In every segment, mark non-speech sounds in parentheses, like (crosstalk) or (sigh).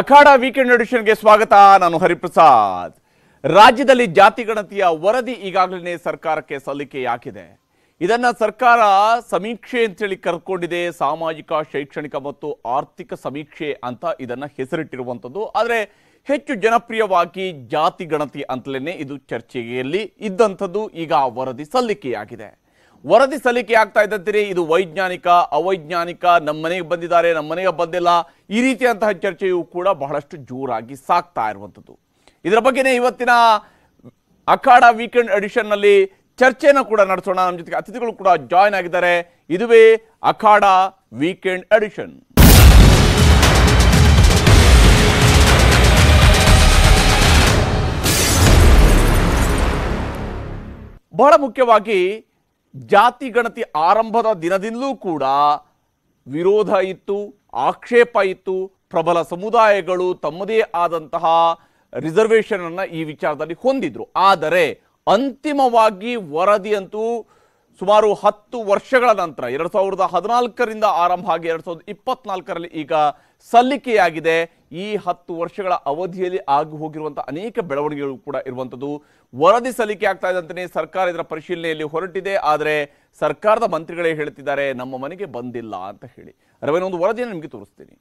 ಅಖಾಡ weekend ಎಡಿಷನ್ಗೆ ಸ್ವಾಗತ ನಾನು ಹರಿಪ್ರಸಾದ್ ರಾಜ್ಯದಲ್ಲಿ ಜಾತಿ ಗಣತಿಯ ವರದಿ ಈಗಾಗಲೇ ಸರ್ಕಾರಕ್ಕೆ ಸಲ್ಲಿಕೆಯಾಗಿದೆ ಇದನ್ನ ಸರ್ಕಾರ ಸಮೀಕ್ಷೆ ಅಂತೇಳಿ ಕರ್ಕೊಂಡಿದೆ ಸಾಮಾಜಿಕ ಶೈಕ್ಷಣಿಕ ಮತ್ತು ಆರ್ಥಿಕ ಸಮೀಕ್ಷೆ ಅಂತ ಇದನ್ನ ಹೆಸರಿಟ್ಟಿರುವಂಥದ್ದು ಆದರೆ ಹೆಚ್ಚು ಜನಪ್ರಿಯವಾಗಿ ಜಾತಿ ಗಣತಿ ಅಂತಲೇ ಇದು ಚರ್ಚೆಯಲ್ಲಿ ಇದ್ದಂಥದ್ದು ಈಗ ವರದಿ ಸಲ್ಲಿಕೆಯಾಗಿದೆ ವರದಿ ಸಲ್ಲಿಕೆ ಆಗ್ತಾ ಇದ್ದಂತೀರಿ ಇದು ವೈಜ್ಞಾನಿಕ ಅವೈಜ್ಞಾನಿಕ ನಮ್ಮ ಮನೆಗೆ ಬಂದಿದ್ದಾರೆ ನಮ್ಮ ಮನೆಗೆ ಬಂದಿಲ್ಲ ಈ ರೀತಿಯಂತಹ ಚರ್ಚೆಯು ಕೂಡ ಬಹಳಷ್ಟು ಜೋರಾಗಿ ಸಾಕ್ತಾ ಇರುವಂಥದ್ದು ಇದರ ಬಗ್ಗೆನೇ ಇವತ್ತಿನ ಅಖಾಡ ವೀಕೆಂಡ್ ಎಡಿಷನ್ನಲ್ಲಿ ಚರ್ಚೆಯನ್ನು ಕೂಡ ನಡೆಸೋಣ ನಮ್ಮ ಜೊತೆಗೆ ಅತಿಥಿಗಳು ಕೂಡ ಜಾಯ್ನ್ ಆಗಿದ್ದಾರೆ ಇದುವೇ ಅಖಾಡ ವೀಕೆಂಡ್ ಎಡಿಷನ್ ಬಹಳ ಮುಖ್ಯವಾಗಿ ಜಾತಿ ಗಣತಿ ಆರಂಭದ ದಿನದಿಂದಲೂ ಕೂಡ ವಿರೋಧ ಇತ್ತು ಆಕ್ಷೇಪ ಇತ್ತು ಪ್ರಬಲ ಸಮುದಾಯಗಳು ತಮ್ಮದೇ ಆದಂತಹ ರಿಸರ್ವೇಷನ್ ಈ ವಿಚಾರದಲ್ಲಿ ಹೊಂದಿದ್ರು ಆದರೆ ಅಂತಿಮವಾಗಿ ವರದಿಯಂತೂ ಸುಮಾರು ಹತ್ತು ವರ್ಷಗಳ ನಂತರ ಎರಡು ಸಾವಿರದ ಹದಿನಾಲ್ಕರಿಂದ ಆರಂಭ ಆಗಿ ಎರಡು ಸಾವಿರದ ಇಪ್ಪತ್ನಾಲ್ಕರಲ್ಲಿ ಈಗ ಸಲ್ಲಿಕೆಯಾಗಿದೆ ಈ ಹತ್ತು ವರ್ಷಗಳ ಅವಧಿಯಲ್ಲಿ ಆಗಿ ಹೋಗಿರುವಂತಹ ಅನೇಕ ಬೆಳವಣಿಗೆಗಳು ಕೂಡ ಇರುವಂಥದ್ದು ವರದಿ ಸಲ್ಲಿಕೆ ಆಗ್ತಾ ಅಂತನೇ ಸರ್ಕಾರ ಇದರ ಪರಿಶೀಲನೆಯಲ್ಲಿ ಹೊರಟಿದೆ ಆದರೆ ಸರ್ಕಾರದ ಮಂತ್ರಿಗಳೇ ಹೇಳ್ತಿದ್ದಾರೆ ನಮ್ಮ ಮನೆಗೆ ಬಂದಿಲ್ಲ ಅಂತ ಹೇಳಿ ಒಂದು ವರದಿಯನ್ನು ನಿಮಗೆ ತೋರಿಸ್ತೀನಿ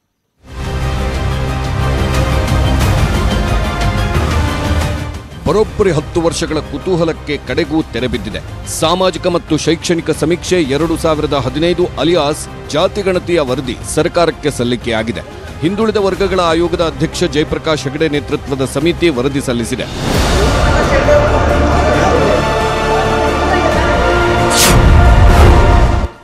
ಬರೋಬ್ಬರಿ ಹತ್ತು ವರ್ಷಗಳ ಕುತೂಹಲಕ್ಕೆ ಕಡೆಗೂ ತೆರೆಬಿದ್ದಿದೆ ಸಾಮಾಜಿಕ ಮತ್ತು ಶೈಕ್ಷಣಿಕ ಸಮೀಕ್ಷೆ ಎರಡು ಸಾವಿರದ ಹದಿನೈದು ಅಲಿಯಾಸ್ ಜಾತಿಗಣತಿಯ ವರದಿ ಸರ್ಕಾರಕ್ಕೆ ಸಲ್ಲಿಕೆಯಾಗಿದೆ ಹಿಂದುಳಿದ ವರ್ಗಗಳ ಆಯೋಗದ ಅಧ್ಯಕ್ಷ ಜಯಪ್ರಕಾಶ್ ಹೆಗಡೆ ನೇತೃತ್ವದ ಸಮಿತಿ ವರದಿ ಸಲ್ಲಿಸಿದೆ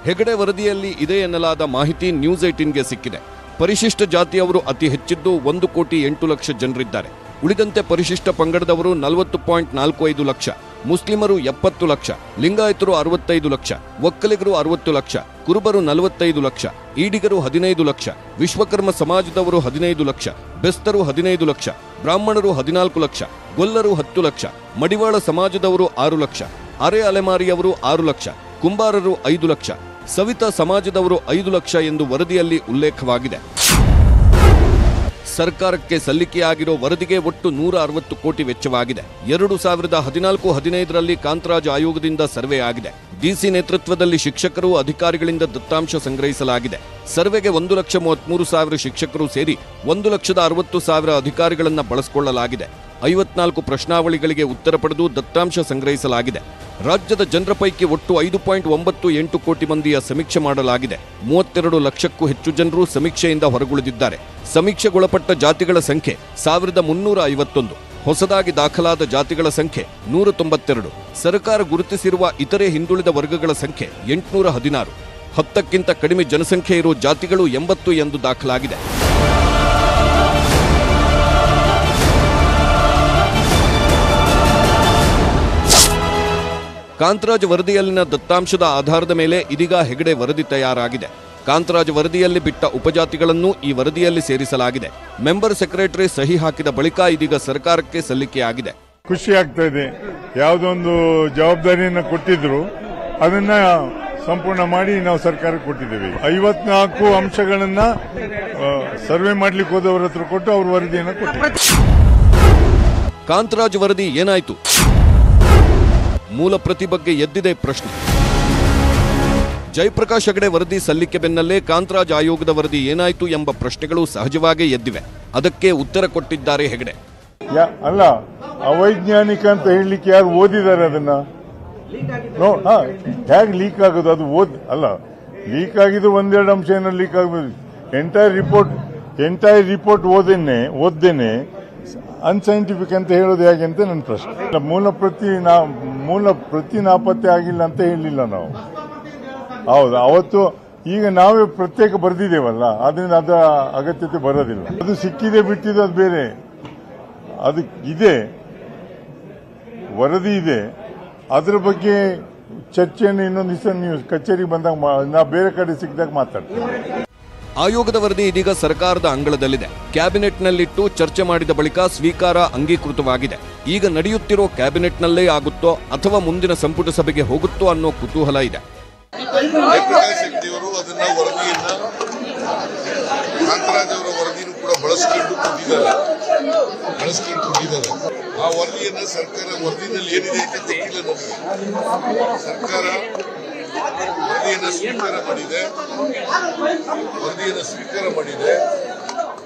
ಹೆಗಡೆ ವರದಿಯಲ್ಲಿ ಇದೆ ಎನ್ನಲಾದ ಮಾಹಿತಿ ನ್ಯೂಸ್ ಏಟೀನ್ಗೆ ಸಿಕ್ಕಿದೆ ಪರಿಶಿಷ್ಟ ಜಾತಿಯವರು ಅತಿ ಹೆಚ್ಚಿದ್ದು ಒಂದು ಕೋಟಿ ಎಂಟು ಲಕ್ಷ ಜನರಿದ್ದಾರೆ ಉಳಿದಂತೆ ಪರಿಶಿಷ್ಟ ಪಂಗಡದವರು ನಲವತ್ತು ಪಾಯಿಂಟ್ ನಾಲ್ಕು ಐದು ಲಕ್ಷ ಮುಸ್ಲಿಮರು ಎಪ್ಪತ್ತು ಲಕ್ಷ ಲಿಂಗಾಯತರು ಅರವತ್ತೈದು ಲಕ್ಷ ಒಕ್ಕಲಿಗರು ಅರವತ್ತು ಲಕ್ಷ ಕುರುಬರು ನಲವತ್ತೈದು ಲಕ್ಷ ಈಡಿಗರು ಹದಿನೈದು ಲಕ್ಷ ವಿಶ್ವಕರ್ಮ ಸಮಾಜದವರು ಹದಿನೈದು ಲಕ್ಷ ಬೆಸ್ತರು ಹದಿನೈದು ಲಕ್ಷ ಬ್ರಾಹ್ಮಣರು ಹದಿನಾಲ್ಕು ಲಕ್ಷ ಗೊಲ್ಲರು ಹತ್ತು ಲಕ್ಷ ಮಡಿವಾಳ ಸಮಾಜದವರು ಆರು ಲಕ್ಷ ಅರೆ ಅಲೆಮಾರಿಯವರು ಆರು ಲಕ್ಷ ಕುಂಬಾರರು ಐದು ಲಕ್ಷ ಸವಿತಾ ಸಮಾಜದವರು ಐದು ಲಕ್ಷ ಎಂದು ವರದಿಯಲ್ಲಿ ಉಲ್ಲೇಖವಾಗಿದೆ ಸರ್ಕಾರಕ್ಕೆ ಸಲ್ಲಿಕೆಯಾಗಿರೋ ವರದಿಗೆ ಒಟ್ಟು ನೂರ ಅರವತ್ತು ಕೋಟಿ ವೆಚ್ಚವಾಗಿದೆ ಎರಡು ಸಾವಿರದ ಹದಿನಾಲ್ಕು ಹದಿನೈದರಲ್ಲಿ ಕಾಂತರಾಜ್ ಆಯೋಗದಿಂದ ಸರ್ವೆ ಆಗಿದೆ ಡಿಸಿ ನೇತೃತ್ವದಲ್ಲಿ ಶಿಕ್ಷಕರು ಅಧಿಕಾರಿಗಳಿಂದ ದತ್ತಾಂಶ ಸಂಗ್ರಹಿಸಲಾಗಿದೆ ಸರ್ವೆಗೆ ಒಂದು ಲಕ್ಷ ಮೂವತ್ಮೂರು ಸಾವಿರ ಶಿಕ್ಷಕರು ಸೇರಿ ಒಂದು ಲಕ್ಷದ ಅರವತ್ತು ಸಾವಿರ ಅಧಿಕಾರಿಗಳನ್ನು ಬಳಸಿಕೊಳ್ಳಲಾಗಿದೆ ಐವತ್ನಾಲ್ಕು ಪ್ರಶ್ನಾವಳಿಗಳಿಗೆ ಉತ್ತರ ಪಡೆದು ದತ್ತಾಂಶ ಸಂಗ್ರಹಿಸಲಾಗಿದೆ ರಾಜ್ಯದ ಜನರ ಪೈಕಿ ಒಟ್ಟು ಐದು ಪಾಯಿಂಟ್ ಒಂಬತ್ತು ಎಂಟು ಕೋಟಿ ಮಂದಿಯ ಸಮೀಕ್ಷೆ ಮಾಡಲಾಗಿದೆ ಮೂವತ್ತೆರಡು ಲಕ್ಷಕ್ಕೂ ಹೆಚ್ಚು ಜನರು ಸಮೀಕ್ಷೆಯಿಂದ ಹೊರಗುಳಿದಿದ್ದಾರೆ ಸಮೀಕ್ಷೆಗೊಳಪಟ್ಟ ಜಾತಿಗಳ ಸಂಖ್ಯೆ ಸಾವಿರದ ಮುನ್ನೂರ ಐವತ್ತೊಂದು ಹೊಸದಾಗಿ ದಾಖಲಾದ ಜಾತಿಗಳ ಸಂಖ್ಯೆ ನೂರ ತೊಂಬತ್ತೆರಡು ಸರ್ಕಾರ ಗುರುತಿಸಿರುವ ಇತರೆ ಹಿಂದುಳಿದ ವರ್ಗಗಳ ಸಂಖ್ಯೆ ಎಂಟುನೂರ ಹದಿನಾರು ಹತ್ತಕ್ಕಿಂತ ಕಡಿಮೆ ಜನಸಂಖ್ಯೆ ಇರುವ ಜಾತಿಗಳು ಎಂಬತ್ತು ಎಂದು ದಾಖಲಾಗಿದೆ ಕಾಂತರಾಜ್ ವರದಿಯಲ್ಲಿನ ದತ್ತಾಂಶದ ಆಧಾರದ ಮೇಲೆ ಇದೀಗ ಹೆಗಡೆ ವರದಿ ತಯಾರಾಗಿದೆ ಕಾಂತರಾಜ್ ವರದಿಯಲ್ಲಿ ಬಿಟ್ಟ ಉಪಜಾತಿಗಳನ್ನು ಈ ವರದಿಯಲ್ಲಿ ಸೇರಿಸಲಾಗಿದೆ ಮೆಂಬರ್ ಸೆಕ್ರೆಟರಿ ಸಹಿ ಹಾಕಿದ ಬಳಿಕ ಇದೀಗ ಸರ್ಕಾರಕ್ಕೆ ಸಲ್ಲಿಕೆಯಾಗಿದೆ ಖುಷಿ ಆಗ್ತಾ ಇದೆ ಯಾವುದೊಂದು ಜವಾಬ್ದಾರಿಯನ್ನು ಕೊಟ್ಟಿದ್ರು ಅದನ್ನ ಸಂಪೂರ್ಣ ಮಾಡಿ ನಾವು ಸರ್ಕಾರಕ್ಕೆ ಕೊಟ್ಟಿದ್ದೇವೆ ಐವತ್ನಾಲ್ಕು ಅಂಶಗಳನ್ನ ಸರ್ವೆ ಮಾಡ್ಲಿಕ್ಕೆ ಹೋದವರ ಹತ್ರ ಕೊಟ್ಟು ಅವರು ವರದಿಯನ್ನು ಕೊಟ್ಟಿದ್ದಾರೆ ಕಾಂತರಾಜ್ ವರದಿ ಏನಾಯಿತು ಮೂಲ ಪ್ರತಿ ಬಗ್ಗೆ ಎದ್ದಿದೆ ಪ್ರಶ್ನೆ ಜಯಪ್ರಕಾಶ್ ಹೆಗಡೆ ವರದಿ ಸಲ್ಲಿಕೆ ಬೆನ್ನಲ್ಲೇ ಕಾಂತರಾಜ್ ಆಯೋಗದ ವರದಿ ಏನಾಯಿತು ಎಂಬ ಪ್ರಶ್ನೆಗಳು ಸಹಜವಾಗೇ ಎದ್ದಿವೆ ಅದಕ್ಕೆ ಉತ್ತರ ಕೊಟ್ಟಿದ್ದಾರೆ ಹೆಗಡೆ ಅಲ್ಲ ಅವೈಜ್ಞಾನಿಕ ಅಂತ ಹೇಳಲಿಕ್ಕೆ ಯಾರು ಓದಿದ್ದಾರೆ ಅದನ್ನ ಹೇಗೆ ಲೀಕ್ ಆಗೋದು ಅದು ಓದ್ ಅಲ್ಲ ಲೀಕ್ ಆಗಿದ್ದು ಒಂದೆರಡು ಅಂಶ ಏನೋ ಲೀಕ್ ಆಗ್ಬೋದು ಎಂಟೈರ್ ರಿಪೋರ್ಟ್ ಎಂಟೈರ್ ರಿಪೋರ್ಟ್ ಓದೇನೆ ಓದ್ದೇನೆ ಅನ್ಸೈಂಟಿಫಿಕ್ ಅಂತ ಹೇಳೋದು ಹೇಗೆ ಅಂತ ನನ್ನ ಪ್ರಶ್ನೆ ಮೂಲ ಪ್ರತಿ ನಾ ಮೂಲ ಪ್ರತಿ ನಾಪತ್ತೆ ಆಗಿಲ್ಲ ಅಂತ ಹೇಳಿಲ್ಲ ನಾವು ಹೌದು ಅವತ್ತು ಈಗ ನಾವೇ ಪ್ರತ್ಯೇಕ ಬರೆದಿದ್ದೇವಲ್ಲ ಅದರಿಂದ ಅದ ಅಗತ್ಯತೆ ಬರೋದಿಲ್ಲ ಅದು ಸಿಕ್ಕಿದೆ ಬಿಟ್ಟಿದೆ ಅದು ಬೇರೆ ಅದು ಇದೆ ವರದಿ ಇದೆ ಅದರ ಬಗ್ಗೆ ಚರ್ಚೆಯನ್ನು ಇನ್ನೊಂದು ದಿವಸ ನೀವು ಕಚೇರಿಗೆ ಬಂದಾಗ ನಾವು ಬೇರೆ ಕಡೆ ಸಿಕ್ಕಿದಾಗ ಮಾತಾಡ್ತೀವಿ ಆಯೋಗದ ವರದಿ ಇದೀಗ ಸರ್ಕಾರದ ಅಂಗಳದಲ್ಲಿದೆ ಕ್ಯಾಬಿನೆಟ್ನಲ್ಲಿಟ್ಟು ಚರ್ಚೆ ಮಾಡಿದ ಬಳಿಕ ಸ್ವೀಕಾರ ಅಂಗೀಕೃತವಾಗಿದೆ ಈಗ ನಡೆಯುತ್ತಿರೋ ಕ್ಯಾಬಿನೆಟ್ನಲ್ಲೇ ಆಗುತ್ತೋ ಅಥವಾ ಮುಂದಿನ ಸಂಪುಟ ಸಭೆಗೆ ಹೋಗುತ್ತೋ ಅನ್ನೋ ಕುತೂಹಲ ಇದೆ ದೇವರು ಅದನ್ನ ವರದಿಯನ್ನ ಕಾಂತರಾಜ್ ಅವರ ವರದಿನೂ ಕೂಡ ಬಳಸ್ಕೊಂಡು ಕೊಟ್ಟಿದ್ದಾರೆ ಬಳಸ್ಕೊಂಡು ಕೊಟ್ಟಿದ್ದಾರೆ ಆ ವರದಿಯನ್ನ ಸರ್ಕಾರ ವರದಿನಲ್ಲಿ ಏನಿದೆ ಅಂತ ಗೊತ್ತಿಲ್ಲ ನಮಗೆ ಸರ್ಕಾರ ವರದಿಯನ್ನ ಸ್ವೀಕಾರ ಮಾಡಿದೆ ವರದಿಯನ್ನ ಸ್ವೀಕಾರ ಮಾಡಿದೆ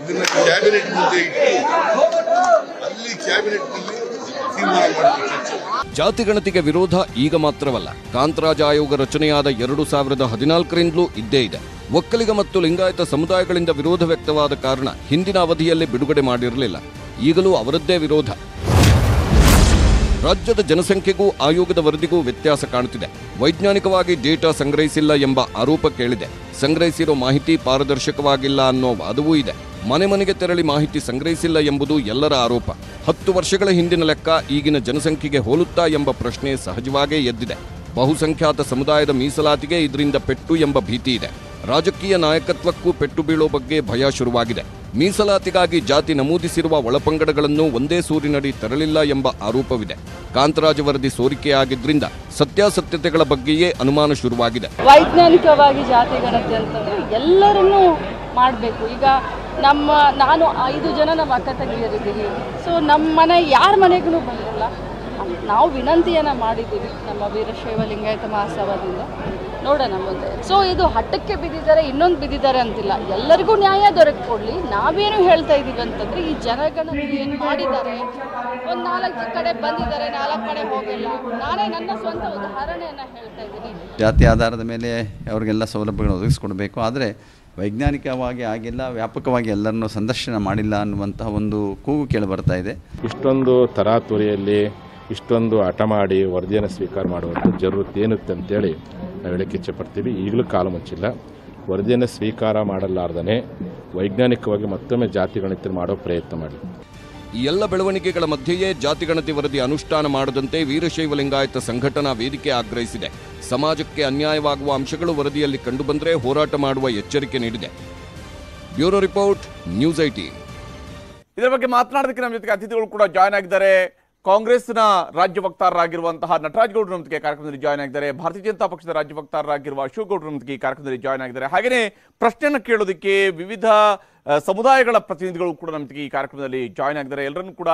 ಇದನ್ನ ಕ್ಯಾಬಿನೆಟ್ ಮುಂದೆ ಇಟ್ಟು ಅಲ್ಲಿ ಕ್ಯಾಬಿನೆಟ್ನಲ್ಲಿ ಜಾತಿ ಗಣತಿಗೆ ವಿರೋಧ ಈಗ ಮಾತ್ರವಲ್ಲ ಕಾಂತರಾಜ ಆಯೋಗ ರಚನೆಯಾದ ಎರಡು ಸಾವಿರದ ಹದಿನಾಲ್ಕರಿಂದಲೂ ಇದ್ದೇ ಇದೆ ಒಕ್ಕಲಿಗ ಮತ್ತು ಲಿಂಗಾಯತ ಸಮುದಾಯಗಳಿಂದ ವಿರೋಧ ವ್ಯಕ್ತವಾದ ಕಾರಣ ಹಿಂದಿನ ಅವಧಿಯಲ್ಲಿ ಬಿಡುಗಡೆ ಮಾಡಿರಲಿಲ್ಲ ಈಗಲೂ ಅವರದ್ದೇ ವಿರೋಧ ರಾಜ್ಯದ ಜನಸಂಖ್ಯೆಗೂ ಆಯೋಗದ ವರದಿಗೂ ವ್ಯತ್ಯಾಸ ಕಾಣುತ್ತಿದೆ ವೈಜ್ಞಾನಿಕವಾಗಿ ಡೇಟಾ ಸಂಗ್ರಹಿಸಿಲ್ಲ ಎಂಬ ಆರೋಪ ಕೇಳಿದೆ ಸಂಗ್ರಹಿಸಿರೋ ಮಾಹಿತಿ ಪಾರದರ್ಶಕವಾಗಿಲ್ಲ ಅನ್ನೋ ವಾದವೂ ಇದೆ ಮನೆ ಮನೆಗೆ ತೆರಳಿ ಮಾಹಿತಿ ಸಂಗ್ರಹಿಸಿಲ್ಲ ಎಂಬುದು ಎಲ್ಲರ ಆರೋಪ ಹತ್ತು ವರ್ಷಗಳ ಹಿಂದಿನ ಲೆಕ್ಕ ಈಗಿನ ಜನಸಂಖ್ಯೆಗೆ ಹೋಲುತ್ತಾ ಎಂಬ ಪ್ರಶ್ನೆ ಸಹಜವಾಗೇ ಎದ್ದಿದೆ ಬಹುಸಂಖ್ಯಾತ ಸಮುದಾಯದ ಮೀಸಲಾತಿಗೆ ಇದರಿಂದ ಪೆಟ್ಟು ಎಂಬ ಭೀತಿ ಇದೆ ರಾಜಕೀಯ ನಾಯಕತ್ವಕ್ಕೂ ಪೆಟ್ಟು ಬೀಳೋ ಬಗ್ಗೆ ಭಯ ಶುರುವಾಗಿದೆ ಮೀಸಲಾತಿಗಾಗಿ ಜಾತಿ ನಮೂದಿಸಿರುವ ಒಳಪಂಗಡಗಳನ್ನು ಒಂದೇ ಸೂರಿನಡಿ ತರಲಿಲ್ಲ ಎಂಬ ಆರೋಪವಿದೆ ಕಾಂತರಾಜ ವರದಿ ಸೋರಿಕೆಯಾಗಿದ್ದರಿಂದ ಸತ್ಯಾಸತ್ಯತೆಗಳ ಬಗ್ಗೆಯೇ ಅನುಮಾನ ಶುರುವಾಗಿದೆ ವೈಜ್ಞಾನಿಕವಾಗಿ ಜಾತಿಗಳ ಎಲ್ಲರನ್ನೂ ಮಾಡಬೇಕು ಈಗ ನಮ್ಮ ನಾನು ಐದು ಜನ ನಮ್ಮ ಅಕ್ಕ ತಂಗಿಯರಿದ್ದೀವಿ ಸೊ ನಮ್ಮ ಮನೆ ಯಾರ ಮನೆಗೂ ಬಂದಿಲ್ಲ ನಾವು ವಿನಂತಿಯನ್ನು ಮಾಡಿದ್ದೀವಿ ನಮ್ಮ ವೀರಶೈವ ಲಿಂಗಾಯತ ಮಹಾಸಭಾದಿಂದ ನೋಡೋಣ ಮುಂದೆ ಸೊ ಇದು ಹಠಕ್ಕೆ ಬಿದ್ದಿದ್ದಾರೆ ಇನ್ನೊಂದು ಬಿದ್ದಿದ್ದಾರೆ ಅಂತಿಲ್ಲ ಎಲ್ಲರಿಗೂ ನ್ಯಾಯ ದೊರಕಿಕೊಡ್ಲಿ ನಾವೇನು ಹೇಳ್ತಾ ಇದ್ದೀವಿ ಅಂತಂದರೆ ಈ ಜನಗಳು ಏನು ಮಾಡಿದ್ದಾರೆ ಒಂದು ನಾಲ್ಕು ಕಡೆ ಬಂದಿದ್ದಾರೆ ನಾಲ್ಕು ಕಡೆ ಹೋಗಿಲ್ಲ ನಾನೇ ನನ್ನ ಸ್ವಂತ ಉದಾಹರಣೆಯನ್ನು ಹೇಳ್ತಾ ಇದ್ದೀನಿ ಜಾತಿ ಆಧಾರದ ಮೇಲೆ ಅವರಿಗೆಲ್ಲ ಸೌಲಭ್ಯಗಳನ್ನು ಒದಗಿಸ್ಕೊಡ್ಬೇಕು ಆದರೆ ವೈಜ್ಞಾನಿಕವಾಗಿ ಆಗಿಲ್ಲ ವ್ಯಾಪಕವಾಗಿ ಎಲ್ಲರನ್ನೂ ಸಂದರ್ಶನ ಮಾಡಿಲ್ಲ ಅನ್ನುವಂತಹ ಒಂದು ಕೂಗು ಕೇಳಿ ಬರ್ತಾ ಇದೆ ಇಷ್ಟೊಂದು ತರಾತುರಿಯಲ್ಲಿ ಇಷ್ಟೊಂದು ಹಠ ಮಾಡಿ ವರದಿಯನ್ನು ಸ್ವೀಕಾರ ಮಾಡುವಂಥ ಜರೂರತ್ ಏನುತ್ತೆ ಅಂತೇಳಿ ನಾವು ಹೇಳಕ್ಕೆ ಪಡ್ತೀವಿ ಈಗಲೂ ಕಾಲ ಮುಚ್ಚಿಲ್ಲ ವರದಿಯನ್ನು ಸ್ವೀಕಾರ ಮಾಡಲಾರ್ದನೆ ವೈಜ್ಞಾನಿಕವಾಗಿ ಮತ್ತೊಮ್ಮೆ ಜಾತಿ ಗಣಿತ ಮಾಡೋ ಪ್ರಯತ್ನ ಮಾಡಿ ಈ ಎಲ್ಲ ಬೆಳವಣಿಗೆಗಳ ಮಧ್ಯೆಯೇ ಜಾತಿಗಣತಿ ವರದಿ ಅನುಷ್ಠಾನ ಮಾಡದಂತೆ ವೀರಶೈವ ಲಿಂಗಾಯತ ಸಂಘಟನಾ ವೇದಿಕೆ ಆಗ್ರಹಿಸಿದೆ ಸಮಾಜಕ್ಕೆ ಅನ್ಯಾಯವಾಗುವ ಅಂಶಗಳು ವರದಿಯಲ್ಲಿ ಕಂಡುಬಂದರೆ ಹೋರಾಟ ಮಾಡುವ ಎಚ್ಚರಿಕೆ ನೀಡಿದೆ ಬ್ಯೂರೋ ರಿಪೋರ್ಟ್ ನ್ಯೂಸ್ ಐಟಿ ಇದರ ಬಗ್ಗೆ ಮಾತನಾಡೋದಕ್ಕೆ ನಮ್ಮ ಜೊತೆಗೆ ಅತಿಥಿಗಳು ಕೂಡ ಜಾಯ್ನ್ ಆಗಿದ್ದಾರೆ ಕಾಂಗ್ರೆಸ್ನ ರಾಜ್ಯ ವಕ್ತಾರರಾಗಿರುವಂತಹ ನಟರಾಜ್ ನಮ್ಗೆ ಕಾರ್ಯಕ್ರಮದಲ್ಲಿ ಜಾಯ್ನ್ ಆಗಿದ್ದಾರೆ ಭಾರತೀಯ ಜನತಾ ಪಕ್ಷದ ರಾಜ್ಯ ವಕ್ತಾರರಾಗಿರುವ ಅಶೋಕ್ ನಮ್ಗೆ ಈ ಕಾರ್ಯಕ್ರಮದಲ್ಲಿ ಜಾಯ್ನ್ ಆಗಿದ್ದಾರೆ ಹಾಗೆಯೇ ಪ್ರಶ್ನೆಯನ್ನು ಕೇಳೋದಕ್ಕೆ ವಿವಿಧ ಸಮುದಾಯಗಳ ಪ್ರತಿನಿಧಿಗಳು ಕೂಡ ನಮ್ಗೆ ಈ ಕಾರ್ಯಕ್ರಮದಲ್ಲಿ ಜಾಯ್ನ್ ಆಗಿದ್ದಾರೆ ಎಲ್ಲರನ್ನೂ ಕೂಡ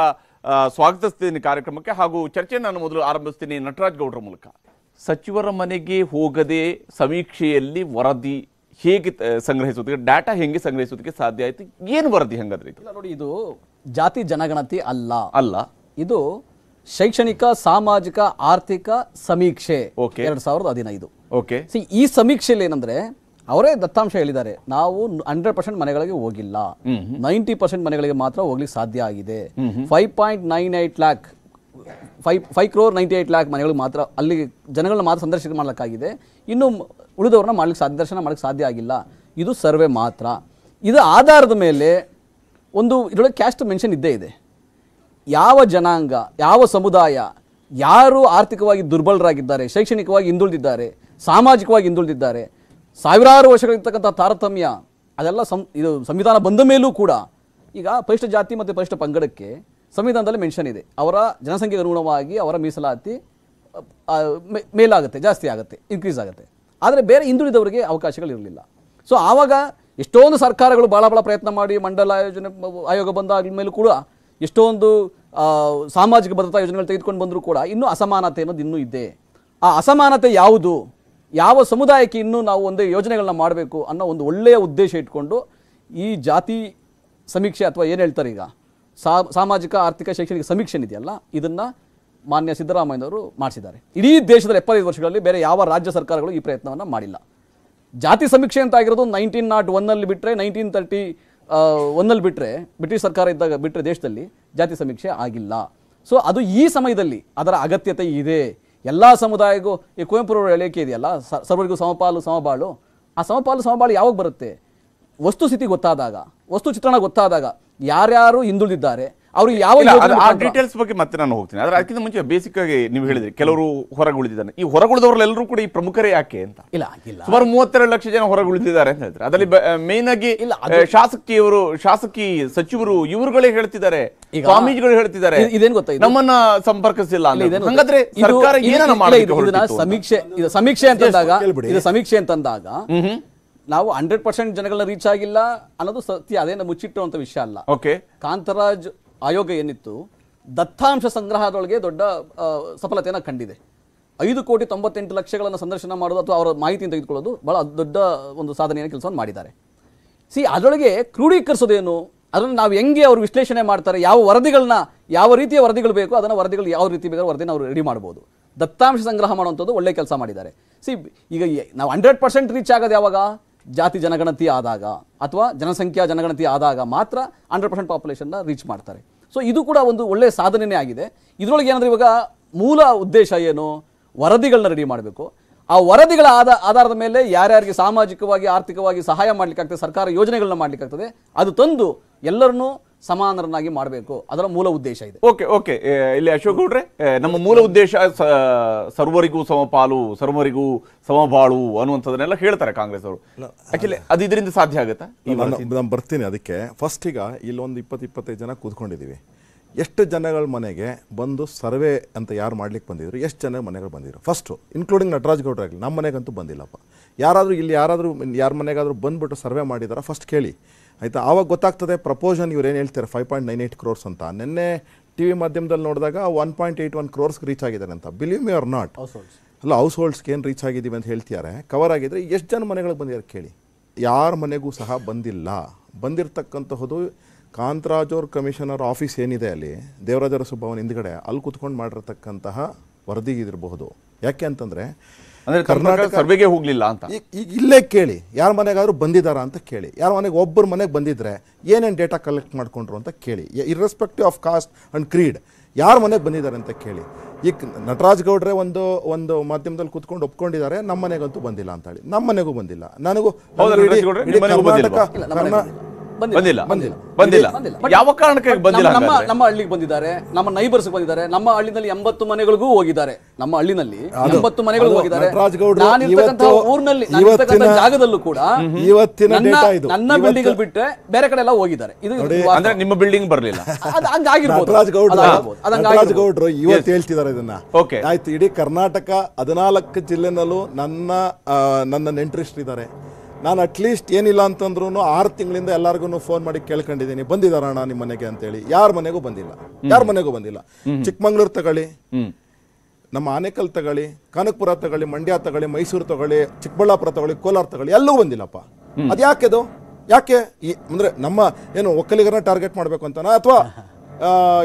ಸ್ವಾಗತಿಸ್ತೀನಿ ಕಾರ್ಯಕ್ರಮಕ್ಕೆ ಹಾಗೂ ಚರ್ಚೆಯನ್ನು ನಾನು ಮೊದಲು ಆರಂಭಿಸ್ತೀನಿ ನಟರಾಜ್ ಗೌಡರ ಮೂಲಕ ಸಚಿವರ ಮನೆಗೆ ಹೋಗದೆ ಸಮೀಕ್ಷೆಯಲ್ಲಿ ವರದಿ ಹೇಗೆ ಸಂಗ್ರಹಿಸೋದಕ್ಕೆ ಡಾಟಾ ಹೆಂಗೆ ಸಂಗ್ರಹಿಸೋದಕ್ಕೆ ಸಾಧ್ಯ ಆಯ್ತು ಏನು ವರದಿ ಹೆಂಗಾದ್ರೆ ನೋಡಿ ಇದು ಜಾತಿ ಜನಗಣತಿ ಅಲ್ಲ ಅಲ್ಲ ಇದು ಶೈಕ್ಷಣಿಕ ಸಾಮಾಜಿಕ ಆರ್ಥಿಕ ಸಮೀಕ್ಷೆ ಎರಡ್ ಸಾವಿರದ ಹದಿನೈದು ಓಕೆ ಸಿ ಈ ಸಮೀಕ್ಷೆಯಲ್ಲಿ ಏನಂದ್ರೆ ಅವರೇ ದತ್ತಾಂಶ ಹೇಳಿದ್ದಾರೆ ನಾವು ಹಂಡ್ರೆಡ್ ಪರ್ಸೆಂಟ್ ಮನೆಗಳಿಗೆ ಹೋಗಿಲ್ಲ ನೈಂಟಿ ಪರ್ಸೆಂಟ್ ಮನೆಗಳಿಗೆ ಮಾತ್ರ ಹೋಗ್ಲಿಕ್ಕೆ ಸಾಧ್ಯ ಆಗಿದೆ five point nine eight lakh five five crore ninety eight lakh ಮನೆಗಳು ಮಾತ್ರ ಅಲ್ಲಿ ಜನಗಳನ್ನ ಮಾತ್ರ ಸಂದರ್ಶನ ಮಾಡೋಕ್ಕಾಗಿದೆ ಇನ್ನು ಉಳಿದವ್ರನ್ನ ಮಾಡಲಿಕ್ಕೆ ಸಾಧ್ಯ ದರ್ಶನ ಮಾಡೋಕ್ಕೆ ಸಾಧ್ಯ ಆಗಿಲ್ಲ ಇದು ಸರ್ವೆ ಮಾತ್ರ ಇದು ಆಧಾರದ ಮೇಲೆ ಒಂದು ಇದರೊಳಗೆ ಕ್ಯಾಸ್ಟ್ ಮೆನ್ಷನ್ ಇದ್ದೇ ಇದೆ ಯಾವ ಜನಾಂಗ ಯಾವ ಸಮುದಾಯ ಯಾರು ಆರ್ಥಿಕವಾಗಿ ದುರ್ಬಲರಾಗಿದ್ದಾರೆ ಶೈಕ್ಷಣಿಕವಾಗಿ ಹಿಂದುಳಿದಿದ್ದಾರೆ ಸಾಮಾಜಿಕವಾಗಿ ಹಿಂದುಳಿದಿದ್ದಾರೆ ಸಾವಿರಾರು ವರ್ಷಗಳಿರ್ತಕ್ಕಂಥ ತಾರತಮ್ಯ ಅದೆಲ್ಲ ಸಂ ಇದು ಸಂವಿಧಾನ ಬಂದ ಮೇಲೂ ಕೂಡ ಈಗ ಪರಿಷ್ಠ ಜಾತಿ ಮತ್ತು ಪರಿಷ್ಠ ಪಂಗಡಕ್ಕೆ ಸಂವಿಧಾನದಲ್ಲಿ ಮೆನ್ಷನ್ ಇದೆ ಅವರ ಜನಸಂಖ್ಯೆಗೆ ಅನುಗುಣವಾಗಿ ಅವರ ಮೀಸಲಾತಿ ಮೇಲಾಗುತ್ತೆ ಜಾಸ್ತಿ ಆಗುತ್ತೆ ಇನ್ಕ್ರೀಸ್ ಆಗುತ್ತೆ ಆದರೆ ಬೇರೆ ಹಿಂದುಳಿದವರಿಗೆ ಅವಕಾಶಗಳಿರಲಿಲ್ಲ ಸೊ ಆವಾಗ ಎಷ್ಟೊಂದು ಸರ್ಕಾರಗಳು ಭಾಳ ಭಾಳ ಪ್ರಯತ್ನ ಮಾಡಿ ಮಂಡಲ ಯೋಜನೆ ಆಯೋಗ ಬಂದಾದ ಮೇಲೂ ಕೂಡ ಎಷ್ಟೊಂದು ಸಾಮಾಜಿಕ ಭದ್ರತಾ ಯೋಜನೆಗಳು ತೆಗೆದುಕೊಂಡು ಬಂದರೂ ಕೂಡ ಇನ್ನೂ ಅಸಮಾನತೆ ಅನ್ನೋದು ಇನ್ನೂ ಇದೆ ಆ ಅಸಮಾನತೆ ಯಾವುದು ಯಾವ ಸಮುದಾಯಕ್ಕೆ ಇನ್ನೂ ನಾವು ಒಂದು ಯೋಜನೆಗಳನ್ನ ಮಾಡಬೇಕು ಅನ್ನೋ ಒಂದು ಒಳ್ಳೆಯ ಉದ್ದೇಶ ಇಟ್ಕೊಂಡು ಈ ಜಾತಿ ಸಮೀಕ್ಷೆ ಅಥವಾ ಏನು ಹೇಳ್ತಾರೆ ಈಗ ಸಾಮಾಜಿಕ ಆರ್ಥಿಕ ಶೈಕ್ಷಣಿಕ ಸಮೀಕ್ಷೆ ಇದೆಯಲ್ಲ ಇದನ್ನು ಮಾನ್ಯ ಸಿದ್ದರಾಮಯ್ಯನವರು ಮಾಡಿಸಿದ್ದಾರೆ ಇಡೀ ದೇಶದ ಎಪ್ಪತ್ತೈದು ವರ್ಷಗಳಲ್ಲಿ ಬೇರೆ ಯಾವ ರಾಜ್ಯ ಸರ್ಕಾರಗಳು ಈ ಪ್ರಯತ್ನವನ್ನು ಮಾಡಿಲ್ಲ ಜಾತಿ ಸಮೀಕ್ಷೆ ಅಂತ ಆಗಿರೋದು ನೈನ್ಟೀನ್ ನಾಟ್ ಒನ್ನಲ್ಲಿ ಬಿಟ್ಟರೆ ನೈನ್ಟೀನ್ ತರ್ಟಿ ಒನ್ನಲ್ಲಿ ಬಿಟ್ಟರೆ ಬ್ರಿಟಿಷ್ ಸರ್ಕಾರ ಇದ್ದಾಗ ಬಿಟ್ಟರೆ ದೇಶದಲ್ಲಿ ಜಾತಿ ಸಮೀಕ್ಷೆ ಆಗಿಲ್ಲ ಸೊ ಅದು ಈ ಸಮಯದಲ್ಲಿ ಅದರ ಅಗತ್ಯತೆ ಇದೆ ಎಲ್ಲ ಸಮುದಾಯಗೂ ಈ ಕುವೆಂಪುರವರ ಹೇಳಿಕೆ ಇದೆಯಲ್ಲ ಸರ್ವರಿಗೂ ಸಮಪಾಲು ಸಮಬಾಳು ಆ ಸಮಪಾಲು ಸಮಬಾಳು ಯಾವಾಗ ಬರುತ್ತೆ ವಸ್ತುಸ್ಥಿತಿ ಗೊತ್ತಾದಾಗ ವಸ್ತು ಚಿತ್ರಣ ಗೊತ್ತಾದಾಗ ಯಾರ್ಯಾರು ಹಿಂದುಳಿದಿದ್ದಾರೆ ಅವರು ಯಾವ ಆ ಡೀಟೇಲ್ಸ್ ಬಗ್ಗೆ ಮತ್ತೆ ನಾನು ಹೋಗ್ತೀನಿ ಆದ್ರೆ ಅದಕ್ಕಿಂತ ಮುಂಚೆ ಬೇಸಿಕ್ ಆಗಿ ನೀವು ಹೇಳಿದ್ರಿ ಕೆಲವರು ಹೊರಗುಳಿದಿದ್ದಾರೆ ಈ ಹೊರಗುಳಿದವರೆಲ್ಲರೂ ಕೂಡ ಈ ಪ್ರಮುಖರೇ ಯಾಕೆ ಅಂತ ಇಲ್ಲ ಇಲ್ಲ ಸುಮಾರು ಮೂವತ್ತೆರಡು ಲಕ್ಷ ಜನ ಹೊರಗುಳಿದಿದ್ದಾರೆ ಅಂತ ಹೇಳ್ತಾರೆ ಅದರಲ್ಲಿ ಮೇನ್ ಆಗಿ ಇಲ್ಲ ಶಾಸಕಿಯವರು ಶಾಸಕಿ ಸಚಿವರು ಇವರುಗಳೇ ಹೇಳ್ತಿದ್ದಾರೆ ಸ್ವಾಮೀಜಿಗಳು ಹೇಳ್ತಿದ್ದಾರೆ ಇದೇನು ಗೊತ್ತಾಯ್ತು ನಮ್ಮನ್ನ ಸಂಪರ್ಕಿಸಿಲ್ಲ ಹಂಗಾದ್ರೆ ಸರ್ಕಾರ ಏನನ್ನ ಸಮೀಕ್ಷೆ ಸಮೀಕ್ಷೆ ಅಂತಂದಾಗ ಇದು ಸಮೀಕ್ಷೆ ಅಂತಂದಾಗ ನಾವು ಹಂಡ್ರೆಡ್ ಪರ್ಸೆಂಟ್ ಜನಗಳನ್ನ ರೀಚ್ ಆಗಿಲ್ಲ ಅನ್ನೋದು ಸತ್ಯ ಅದೇನ ಮುಚ್ಚಿಟ್ಟುವಂತ ವಿಷಯ ಅಲ್ಲ ಓಕೆ ಕಾಂತರಾಜ್ ಆಯೋಗ ಏನಿತ್ತು ದತ್ತಾಂಶ ಸಂಗ್ರಹದೊಳಗೆ ದೊಡ್ಡ ಸಫಲತೆಯನ್ನು ಕಂಡಿದೆ ಐದು ಕೋಟಿ ತೊಂಬತ್ತೆಂಟು ಲಕ್ಷಗಳನ್ನು ಸಂದರ್ಶನ ಮಾಡೋದು ಅಥವಾ ಅವರ ಮಾಹಿತಿಯನ್ನು ತೆಗೆದುಕೊಳ್ಳೋದು ಬಹಳ ದೊಡ್ಡ ಒಂದು ಸಾಧನೆಯನ್ನು ಕೆಲಸವನ್ನು ಮಾಡಿದ್ದಾರೆ ಸಿ ಅದರೊಳಗೆ ಕ್ರೋಢೀಕರಿಸೋದೇನು ಅದನ್ನು ನಾವು ಹೆಂಗೆ ಅವರು ವಿಶ್ಲೇಷಣೆ ಮಾಡ್ತಾರೆ ಯಾವ ವರದಿಗಳನ್ನ ಯಾವ ರೀತಿಯ ವರದಿಗಳು ಬೇಕು ಅದನ್ನು ವರದಿಗಳು ಯಾವ ರೀತಿ ಬೇಕಾದ್ರೆ ವರದಿನ ಅವರು ರೆಡಿ ಮಾಡ್ಬೋದು ದತ್ತಾಂಶ ಸಂಗ್ರಹ ಮಾಡುವಂಥದ್ದು ಒಳ್ಳೆ ಕೆಲಸ ಮಾಡಿದ್ದಾರೆ ಸಿ ಈಗ ನಾವು ಹಂಡ್ರೆಡ್ ಪರ್ಸೆಂಟ್ ರೀಚ್ ಆಗೋದು ಯಾವಾಗ ಜಾತಿ ಜನಗಣತಿ ಆದಾಗ ಅಥವಾ ಜನಸಂಖ್ಯಾ ಜನಗಣತಿ ಆದಾಗ ಮಾತ್ರ ಹಂಡ್ರೆಡ್ ಪರ್ಸೆಂಟ್ ಪಾಪ್ಯುಲೇಷನ್ನ ರೀಚ್ ಮಾಡ್ತಾರೆ ಸೊ ಇದು ಕೂಡ ಒಂದು ಒಳ್ಳೆಯ ಸಾಧನೆಯೇ ಆಗಿದೆ ಇದರೊಳಗೆ ಏನಂದ್ರೆ ಇವಾಗ ಮೂಲ ಉದ್ದೇಶ ಏನು ವರದಿಗಳನ್ನ ರೆಡಿ ಮಾಡಬೇಕು ಆ ವರದಿಗಳ ಆದ ಆಧಾರದ ಮೇಲೆ ಯಾರ್ಯಾರಿಗೆ ಸಾಮಾಜಿಕವಾಗಿ ಆರ್ಥಿಕವಾಗಿ ಸಹಾಯ ಮಾಡಲಿಕ್ಕಾಗ್ತದೆ ಸರ್ಕಾರ ಯೋಜನೆಗಳನ್ನ ಮಾಡಲಿಕ್ಕಾಗ್ತದೆ ಅದು ತಂದು ಎಲ್ಲರನ್ನೂ ಸಮಾನರನ್ನಾಗಿ ಮಾಡಬೇಕು ಅದರ ಮೂಲ ಉದ್ದೇಶ ಇದೆ ಓಕೆ ಓಕೆ ಇಲ್ಲಿ ಅಶೋಕ್ ಗೌಡ್ರೆ ನಮ್ಮ ಮೂಲ ಉದ್ದೇಶ ಸರ್ವರಿಗೂ ಸಮಪಾಲು ಸರ್ವರಿಗೂ ಸಮಬಾಳು ಅನ್ನುವಂಥದ್ದನ್ನೆಲ್ಲ ಹೇಳ್ತಾರೆ ಕಾಂಗ್ರೆಸ್ ಅವರು ಆಕ್ಚುಲಿ ಅದು ಇದರಿಂದ ಸಾಧ್ಯ ಆಗುತ್ತಾ ನಾನು ಬರ್ತೀನಿ ಅದಕ್ಕೆ ಫಸ್ಟ್ ಈಗ ಇಲ್ಲೊಂದು ಇಪ್ಪತ್ತು ಇಪ್ಪತ್ತೈದು ಜನ ಕೂತ್ಕೊಂಡಿದ್ದೀವಿ ಎಷ್ಟು ಜನಗಳ ಮನೆಗೆ ಬಂದು ಸರ್ವೆ ಅಂತ ಯಾರು ಮಾಡ್ಲಿಕ್ಕೆ ಬಂದಿದ್ರು ಎಷ್ಟು ಜನ ಮನೆಗಳು ಬಂದಿದ್ರು ಫಸ್ಟು ಇನ್ಕ್ಲೂಡಿಂಗ್ ನಟರಾಜ್ ಆಗಲಿ ನಮ್ಮ ಮನೆಗಂತೂ ಬಂದಿಲ್ಲಪ್ಪ ಯಾರಾದರೂ ಇಲ್ಲಿ ಯಾರಾದರೂ ಯಾರ ಮನೆಗಾದರೂ ಬಂದುಬಿಟ್ಟು ಸರ್ವೆ ಮಾಡಿದಾರ ಫಸ್ಟ್ ಕೇಳಿ ಆಯಿತಾ ಆವಾಗ ಗೊತ್ತಾಗ್ತದೆ ಪ್ರಪೋಸನ್ ಇವ್ರು ಏನು ಹೇಳ್ತಾರೆ five point nine eight crores ಅಂತ ನಿನ್ನೆ ಟಿ ವಿ ಮಾಧ್ಯಮದಲ್ಲಿ ನೋಡಿದಾಗ ಒನ್ ಪಾಯಿಂಟ್ ಏಯ್ಟ್ ಒನ್ ಕ್ರೋರ್ಸ್ಗೆ ರೀಚ್ ಆಗಿದ್ದಾರೆ ಅಂತ ಬಿಲೀವ್ ಮಿ ಆರ್ ನಾಟ್ ಅಲ್ಲ ಹೌಸ್ ಹೋಲ್ಡ್ಸ್ಗೆ ಏನು ರೀಚ್ ಆಗಿದ್ದೀವಿ ಅಂತ ಹೇಳ್ತಿದ್ದಾರೆ ಕವರ್ ಆಗಿದ್ರೆ ಎಷ್ಟು ಜನ ಮನೆಗಳಿಗೆ ಬಂದಿದ್ದಾರೆ ಕೇಳಿ ಯಾರ ಮನೆಗೂ ಸಹ ಬಂದಿಲ್ಲ ಬಂದಿರತಕ್ಕಂತಹದ್ದು ಕಾಂತರಾಜೋರ್ ಕಮಿಷನರ್ ಆಫೀಸ್ ಏನಿದೆ ಅಲ್ಲಿ ದೇವರಾಜರ ಸುಬ್ಬವನ್ ಹಿಂದ್ಗಡೆ ಅಲ್ಲಿ ಕುತ್ಕೊಂಡು ಮಾಡಿರತಕ್ಕಂತಹ ವರದಿಗಿದಿರಬಹುದು ಯಾಕೆ ಅಂತಂದರೆ ಅಂದ್ರೆ ಕರ್ನಾಟಕ ಸರ್ವೆಗೆ ಹೋಗ್ಲಿಲ್ಲ ಅಂತ ಈಗ ಇಲ್ಲೇ ಕೇಳಿ ಯಾರ ಮನೆಗಾದ್ರೂ ಬಂದಿದಾರಾ ಅಂತ ಕೇಳಿ ಯಾರ ಮನೆಗೆ ಒಬ್ಬರ ಮನೆಗೆ ಬಂದಿದ್ರೆ ಏನೇನು ಡೇಟಾ ಕಲೆಕ್ಟ್ ಮಾಡ್ಕೊಂಡ್ರು ಅಂತ ಕೇಳಿ irrespective of caste and creed ಯಾರ ಮನೆಗೆ ಬಂದಿದ್ದಾರೆ ಅಂತ ಕೇಳಿ ಈಗ ನಟರಾಜ್ ಗೌಡ್ರೆ ಒಂದು ಒಂದು ಮಾಧ್ಯಮದಲ್ಲಿ ಕೂತ್ಕೊಂಡು ಒಪ್ಕೊಂಡಿದ್ದಾರೆ ನಮ್ಮ ಮನೆಗಂತೂ ಬಂದಿಲ್ಲ ಅಂತ ಹೇಳಿ ನಮ್ಮ ಮನೆಗೂ ಬಂದಿಲ್ಲ ನನಗೂ ಕರ್ನಾಟಕ ಬಂದಿಲ್ಲ ಬಂದಿಲ್ಲ ಬಂದಿಲ್ಲ ಯಾವ ಕಾರಣಕ್ಕೆ ಬಂದಿಲ್ಲ ನಮ್ಮ ನಮ್ಮ ಹಳ್ಳಿಗೆ ಬಂದಿದ್ದಾರೆ ನಮ್ಮ ನೈಬರ್ಸ್ ಬಂದಿದ್ದಾರೆ ನಮ್ಮ ಹಳ್ಳಿನಲ್ಲಿ ಎಂಬತ್ತು ಮನೆಗಳಿಗೂ ಹೋಗಿದ್ದಾರೆ ನಮ್ಮ ಹಳ್ಳಿನಲ್ಲಿ ಎಂಬತ್ತು ಮನೆಗಳಿಗೂ ಹೋಗಿದ್ದಾರೆ ನಾನಿರ್ತಕ್ಕಂತಹ ಊರಿನಲ್ಲಿ ಜಾಗದಲ್ಲೂ ಕೂಡ ಇವತ್ತಿನ ನನ್ನ ಬಿಲ್ಡಿಂಗ್ ಬಿಟ್ಟರೆ ಬೇರೆ ಕಡೆ ಎಲ್ಲ ಹೋಗಿದ್ದಾರೆ ಇದು ಅಂದ್ರೆ ನಿಮ್ಮ ಬಿಲ್ಡಿಂಗ್ ಬರಲಿಲ್ಲ ಅದು ರಾಜಗೌಡ್ರು ಇವತ್ತು ಹೇಳ್ತಿದ್ದಾರೆ ಇದನ್ನ ಓಕೆ ಆಯ್ತು ಇಡೀ ಕರ್ನಾಟಕ ಹದಿನಾಲ್ಕು ಜಿಲ್ಲೆನಲ್ಲೂ ನನ್ನ ನನ್ನ ನೆಂಟ್ರಿಸ್ಟ್ ಇದ್ದಾರೆ ನಾನು ಅಟ್ಲೀಸ್ಟ್ ಏನಿಲ್ಲ ಅಂತಂದ್ರೂ ಆರು ತಿಂಗಳಿಂದ ಎಲ್ಲರಿಗೂ ಫೋನ್ ಮಾಡಿ ಕೇಳ್ಕೊಂಡಿದ್ದೀನಿ ಬಂದಿದಾರಣ ನಿಮ್ಮ ಮನೆಗೆ ಅಂತೇಳಿ ಯಾರ ಮನೆಗೂ ಬಂದಿಲ್ಲ ಯಾರ ಮನೆಗೂ ಬಂದಿಲ್ಲ ಚಿಕ್ಕಮಗಳೂರು ತಗೊಳ್ಳಿ ನಮ್ಮ ಆನೇಕಲ್ ತಗೊಳ್ಳಿ ಕನಕಪುರ ತಗೊಳ್ಳಿ ಮಂಡ್ಯ ತಗೊಳ್ಳಿ ಮೈಸೂರು ತಗೊಳ್ಳಿ ಚಿಕ್ಕಬಳ್ಳಾಪುರ ತಗೊಳ್ಳಿ ಕೋಲಾರ ತಗೊಳ್ಳಿ ಎಲ್ಲೂ ಬಂದಿಲ್ಲಪ್ಪ ಅದು ಯಾಕೆದು ಯಾಕೆ ಈ ನಮ್ಮ ಏನು ಒಕ್ಕಲಿಗರನ್ನ ಟಾರ್ಗೆಟ್ ಮಾಡ್ಬೇಕು ಅಂತನಾ ಅಥವಾ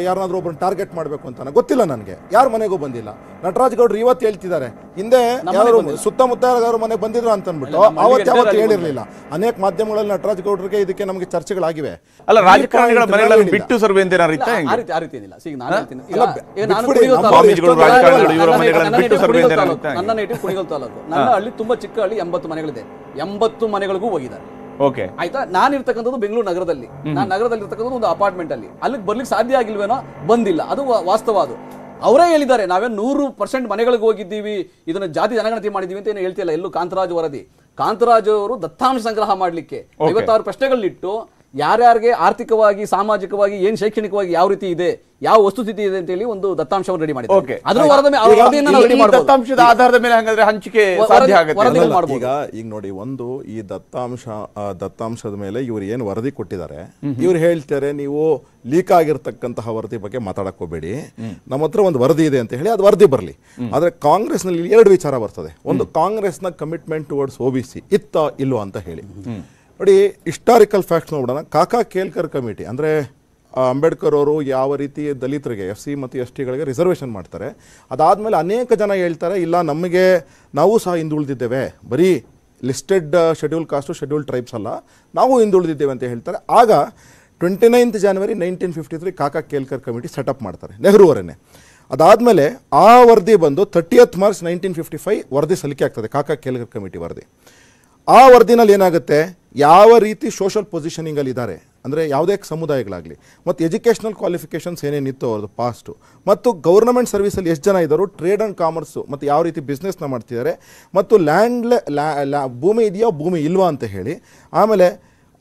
ಯಾರನ್ನಾದ್ರೂ ಒಬ್ಬರು ಟಾರ್ಗೆಟ್ ಮಾಡಬೇಕು ಅಂತ ಗೊತ್ತಿಲ್ಲ ನನಗೆ ಯಾರು ಮನೆಗೂ ಬಂದಿಲ್ಲ ನಟರಾಜ್ ಗೌಡ್ರು ಇವತ್ತು ಹೇಳ್ತಿದ್ದಾರೆ ಹಿಂದೆ ಯಾರು ಸುತ್ತಮುತ್ತ ಯಾರು ಮನೆಗೆ ಬಂದಿದ್ರು ಅಂತ ಅಂದ್ಬಿಟ್ಟು ಅವತ್ತು ಯಾವತ್ತು ಹೇಳಿರಲಿಲ್ಲ ಅನೇಕ ಮಾಧ್ಯಮಗಳಲ್ಲಿ ನಟರಾಜ್ ಗೌಡ್ರಿಗೆ ಇದಕ್ಕೆ ನಮಗೆ ಚರ್ಚೆಗಳಾಗಿವೆ ಅಲ್ಲ ರಾಜಕಾರಣಿಗಳ ಮನೆಗಳಲ್ಲಿ ಬಿಟ್ಟು ಸರ್ವೇಂದ್ರ ನನ್ನ ಹಳ್ಳಿ ತುಂಬಾ ಚಿಕ್ಕ ಹಳ್ಳಿ ಎಂಬತ್ತು ಮನೆಗಳಿದೆ ಎಂಬತ್ತು ಮನೆಗಳಿಗೂ ಹೋಗಿದ್ದಾರೆ ಓಕೆ ಆಯ್ತಾ ನಾನು ಇರ್ತಕ್ಕಂಥದ್ದು ಬೆಂಗಳೂರು ನಗರದಲ್ಲಿ ನಾನು ನಗರದಲ್ಲಿ ಇರ್ತಕ್ಕಂಥದ್ದು ಒಂದು ಅಪಾರ್ಟ್ಮೆಂಟ್ ಅಲ್ಲಿ ಅಲ್ಲಿಗೆ ಬರ್ಲಿಕ್ಕೆ ಸಾಧ್ಯ ಆಗಿಲ್ವೇನೋ ಬಂದಿಲ್ಲ ಅದು ವಾಸ್ತವ ಅದು ಅವರೇ ಹೇಳಿದ್ದಾರೆ ನಾವೇ ನೂರು ಪರ್ಸೆಂಟ್ ಮನೆಗಳಿಗೆ ಹೋಗಿದ್ದೀವಿ ಇದನ್ನ ಜಾತಿ ಜನಗಣತಿ ಮಾಡಿದೀವಿ ಅಂತ ಏನು ಹೇಳ್ತಿಲ್ಲ ಎಲ್ಲೂ ಕಾಂತರಾಜ್ ವರದಿ ಕಾಂತರಾಜ್ ಅವರು ದತ್ತಾಂಶ ಸಂಗ್ರಹ ಮಾಡಲಿಕ್ಕೆ ಐವತ್ತಾರು ಪ್ರಶ್ನೆಗಳನ್ನಿಟ್ಟು ಯಾರ್ಯಾರಿಗೆ ಆರ್ಥಿಕವಾಗಿ ಸಾಮಾಜಿಕವಾಗಿ ಏನ್ ಶೈಕ್ಷಣಿಕವಾಗಿ ಯಾವ ರೀತಿ ಇದೆ ಯಾವ ವಸ್ತುಸ್ಥಿತಿ ಇದೆ ಅಂತ ಹೇಳಿ ಒಂದು ದತ್ತಾಂಶವನ್ನು ರೆಡಿ ದತ್ತಾಂಶದ ಆಧಾರದ ಮೇಲೆ ಹಂಚಿಕೆ ಸಾಧ್ಯ ಆಗುತ್ತೆ ಈಗ ಈಗ ನೋಡಿ ಒಂದು ಈ ದತ್ತಾಂಶ ದತ್ತಾಂಶದ ಮೇಲೆ ಇವರು ಏನು ವರದಿ ಕೊಟ್ಟಿದ್ದಾರೆ ಇವ್ರು ಹೇಳ್ತಾರೆ ನೀವು ಲೀಕ್ ಆಗಿರ್ತಕ್ಕಂತಹ ವರದಿ ಬಗ್ಗೆ ಮಾತಾಡಕ್ ಹೋಗ್ಬೇಡಿ ನಮ್ಮ ಹತ್ರ ಒಂದು ವರದಿ ಇದೆ ಅಂತ ಹೇಳಿ ಅದು ವರದಿ ಬರಲಿ ಕಾಂಗ್ರೆಸ್ ನಲ್ಲಿ ಎರಡು ವಿಚಾರ ಬರ್ತದೆ ಒಂದು ಕಾಂಗ್ರೆಸ್ನ ಕಮಿಟ್ಮೆಂಟ್ ಟುವರ್ಡ್ಸ್ ಓಬಿಸಿ ಇತ್ತ ಇಲ್ವ ಅಂತ ಹೇಳಿ ನೋಡಿ ಹಿಸ್ಟಾರಿಕಲ್ ಫ್ಯಾಕ್ಟ್ಸ್ ನೋಡೋಣ ಕಾಕಾ ಕೇಲ್ಕರ್ ಕಮಿಟಿ ಅಂದರೆ ಅಂಬೇಡ್ಕರ್ ಅವರು ಯಾವ ರೀತಿ ದಲಿತರಿಗೆ ಎಫ್ ಸಿ ಮತ್ತು ಎಸ್ ಟಿಗಳಿಗೆ ರಿಸರ್ವೇಷನ್ ಮಾಡ್ತಾರೆ ಅದಾದಮೇಲೆ ಅನೇಕ ಜನ ಹೇಳ್ತಾರೆ ಇಲ್ಲ ನಮಗೆ ನಾವು ಸಹ ಹಿಂದುಳಿದಿದ್ದೇವೆ ಬರೀ listed schedule caste schedule tribes ಅಲ್ಲ ನಾವು ಹಿಂದುಳಿದಿದ್ದೇವೆ ಅಂತ ಹೇಳ್ತಾರೆ ಆಗ twenty ninth January nineteen fifty three Kaka Kelkar committee setup ಮಾಡ್ತಾರೆ ನೆಹರುವರೇ ಅದಾದಮೇಲೆ ಆ ವರದಿ ಬಂದು thirtieth March nineteen fifty five ವರದಿ ಸಲ್ಲಿಕೆ ಆಗ್ತದೆ ಕಾಕಾ ಕೇಲ್ಕರ್ ಕಮಿಟಿ ವರದಿ ಆ ವರದಿನಲ್ಲಿ ಏನಾಗುತ್ತೆ ಯಾವ ರೀತಿ ಸೋಷಲ್ ಇದ್ದಾರೆ ಅಂದರೆ ಯಾವುದೇ ಸಮುದಾಯಗಳಾಗಲಿ ಮತ್ತು ಎಜುಕೇಷನಲ್ ಕ್ವಾಲಿಫಿಕೇಷನ್ಸ್ ಏನೇನಿತ್ತು ಅವ್ರದ್ದು ಪಾಸ್ಟು ಮತ್ತು ಗೌರ್ನಮೆಂಟ್ ಸರ್ವಿಸಲ್ಲಿ ಎಷ್ಟು ಜನ ಇದ್ದರು ಟ್ರೇಡ್ ಆ್ಯಂಡ್ ಕಾಮರ್ಸು ಮತ್ತು ಯಾವ ರೀತಿ ಬಿಸ್ನೆಸ್ನ ಮಾಡ್ತಿದ್ದಾರೆ ಮತ್ತು ಲ್ಯಾಂಡ್ ಲ್ಯಾ ಭೂಮಿ ಇದೆಯೋ ಭೂಮಿ ಇಲ್ವಾ ಅಂತ ಹೇಳಿ ಆಮೇಲೆ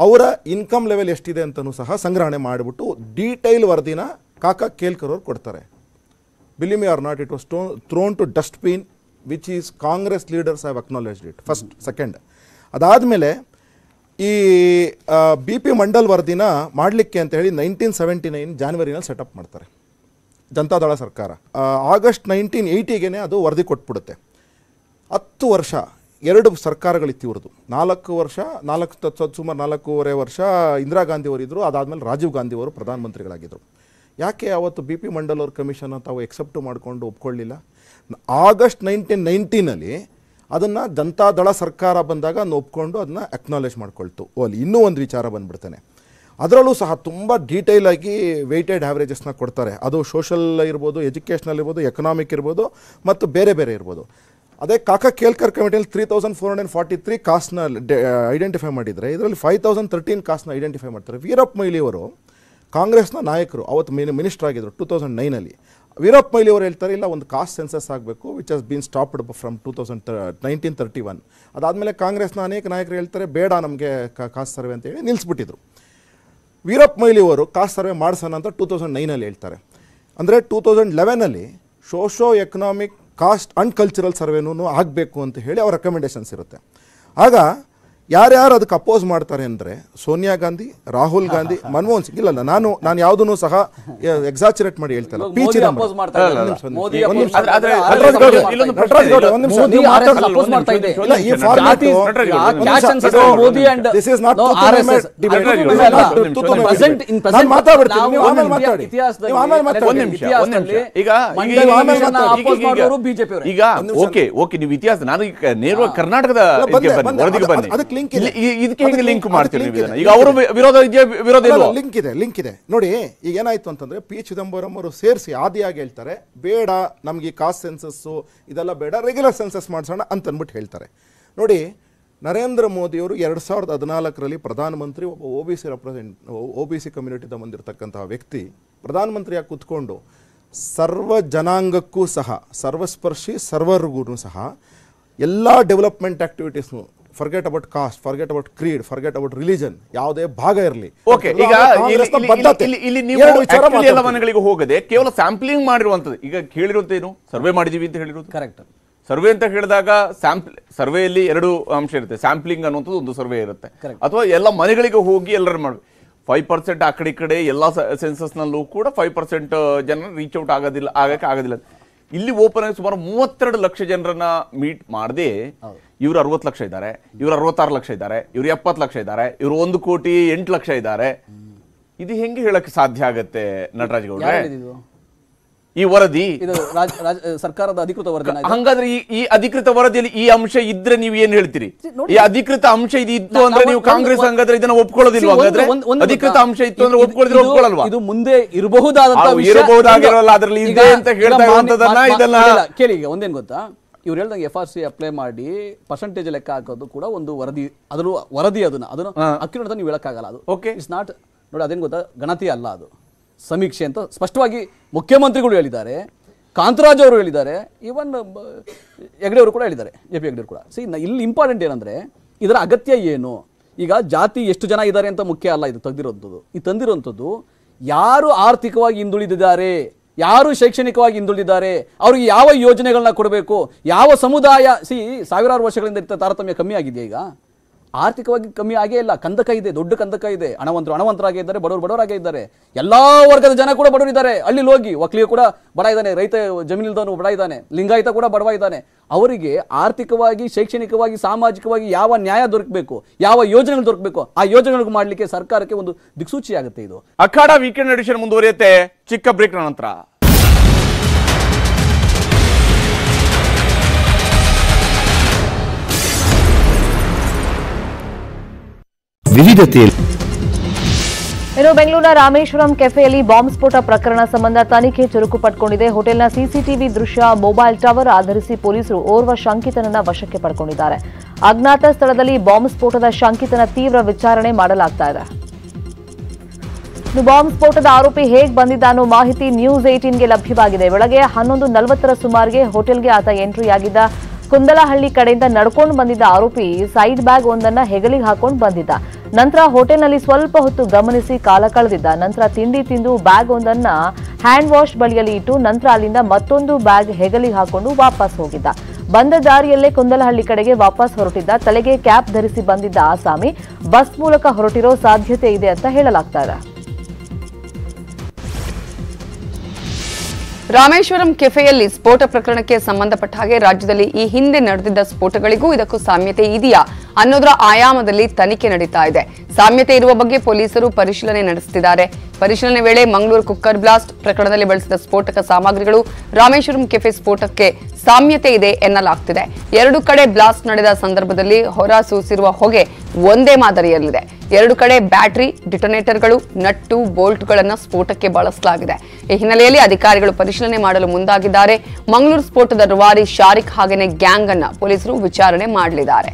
ಅವರ ಇನ್ಕಮ್ ಲೆವೆಲ್ ಎಷ್ಟಿದೆ ಅಂತಲೂ ಸಹ ಸಂಗ್ರಹಣೆ ಮಾಡಿಬಿಟ್ಟು ಡೀಟೈಲ್ ವರದಿನ ಕಾಕ ಕೇಳ್ಕರವ್ರು ಕೊಡ್ತಾರೆ believe me or not it was to thrown to dustbin which is Congress leaders have acknowledged it first second ಅದಾದಮೇಲೆ ಈ ಬಿ ಪಿ ಮಂಡಲ್ ವರದಿನ ಮಾಡಲಿಕ್ಕೆ ಅಂತ ಹೇಳಿ ನೈನ್ಟೀನ್ ಸೆವೆಂಟಿ ನೈನ್ ಜಾನ್ವರಿನಲ್ಲಿ ಸೆಟಪ್ ಮಾಡ್ತಾರೆ ಜನತಾದಳ ಸರ್ಕಾರ ಆಗಸ್ಟ್ ನೈನ್ಟೀನ್ ಏಯ್ಟಿಗೆ ಅದು ವರದಿ ಕೊಟ್ಬಿಡುತ್ತೆ ಹತ್ತು ವರ್ಷ ಎರಡು ಸರ್ಕಾರಗಳಿತ್ತು ಇವ್ರದ್ದು ನಾಲ್ಕು ವರ್ಷ ನಾಲ್ಕು ಸುಮಾರು ನಾಲ್ಕೂವರೆ ವರ್ಷ ಇಂದಿರಾ ಅವರು ಇದ್ದರು ಅದಾದಮೇಲೆ ರಾಜೀವ್ ಗಾಂಧಿಯವರು ಪ್ರಧಾನಮಂತ್ರಿಗಳಾಗಿದ್ದರು ಯಾಕೆ ಅವತ್ತು ಬಿ ಪಿ ಮಂಡಲ್ ಅವ್ರ ಕಮಿಷನ್ ತಾವು ಎಕ್ಸೆಪ್ಟು ಮಾಡಿಕೊಂಡು ಒಪ್ಕೊಳ್ಳಿಲ್ಲ ಆಗಸ್ಟ್ ನೈನ್ಟೀನ್ ನೈನ್ಟೀನಲ್ಲಿ ಅದನ್ನು ಜನತಾದಳ ಸರ್ಕಾರ ಬಂದಾಗ ಒಪ್ಕೊಂಡು ಅದನ್ನ ಅಕ್ನಾಲೇಜ್ ಮಾಡ್ಕೊಳ್ತು ಅಲ್ಲಿ ಇನ್ನೂ ಒಂದು ವಿಚಾರ ಬಂದ್ಬಿಡ್ತಾನೆ ಅದರಲ್ಲೂ ಸಹ ತುಂಬ ಡೀಟೇಲಾಗಿ ವೆಯ್ಟೆಡ್ ಆ್ಯಾವ್ರೇಜಸ್ನ ಕೊಡ್ತಾರೆ ಅದು ಸೋಷಲ್ ಇರ್ಬೋದು ಎಜುಕೇಷನಲ್ ಇರ್ಬೋದು ಎಕನಾಮಿಕ್ ಇರ್ಬೋದು ಮತ್ತು ಬೇರೆ ಬೇರೆ ಇರ್ಬೋದು ಅದೇ ಕಾಕ ಕೇಲ್ಕರ್ ಕಮಿಟಿಯಲ್ಲಿ three thousand four hundred forty three ಕಾಸ್ಟ್ನ ಐಡೆಂಟಿಫೈ ಮಾಡಿದರೆ ಇದರಲ್ಲಿ ಫೈವ್ ತೌಸಂಡ್ ತರ್ಟೀನ್ ಕಾಸ್ಟ್ನ ಐಡೆಂಟಿಫೈ ಮಾಡ್ತಾರೆ ವೀರಪ್ಪ ಮೊಯ್ಲಿಯವರು ಕಾಂಗ್ರೆಸ್ನ ನಾಯಕರು ಅವತ್ತು ಮಿನಿ ಮಿನಿಸ್ಟರ್ ಆಗಿದ್ದರು ಟೂ ತೌಸಂಡ್ ನೈನಲ್ಲಿ ವೀರಪ್ಪ ಮೊಯ್ಲಿ ಅವರು ಹೇಳ್ತಾರೆ ಇಲ್ಲ ಒಂದು ಕಾಸ್ಟ್ ಸೆನ್ಸಸ್ ಆಗಬೇಕು which has been stopped from two thousand nineteen thirty one ಅದಾದಮೇಲೆ ಕಾಂಗ್ರೆಸ್ನ ಅನೇಕ ನಾಯಕರು ಹೇಳ್ತಾರೆ ಬೇಡ ನಮಗೆ ಕಾಸ್ಟ್ ಸರ್ವೆ ಅಂತೇಳಿ ನಿಲ್ಲಿಸ್ಬಿಟ್ಟಿದ್ರು ವೀರಪ್ಪ ಮೊಯ್ಲಿ ಅವರು ಕಾಸ್ಟ್ ಸರ್ವೆ ಮಾಡಿಸೋಣ ಅಂತ ಟೂ ತೌಸಂಡ್ ನೈನಲ್ಲಿ ಹೇಳ್ತಾರೆ ಅಂದರೆ ಟೂ ತೌಸಂಡ್ ಲೆವೆನಲ್ಲಿ socio economic caste and cultural ಸರ್ವೆನೂ ಆಗಬೇಕು ಅಂತ ಹೇಳಿ ಅವ್ರ ರೆಕಮೆಂಡೇಷನ್ಸ್ ಇರುತ್ತೆ ಆಗ ಯಾರ್ಯಾರು ಅದಕ್ಕೆ ಅಪೋಸ್ ಮಾಡ್ತಾರೆ ಅಂದರೆ ಸೋನಿಯಾ ಗಾಂಧಿ ರಾಹುಲ್ ಗಾಂಧಿ ಮನಮೋಹನ್ ಸಿಂಗ್ ಇಲ್ಲ ನಾನು ನಾನು ಯಾವುದನ್ನು ಸಹ ಎಕ್ಸಾಚುರೇಟ್ (laughs) ಮಾಡಿ ಹೇಳ್ತಾರೆ ಪಿ ಈಗ ಓಕೆ ಓಕೆ ನೀವು ಇತಿಹಾಸ ನಾನು ನೇರವಾಗಿ ಕರ್ನಾಟಕದ ಲಿಂಕ್ ಇದೆ ಲಿಂಕ್ ಈಗ ಅವರು ವಿರೋಧ ವಿರೋಧ ಇದೆ ಲಿಂಕ್ ಇದೆ ನೋಡಿ ಈಗ ಏನಾಯ್ತು ಅಂತಂದ್ರೆ ಪಿ ಚಿದಂಬರಂ ಅವರು ಸೇರಿಸಿ ಆದಿಯಾಗಿ ಹೇಳ್ತಾರೆ ಬೇಡ ನಮಗೆ ಕಾಸ್ಟ್ ಸೆನ್ಸಸ್ಸು ಇದೆಲ್ಲ ಬೇಡ ರೆಗ್ಯುಲರ್ ಸೆನ್ಸಸ್ ಮಾಡಿಸೋಣ ಅಂತ ಅಂದ್ಬಿಟ್ಟು ಹೇಳ್ತಾರೆ ನೋಡಿ ನರೇಂದ್ರ ಮೋದಿಯವರು ಎರಡು ಸಾವಿರದ ಹದಿನಾಲ್ಕರಲ್ಲಿ ಪ್ರಧಾನಮಂತ್ರಿ ಒಬ್ಬ O B C represent O B C ಕಮ್ಯುನಿಟಿದ ಬಂದಿರತಕ್ಕಂತಹ ವ್ಯಕ್ತಿ ಪ್ರಧಾನಮಂತ್ರಿಯಾಗಿ ಕೂತ್ಕೊಂಡು ಸರ್ವ ಜನಾಂಗಕ್ಕೂ ಸಹ ಸರ್ವಸ್ಪರ್ಶಿ ಸರ್ವರ್ಗೂ ಸಹ ಎಲ್ಲ ಡೆವಲಪ್ಮೆಂಟ್ ಆ್ಯಕ್ಟಿವಿಟೀಸ್ನು forget about caste forget about creed forget about religion ಯಾವುದೇ ಭಾಗ ಇರಲಿ ಓಕೆ ಈಗ ಇಲ್ಲಿ ನೀವು ಎಲ್ಲ ಹೋಗದೆ ಕೇವಲ ಸ್ಯಾಂಪ್ಲಿಂಗ್ ಮಾಡಿರುವಂತದ್ದು ಈಗ ಏನು ಸರ್ವೆ ಮಾಡಿದೀವಿ ಅಂತ ಹೇಳಿರೋದು ಕರೆಕ್ಟ್ ಸರ್ವೆ ಅಂತ ಹೇಳಿದಾಗ ಸ್ಯಾಂಪ್ಲ್ ಸರ್ವೆಯಲ್ಲಿ ಎರಡು ಅಂಶ ಇರುತ್ತೆ ಸ್ಯಾಂಪ್ಲಿಂಗ್ ಅನ್ನುವಂಥದ್ದು ಒಂದು ಸರ್ವೆ ಇರುತ್ತೆ ಅಥವಾ ಎಲ್ಲ ಮನೆಗಳಿಗೆ ಹೋಗಿ ಎಲ್ಲರೂ ಮಾಡಬೇಕು ಫೈವ್ ಪರ್ಸೆಂಟ್ ಆ ಕಡೆ ಈ ಕಡೆ ಎಲ್ಲ ಸೆನ್ಸಸ್ನಲ್ಲೂ ಕೂಡ ಫೈವ್ ಪರ್ಸೆಂಟ್ ಜನ ರೀಚ್ ಔಟ್ ಆಗೋದಿಲ್ಲ ಆಗಕ್ಕೆ ಆಗೋದಿಲ್ಲ ಇಲ್ಲಿ ಓಪನ್ ಆಗಿ ಸುಮಾರು ಮೂವತ್ತೆರಡು ಲಕ್ಷ ಜನರನ್ನ ಮೀಟ್ ಮಾಡದೆ ಇವರು ಅರವತ್ತು ಲಕ್ಷ ಇದ್ದಾರೆ ಇವರು ಅರವತ್ತಾರು ಲಕ್ಷ ಇದ್ದಾರೆ ಇವರು ಎಪ್ಪತ್ತು ಲಕ್ಷ ಇದ್ದಾರೆ ಇವರು ಒಂದು ಕೋಟಿ ಎಂಟು ಲಕ್ಷ ಇದ್ದಾರೆ ಇದು ಹೆಂಗೆ ಹೇಳಕ್ಕೆ ಸಾಧ್ಯ ಆಗತ್ತೆ ನಟರಾಜ್ ಗೌಡ್ರೆ ಈ ವರದಿ ಸರ್ಕಾರದ ಅಧಿಕೃತ ವರದಿ ಹಂಗಾದ್ರೆ ಈ ಅಧಿಕೃತ ವರದಿಯಲ್ಲಿ ಈ ಅಂಶ ಇದ್ರೆ ನೀವು ಏನ್ ಹೇಳ್ತೀರಿ ಈ ಅಧಿಕೃತ ಅಂಶ ಇದು ಅಂದ್ರೆ ನೀವು ಕಾಂಗ್ರೆಸ್ ಹಂಗಾದ್ರೆ ಇದನ್ನ ಒಪ್ಕೊಳ್ಳೋದಿಲ್ಲ ಹಾಗಾದ್ರೆ ಅಧಿಕೃತ ಅಂಶ ಇತ್ತು ಅಂದ್ರೆ ಒಪ್ಕೊಳ್ಳೋದಿಲ್ಲ ಒಪ್ಕೊಳ್ಳಲ್ವಾ ಇದು ಮುಂದೆ ಇರಬಹುದಾದ ಇರಬಹುದಾಗಿರಲ್ಲ ಅದ್ರಲ್ಲಿ ಇದೆ ಅಂತ ಹೇಳ್ತಾ ಇದನ್ನ ಕೇಳಿ ಈಗ ಒಂದೇನ್ ಗೊತ್ತಾ ಇವ್ರು ಹೇಳ್ದಂಗೆ ಎಫ್ ಆರ್ ಸಿ ಅಪ್ಲೈ ಮಾಡಿ ಪರ್ಸೆಂಟೇಜ್ ಲೆಕ್ಕ ಹಾಕೋದು ಕೂಡ ಒಂದು ವರದಿ ಅದರ ವರದಿ ಅದನ್ನ ಅದನ್ನು ಅಕ್ಕಿ ಅಂತ ನೀವು ಹೇಳಕ್ಕಾಗಲ್ಲ ಅದು ಓಕೆ ಇಟ್ಸ್ ನಾಟ್ ನೋಡಿ ಅದೇನು ಗೊತ್ತಾ ಗಣತಿ ಅಲ್ಲ ಅದು ಸಮೀಕ್ಷೆ ಅಂತ ಸ್ಪಷ್ಟವಾಗಿ ಮುಖ್ಯಮಂತ್ರಿಗಳು ಹೇಳಿದ್ದಾರೆ ಕಾಂತರಾಜ್ ಅವರು ಹೇಳಿದ್ದಾರೆ ಈವನ್ ಹೆಗ್ಡೆ ಅವರು ಕೂಡ ಹೇಳಿದ್ದಾರೆ ಎ ಪಿ ಹೆಗ್ಡೆ ಕೂಡ ಸಿ ಇಲ್ಲಿ ಇಂಪಾರ್ಟೆಂಟ್ ಏನಂದರೆ ಇದರ ಅಗತ್ಯ ಏನು ಈಗ ಜಾತಿ ಎಷ್ಟು ಜನ ಇದ್ದಾರೆ ಅಂತ ಮುಖ್ಯ ಅಲ್ಲ ಇದು ತೆಗೆದಿರೋಂಥದ್ದು ಈ ತಂದಿರುವಂಥದ್ದು ಯಾರು ಆರ್ಥಿಕವಾಗಿ ಹಿಂದುಳಿದಿದ್ದಾರೆ ಯಾರು ಶೈಕ್ಷಣಿಕವಾಗಿ ಹಿಂದುಳಿದಿದ್ದಾರೆ ಅವ್ರಿಗೆ ಯಾವ ಯೋಜನೆಗಳನ್ನ ಕೊಡಬೇಕು ಯಾವ ಸಮುದಾಯ ಸಿ ಸಾವಿರಾರು ವರ್ಷಗಳಿಂದ ಇರ್ತ ತಾರತಮ್ಯ ಕಮ್ಮಿ ಈಗ ಆರ್ಥಿಕವಾಗಿ ಕಮ್ಮಿ ಆಗೇ ಇಲ್ಲ ಕಂದಕ ಇದೆ ದೊಡ್ಡ ಕಂದಕ ಇದೆ ಹಣವಂತರು ಹಣವಂತರಾಗೇ ಇದ್ದಾರೆ ಬಡವರು ಬಡವರಾಗೇ ಇದ್ದಾರೆ ಎಲ್ಲ ವರ್ಗದ ಜನ ಕೂಡ ಬಡವರಿದ್ದಾರೆ ಅಲ್ಲಿ ಹೋಗಿ ಒಕ್ಕಲಿಗ ಕೂಡ ಬಡ ಇದ್ದಾನೆ ರೈತ ಜಮೀನಿಲ್ದವನು ಬಡ ಇದ್ದಾನೆ ಲಿಂಗಾಯತ ಕೂಡ ಬಡವ ಇದ್ದಾನೆ ಅವರಿಗೆ ಆರ್ಥಿಕವಾಗಿ ಶೈಕ್ಷಣಿಕವಾಗಿ ಸಾಮಾಜಿಕವಾಗಿ ಯಾವ ನ್ಯಾಯ ದೊರಕಬೇಕು ಯಾವ ಯೋಜನೆಗಳು ದೊರಕಬೇಕು ಆ ಯೋಜನೆಗಳು ಮಾಡಲಿಕ್ಕೆ ಸರ್ಕಾರಕ್ಕೆ ಒಂದು ದಿಕ್ಸೂಚಿ ಆಗುತ್ತೆ ಇದು ಅಖಾಡ ವೀಕೆಂಡ್ ಎಡಿಷನ್ ಮುಂದುವರಿಯುತ್ತೆ ಚಿಕ್ಕ ಬ್ರೇಕ್ ನಂತರ ವಿವಿಧತೆಯಲ್ಲಿ ಇನ್ನು ಬೆಂಗಳೂರಿನ ರಾಮೇಶ್ವರಂ ಕೆಫೆಯಲ್ಲಿ ಬಾಂಬ್ ಸ್ಫೋಟ ಪ್ರಕರಣ ಸಂಬಂಧ ತನಿಖೆ ಚುರುಕು ಪಡ್ಕೊಂಡಿದೆ ಹೋಟೆಲ್ನ ಸಿಸಿಟಿವಿ ದೃಶ್ಯ ಮೊಬೈಲ್ ಟವರ್ ಆಧರಿಸಿ ಪೊಲೀಸರು ಓರ್ವ ಶಂಕಿತನನ್ನ ವಶಕ್ಕೆ ಪಡ್ಕೊಂಡಿದ್ದಾರೆ ಅಜ್ಞಾತ ಸ್ಥಳದಲ್ಲಿ ಬಾಂಬ್ ಸ್ಫೋಟದ ಶಂಕಿತನ ತೀವ್ರ ವಿಚಾರಣೆ ಮಾಡಲಾಗ್ತಾ ಇದೆ ಬಾಂಬ್ ಸ್ಫೋಟದ ಆರೋಪಿ ಹೇಗೆ ಬಂದಿದ್ದ ಅನ್ನೋ ಮಾಹಿತಿ ನ್ಯೂಸ್ ಏಟೀನ್ಗೆ ಲಭ್ಯವಾಗಿದೆ ಬೆಳಗ್ಗೆ ಹನ್ನೊಂದು ನಲವತ್ತರ ಸುಮಾರಿಗೆ ಹೋಟೆಲ್ಗೆ ಆತ ಎಂಟ್ರಿಯಾಗಿದ್ದ ಕುಂದಲಹಳ್ಳಿ ಕಡೆಯಿಂದ ನಡ್ಕೊಂಡು ಬಂದಿದ್ದ ಆರೋಪಿ ಸೈಡ್ ಬ್ಯಾಗ್ ಒಂದನ್ನ ಹೆಗಲಿಗೆ ಹಾಕೊಂಡು ಬಂದಿದ್ದ ನಂತರ ಹೋಟೆಲ್ನಲ್ಲಿ ಸ್ವಲ್ಪ ಹೊತ್ತು ಗಮನಿಸಿ ಕಾಲ ಕಳೆದಿದ್ದ ನಂತರ ತಿಂಡಿ ತಿಂದು ಬ್ಯಾಗ್ ಒಂದನ್ನ ಹ್ಯಾಂಡ್ ವಾಶ್ ಬಳಿಯಲ್ಲಿ ಇಟ್ಟು ನಂತರ ಅಲ್ಲಿಂದ ಮತ್ತೊಂದು ಬ್ಯಾಗ್ ಹೆಗಲಿಗೆ ಹಾಕೊಂಡು ವಾಪಸ್ ಹೋಗಿದ್ದ ಬಂದ ದಾರಿಯಲ್ಲೇ ಕುಂದಲಹಳ್ಳಿ ಕಡೆಗೆ ವಾಪಸ್ ಹೊರಟಿದ್ದ ತಲೆಗೆ ಕ್ಯಾಪ್ ಧರಿಸಿ ಬಂದಿದ್ದ ಆಸಾಮಿ ಬಸ್ ಮೂಲಕ ಹೊರಟಿರೋ ಸಾಧ್ಯತೆ ಇದೆ ಅಂತ ಹೇಳಲಾಗ್ತಾ ಇದೆ ರಾಮೇಶ್ವರಂ ಕೆಫೆಯಲ್ಲಿ ಸ್ಫೋಟ ಪ್ರಕರಣಕ್ಕೆ ಸಂಬಂಧಪಟ್ಟ ಹಾಗೆ ರಾಜ್ಯದಲ್ಲಿ ಈ ಹಿಂದೆ ನಡೆದಿದ್ದ ಸ್ಫೋಟಗಳಿಗೂ ಇದಕ್ಕೂ ಸಾಮ್ಯತೆ ಇದೆಯಾ ಅನ್ನೋದರ ಆಯಾಮದಲ್ಲಿ ತನಿಖೆ ನಡೀತಾ ಇದೆ ಸಾಮ್ಯತೆ ಇರುವ ಬಗ್ಗೆ ಪೊಲೀಸರು ಪರಿಶೀಲನೆ ನಡೆಸುತ್ತಿದ್ದಾರೆ ಪರಿಶೀಲನೆ ವೇಳೆ ಮಂಗಳೂರು ಕುಕ್ಕರ್ ಬ್ಲಾಸ್ಟ್ ಪ್ರಕರಣದಲ್ಲಿ ಬಳಸಿದ ಸ್ಫೋಟಕ ಸಾಮಗ್ರಿಗಳು ರಾಮೇಶ್ವರಂ ಕೆಫೆ ಸ್ಫೋಟಕ್ಕೆ ಸಾಮ್ಯತೆ ಇದೆ ಎನ್ನಲಾಗ್ತಿದೆ ಎರಡು ಕಡೆ ಬ್ಲಾಸ್ಟ್ ನಡೆದ ಸಂದರ್ಭದಲ್ಲಿ ಹೊರ ಸೂಸಿರುವ ಹೊಗೆ ಒಂದೇ ಮಾದರಿಯಲ್ಲಿದೆ ಎರಡು ಕಡೆ ಬ್ಯಾಟರಿ ಡಿಟೊನೇಟರ್ಗಳು ನಟ್ಟು ಬೋಲ್ಟ್ಗಳನ್ನು ಸ್ಫೋಟಕ್ಕೆ ಬಳಸಲಾಗಿದೆ ಈ ಹಿನ್ನೆಲೆಯಲ್ಲಿ ಅಧಿಕಾರಿಗಳು ಪರಿಶೀಲನೆ ಮಾಡಲು ಮುಂದಾಗಿದ್ದಾರೆ ಮಂಗಳೂರು ಸ್ಫೋಟದ ರುವಾರಿ ಶಾರಿಕ್ ಹಾಗೆಯೇ ಗ್ಯಾಂಗ್ ಅನ್ನ ಪೊಲೀಸರು ವಿಚಾರಣೆ ಮಾಡಲಿದ್ದಾರೆ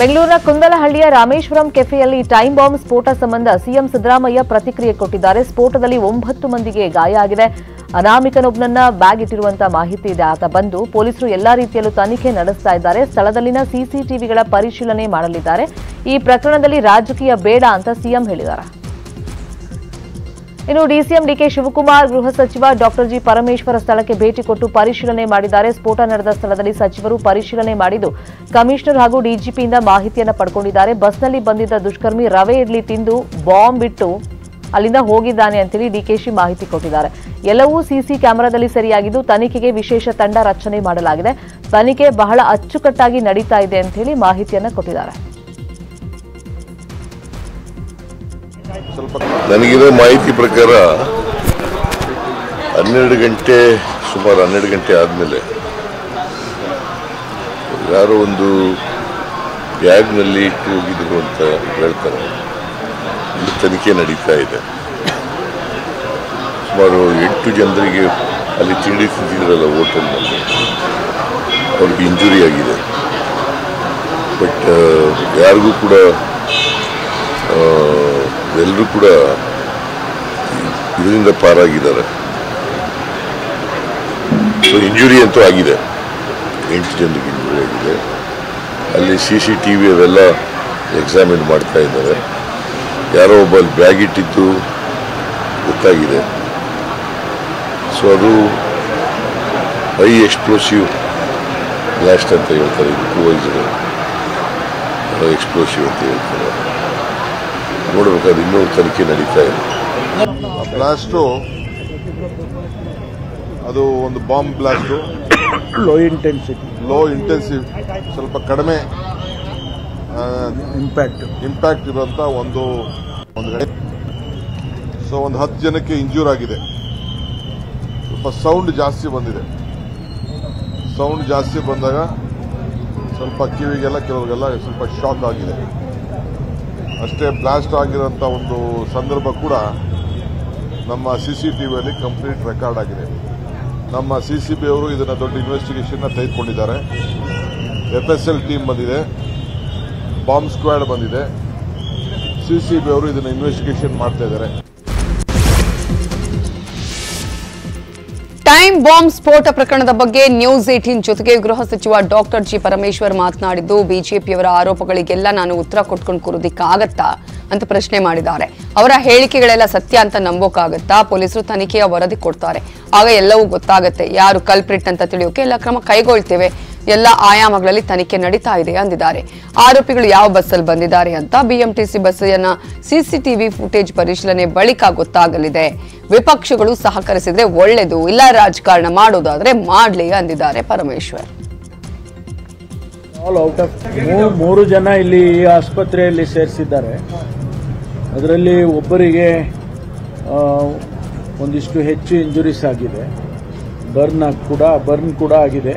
ಬೆಂಗಳೂರಿನ ಕುಂದಲಹಳ್ಳಿಯ ರಾಮೇಶ್ವರಂ ಕೆಫೆಯಲ್ಲಿ ಟೈಮ್ ಬಾಂಬ್ ಸ್ಫೋಟ ಸಂಬಂಧ ಸಿಎಂ ಸಿದ್ದರಾಮಯ್ಯ ಪ್ರತಿಕ್ರಿಯೆ ಕೊಟ್ಟಿದ್ದಾರೆ ಸ್ಫೋಟದಲ್ಲಿ ಒಂಬತ್ತು ಮಂದಿಗೆ ಗಾಯ ಆಗಿದೆ ಅನಾಮಿಕನೊಬ್ಬನನ್ನ ಬ್ಯಾಗ್ ಇಟ್ಟಿರುವಂತಹ ಮಾಹಿತಿ ಇದೆ ಆತ ಬಂದು ಪೊಲೀಸರು ಎಲ್ಲಾ ರೀತಿಯಲ್ಲೂ ತನಿಖೆ ನಡೆಸ್ತಾ ಇದ್ದಾರೆ ಸ್ಥಳದಲ್ಲಿನ ಸಿಸಿಟಿವಿಗಳ ಪರಿಶೀಲನೆ ಮಾಡಲಿದ್ದಾರೆ ಈ ಪ್ರಕರಣದಲ್ಲಿ ರಾಜಕೀಯ ಬೇಡ ಅಂತ ಸಿಎಂ ಹೇಳಿದ್ದಾರೆ ಇನ್ನು ಡಿಸಿಎಂ ಡಿಕೆ ಶಿವಕುಮಾರ್ ಗೃಹ ಸಚಿವ ಡಾಕ್ಟರ್ ಜಿ ಪರಮೇಶ್ವರ ಸ್ಥಳಕ್ಕೆ ಭೇಟಿ ಕೊಟ್ಟು ಪರಿಶೀಲನೆ ಮಾಡಿದ್ದಾರೆ ಸ್ಫೋಟ ನಡೆದ ಸ್ಥಳದಲ್ಲಿ ಸಚಿವರು ಪರಿಶೀಲನೆ ಮಾಡಿದ್ದು ಕಮಿಷನರ್ ಹಾಗೂ ಡಿಜಿಪಿಯಿಂದ ಮಾಹಿತಿಯನ್ನು ಪಡ್ಕೊಂಡಿದ್ದಾರೆ ಬಸ್ನಲ್ಲಿ ಬಂದಿದ್ದ ದುಷ್ಕರ್ಮಿ ರವೆ ಇಡ್ಲಿ ತಿಂದು ಬಾಂಬ್ ಇಟ್ಟು ಅಲ್ಲಿಂದ ಹೋಗಿದ್ದಾನೆ ಅಂತೇಳಿ ಡಿಕೆಶಿ ಮಾಹಿತಿ ಕೊಟ್ಟಿದ್ದಾರೆ ಎಲ್ಲವೂ ಸಿಸಿ ಕ್ಯಾಮೆರಾದಲ್ಲಿ ಸರಿಯಾಗಿದ್ದು ತನಿಖೆಗೆ ವಿಶೇಷ ತಂಡ ರಚನೆ ಮಾಡಲಾಗಿದೆ ತನಿಖೆ ಬಹಳ ಅಚ್ಚುಕಟ್ಟಾಗಿ ನಡೀತಾ ಇದೆ ಅಂತ ಹೇಳಿ ಮಾಹಿತಿಯನ್ನು ಕೊಟ್ಟಿದ್ದಾರೆ ನನಗಿರೋ ಮಾಹಿತಿ ಪ್ರಕಾರ ಹನ್ನೆರಡು ಗಂಟೆ ಸುಮಾರು ಹನ್ನೆರಡು ಗಂಟೆ ಆದಮೇಲೆ ಯಾರೋ ಒಂದು ಬ್ಯಾಗ್ನಲ್ಲಿ ಇಟ್ಟು ಹೋಗಿದ್ರು ಅಂತ ಹೇಳ್ತಾರೆ ಒಂದು ತನಿಖೆ ನಡೀತಾ ಇದೆ ಸುಮಾರು ಎಂಟು ಜನರಿಗೆ ಅಲ್ಲಿ ತಿಂಡಿ ತಿಂದಿದ್ರಲ್ಲ ಹೋಟೆಲ್ನಲ್ಲಿ ಅವ್ರಿಗೆ ಇಂಜುರಿ ಆಗಿದೆ ಬಟ್ ಯಾರಿಗೂ ಕೂಡ ಎಲ್ಲರೂ ಕೂಡ ಇದರಿಂದ ಪಾರಾಗಿದ್ದಾರೆ ಇಂಜುರಿ ಅಂತೂ ಆಗಿದೆ ಎಂಟು ಜನರಿಗೆ ಇಂಜುರಿ ಆಗಿದೆ ಅಲ್ಲಿ ಸಿ ಸಿ ಟಿ ವಿ ಅವೆಲ್ಲ ಎಕ್ಸಾಮಿನ್ ಮಾಡ್ತಾ ಇದ್ದಾರೆ ಯಾರೋ ಒಬ್ಬ ಅಲ್ಲಿ ಬ್ಯಾಗ್ ಇಟ್ಟಿದ್ದು ಗೊತ್ತಾಗಿದೆ ಸೊ ಅದು ಹೈ ಎಕ್ಸ್ಪ್ಲೋಸಿವ್ ಬ್ಲಾಸ್ಟ್ ಅಂತ ಹೇಳ್ತಾರೆ ಇದು ಟೂ ಎಕ್ಸ್ಪ್ಲೋಸಿವ್ ಅಂತ ಹೇಳ್ತಾರೆ ನೋಡಬೇಕಾದ್ರೆ ಇನ್ನೂ ತನಿಖೆ ನಡೀತಾ ಇದೆ ಬ್ಲಾಸ್ಟು ಅದು ಒಂದು bomb blast low intensity low intensive ಸ್ವಲ್ಪ ಕಡಿಮೆ ಇಂಪ್ಯಾಕ್ಟ್ ಇಂಪ್ಯಾಕ್ಟ್ ಇರುವಂಥ ಒಂದು ಒಂದು ಕಡೆ ಸೊ ಒಂದು ಹತ್ತು ಜನಕ್ಕೆ ಇಂಜೂರ್ ಆಗಿದೆ ಸ್ವಲ್ಪ ಸೌಂಡ್ ಜಾಸ್ತಿ ಬಂದಿದೆ ಸೌಂಡ್ ಜಾಸ್ತಿ ಬಂದಾಗ ಸ್ವಲ್ಪ ಕಿವಿಗೆಲ್ಲ ಕೆಲವರಿಗೆಲ್ಲ ಸ್ವಲ್ಪ ಶಾಕ್ ಆಗಿದೆ ಅಷ್ಟೇ ಬ್ಲಾಸ್ಟ್ ಆಗಿರೋಂಥ ಒಂದು ಸಂದರ್ಭ ಕೂಡ ನಮ್ಮ ಸಿ ಸಿ ಟಿ ವಿಯಲ್ಲಿ ಕಂಪ್ಲೀಟ್ ರೆಕಾರ್ಡ್ ಆಗಿದೆ ನಮ್ಮ ಸಿ ಸಿ ಬಿ ಅವರು ಇದನ್ನು ದೊಡ್ಡ ಇನ್ವೆಸ್ಟಿಗೇಷನ್ನ ತೆಗೆದುಕೊಂಡಿದ್ದಾರೆ ಎಫ್ ಎಸ್ ಎಲ್ ಟೀಮ್ ಬಂದಿದೆ ಬಾಂಬ್ ಸ್ಕ್ವಾಡ್ ಬಂದಿದೆ ಸಿ ಸಿ ಬಿ ಅವರು ಇದನ್ನು ಇನ್ವೆಸ್ಟಿಗೇಷನ್ ಮಾಡ್ತಾ ಇದ್ದಾರೆ ಟೈಮ್ ಬಾಂಬ್ ಸ್ಫೋಟ ಪ್ರಕರಣದ ಬಗ್ಗೆ ನ್ಯೂಸ್ ಏಟೀನ್ ಜೊತೆಗೆ ಗೃಹ ಸಚಿವ ಡಾಕ್ಟರ್ ಜಿ ಪರಮೇಶ್ವರ್ ಮಾತನಾಡಿದ್ದು ಬಿಜೆಪಿಯವರ ಆರೋಪಗಳಿಗೆಲ್ಲ ನಾನು ಉತ್ತರ ಕೊಟ್ಕೊಂಡು ಕೂರೋದಿಕ್ಕಾಗತ್ತಾ ಅಂತ ಪ್ರಶ್ನೆ ಮಾಡಿದ್ದಾರೆ ಅವರ ಹೇಳಿಕೆಗಳೆಲ್ಲ ಸತ್ಯ ಅಂತ ನಂಬೋಕ್ಕಾಗತ್ತಾ ಪೊಲೀಸರು ತನಿಖೆಯ ವರದಿ ಕೊಡ್ತಾರೆ ಆಗ ಎಲ್ಲವೂ ಗೊತ್ತಾಗುತ್ತೆ ಯಾರು ಕಲ್ಪ್ರಿಟ್ ಅಂತ ತಿಳಿಯೋಕೆ ಎಲ್ಲ ಕ್ರಮ ಕೈಗೊಳ್ತೇವೆ ಎಲ್ಲ ಆಯಾಮಗಳಲ್ಲಿ ತನಿಖೆ ನಡೀತಾ ಇದೆ ಅಂದಿದ್ದಾರೆ ಆರೋಪಿಗಳು ಯಾವ ಬಸ್ಸಲ್ಲಿ ಬಂದಿದ್ದಾರೆ ಅಂತ ಬಿಎಂಟಿಸಿ ಬಸ್ಸಿನ ಸಿಸಿಟಿವಿ ಫುಟೇಜ್ ಪರಿಶೀಲನೆ ಬಳಿಕ ಗೊತ್ತಾಗಲಿದೆ ವಿಪಕ್ಷಗಳು ಸಹಕರಿಸಿದ್ರೆ ಒಳ್ಳೇದು ಇಲ್ಲ ರಾಜಕಾರಣ ಮಾಡೋದಾದ್ರೆ ಮಾಡ್ಲಿ ಅಂದಿದ್ದಾರೆ ಪರಮೇಶ್ವರ್ ಆಲ್ ಔಟ್ ಮೂರು ಜನ ಇಲ್ಲಿ ಆಸ್ಪತ್ರೆಯಲ್ಲಿ ಸೇರಿಸಿದ್ದಾರೆ ಅದರಲ್ಲಿ ಒಬ್ಬರಿಗೆ ಒಂದಿಷ್ಟು ಹೆಚ್ಚು ಇಂಜುರೀಸ್ ಆಗಿದೆ ಬರ್ನ್ ಕೂಡ ಬರ್ನ್ ಕೂಡ ಆಗಿದೆ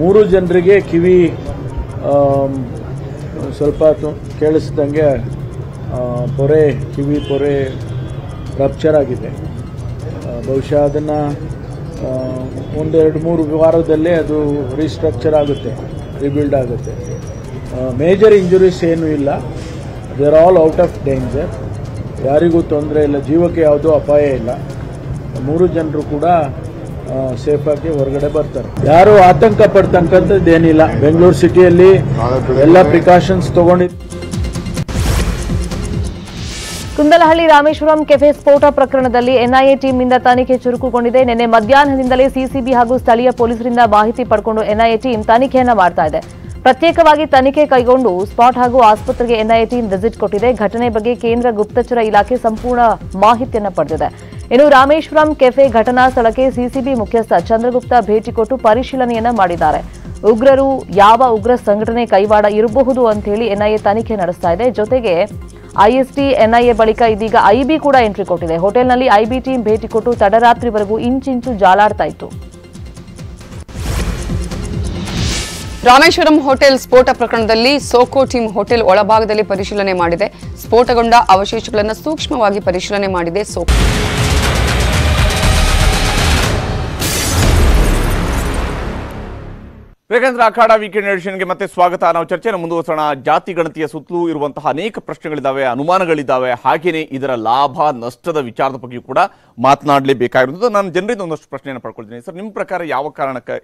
ಮೂರು ಜನರಿಗೆ ಕಿವಿ ಸ್ವಲ್ಪ ಕೇಳಿಸ್ದಂಗೆ ಪೊರೆ ಕಿವಿ ಪೊರೆ ರಪ್ಚರ್ ಆಗಿದೆ ಬಹುಶಃ ಅದನ್ನು ಒಂದೆರಡು ಮೂರು ವಾರದಲ್ಲೇ ಅದು ರೀಸ್ಟ್ರಕ್ಚರ್ ಆಗುತ್ತೆ ರಿಬಿಲ್ಡ್ ಆಗುತ್ತೆ ಮೇಜರ್ ಇಂಜುರೀಸ್ ಏನೂ ಇಲ್ಲ they are all out of danger ಯಾರಿಗೂ ತೊಂದರೆ ಇಲ್ಲ ಜೀವಕ್ಕೆ ಯಾವುದೂ ಅಪಾಯ ಇಲ್ಲ ಮೂರು ಜನರು ಕೂಡ ಆಗಿ ಹೊರಗಡೆ ಬರ್ತಾರೆ ಯಾರು ಆತಂಕ ಪಡ್ತಕ್ಕಂಥದ್ದು ಏನಿಲ್ಲ ಬೆಂಗಳೂರು ಸಿಟಿಯಲ್ಲಿ ಎಲ್ಲ ಪ್ರಿಕಾಷನ್ಸ್ ತಗೊಂಡಿದ್ದ ಕುಂದಲಹಳ್ಳಿ ರಾಮೇಶ್ವರಂ ಕೆಫೆ ಸ್ಫೋಟ ಪ್ರಕರಣದಲ್ಲಿ ಎನ್ಐಎ ಟೀಮ್ನಿಂದ ತನಿಖೆ ಚುರುಕುಗೊಂಡಿದೆ ನಿನ್ನೆ ಮಧ್ಯಾಹ್ನದಿಂದಲೇ ಸಿಸಿಬಿ ಹಾಗೂ ಸ್ಥಳೀಯ ಪೊಲೀಸರಿಂದ ಮಾಹಿತಿ ಪಡ್ಕೊಂಡು ಎನ್ಐಎ ಟೀಮ್ ತನಿಖೆಯನ್ನ ಮಾಡ್ತಾ ಇದೆ ಪ್ರತ್ಯೇಕವಾಗಿ ತನಿಖೆ ಕೈಗೊಂಡು ಸ್ಪಾಟ್ ಹಾಗೂ ಆಸ್ಪತ್ರೆಗೆ ಎನ್ಐಎ ಟೀಮ್ ವಿಸಿಟ್ ಕೊಟ್ಟಿದೆ ಘಟನೆ ಬಗ್ಗೆ ಕೇಂದ್ರ ಗುಪ್ತಚರ ಇಲಾಖೆ ಸಂಪೂರ್ಣ ಮಾಹಿತಿಯನ್ನು ಪಡೆದಿದೆ ಇನ್ನು ರಾಮೇಶ್ವರಂ ಕೆಫೆ ಘಟನಾ ಸ್ಥಳಕ್ಕೆ ಸಿಸಿಬಿ ಮುಖ್ಯಸ್ಥ ಚಂದ್ರಗುಪ್ತ ಭೇಟಿ ಕೊಟ್ಟು ಪರಿಶೀಲನೆಯನ್ನ ಮಾಡಿದ್ದಾರೆ ಉಗ್ರರು ಯಾವ ಉಗ್ರ ಸಂಘಟನೆ ಕೈವಾಡ ಇರಬಹುದು ಅಂತ ಹೇಳಿ ಎನ್ಐಎ ತನಿಖೆ ನಡೆಸ್ತಾ ಇದೆ ಜೊತೆಗೆ ಐಎಸ್ಟಿ ಎನ್ಐಎ ಬಳಿಕ ಇದೀಗ ಐಬಿ ಕೂಡ ಎಂಟ್ರಿ ಕೊಟ್ಟಿದೆ ಹೋಟೆಲ್ನಲ್ಲಿ ಐಬಿ ಟೀಂ ಭೇಟಿ ಕೊಟ್ಟು ತಡರಾತ್ರಿವರೆಗೂ ಇಂಚಿಂಚು ಜಾಲಾಡ್ತಾ ಇತ್ತು ರಾಮೇಶ್ವರಂ ಹೋಟೆಲ್ ಸ್ಫೋಟ ಪ್ರಕರಣದಲ್ಲಿ ಸೋಕೋ ಟೀಮ್ ಹೋಟೆಲ್ ಒಳಭಾಗದಲ್ಲಿ ಪರಿಶೀಲನೆ ಮಾಡಿದೆ ಸ್ಫೋಟಗೊಂಡ ಅವಶೇಷಗಳನ್ನು ಸೂಕ್ಷ್ಮವಾಗಿ ಪರಿಶೀಲನೆ ಮಾಡಿದೆ ಸೋಕೋ ಬೇಕಂದ್ರೆ ಅಖಾಡ ವೀಕೆಂಡ್ ಎಡಿಷನ್ಗೆ ಮತ್ತೆ ಸ್ವಾಗತ ನಾವು ಚರ್ಚೆಯನ್ನು ಮುಂದುವರಿಸೋಣ ಜಾತಿ ಗಣತಿಯ ಸುತ್ತಲೂ ಇರುವಂತಹ ಅನೇಕ ಪ್ರಶ್ನೆಗಳಿದ್ದಾವೆ ಅನುಮಾನಗಳಿದ್ದಾವೆ ಹಾಗೆಯೇ ಇದರ ಲಾಭ ನಷ್ಟದ ವಿಚಾರದ ಬಗ್ಗೆಯೂ ಕೂಡ ಮಾತನಾಡಲೇಬೇಕಾಗಿರುವುದು ನಾನು ಜನರಿಂದ ಒಂದಷ್ಟು ಪ್ರಶ್ನೆಯನ್ನು ಪಡ್ಕೊಳ್ತೀನಿ ಸರ್ ನಿಮ್ಮ ಪ್ರಕಾರ ಯಾವ ಕಾರಣಕ್ಕೆ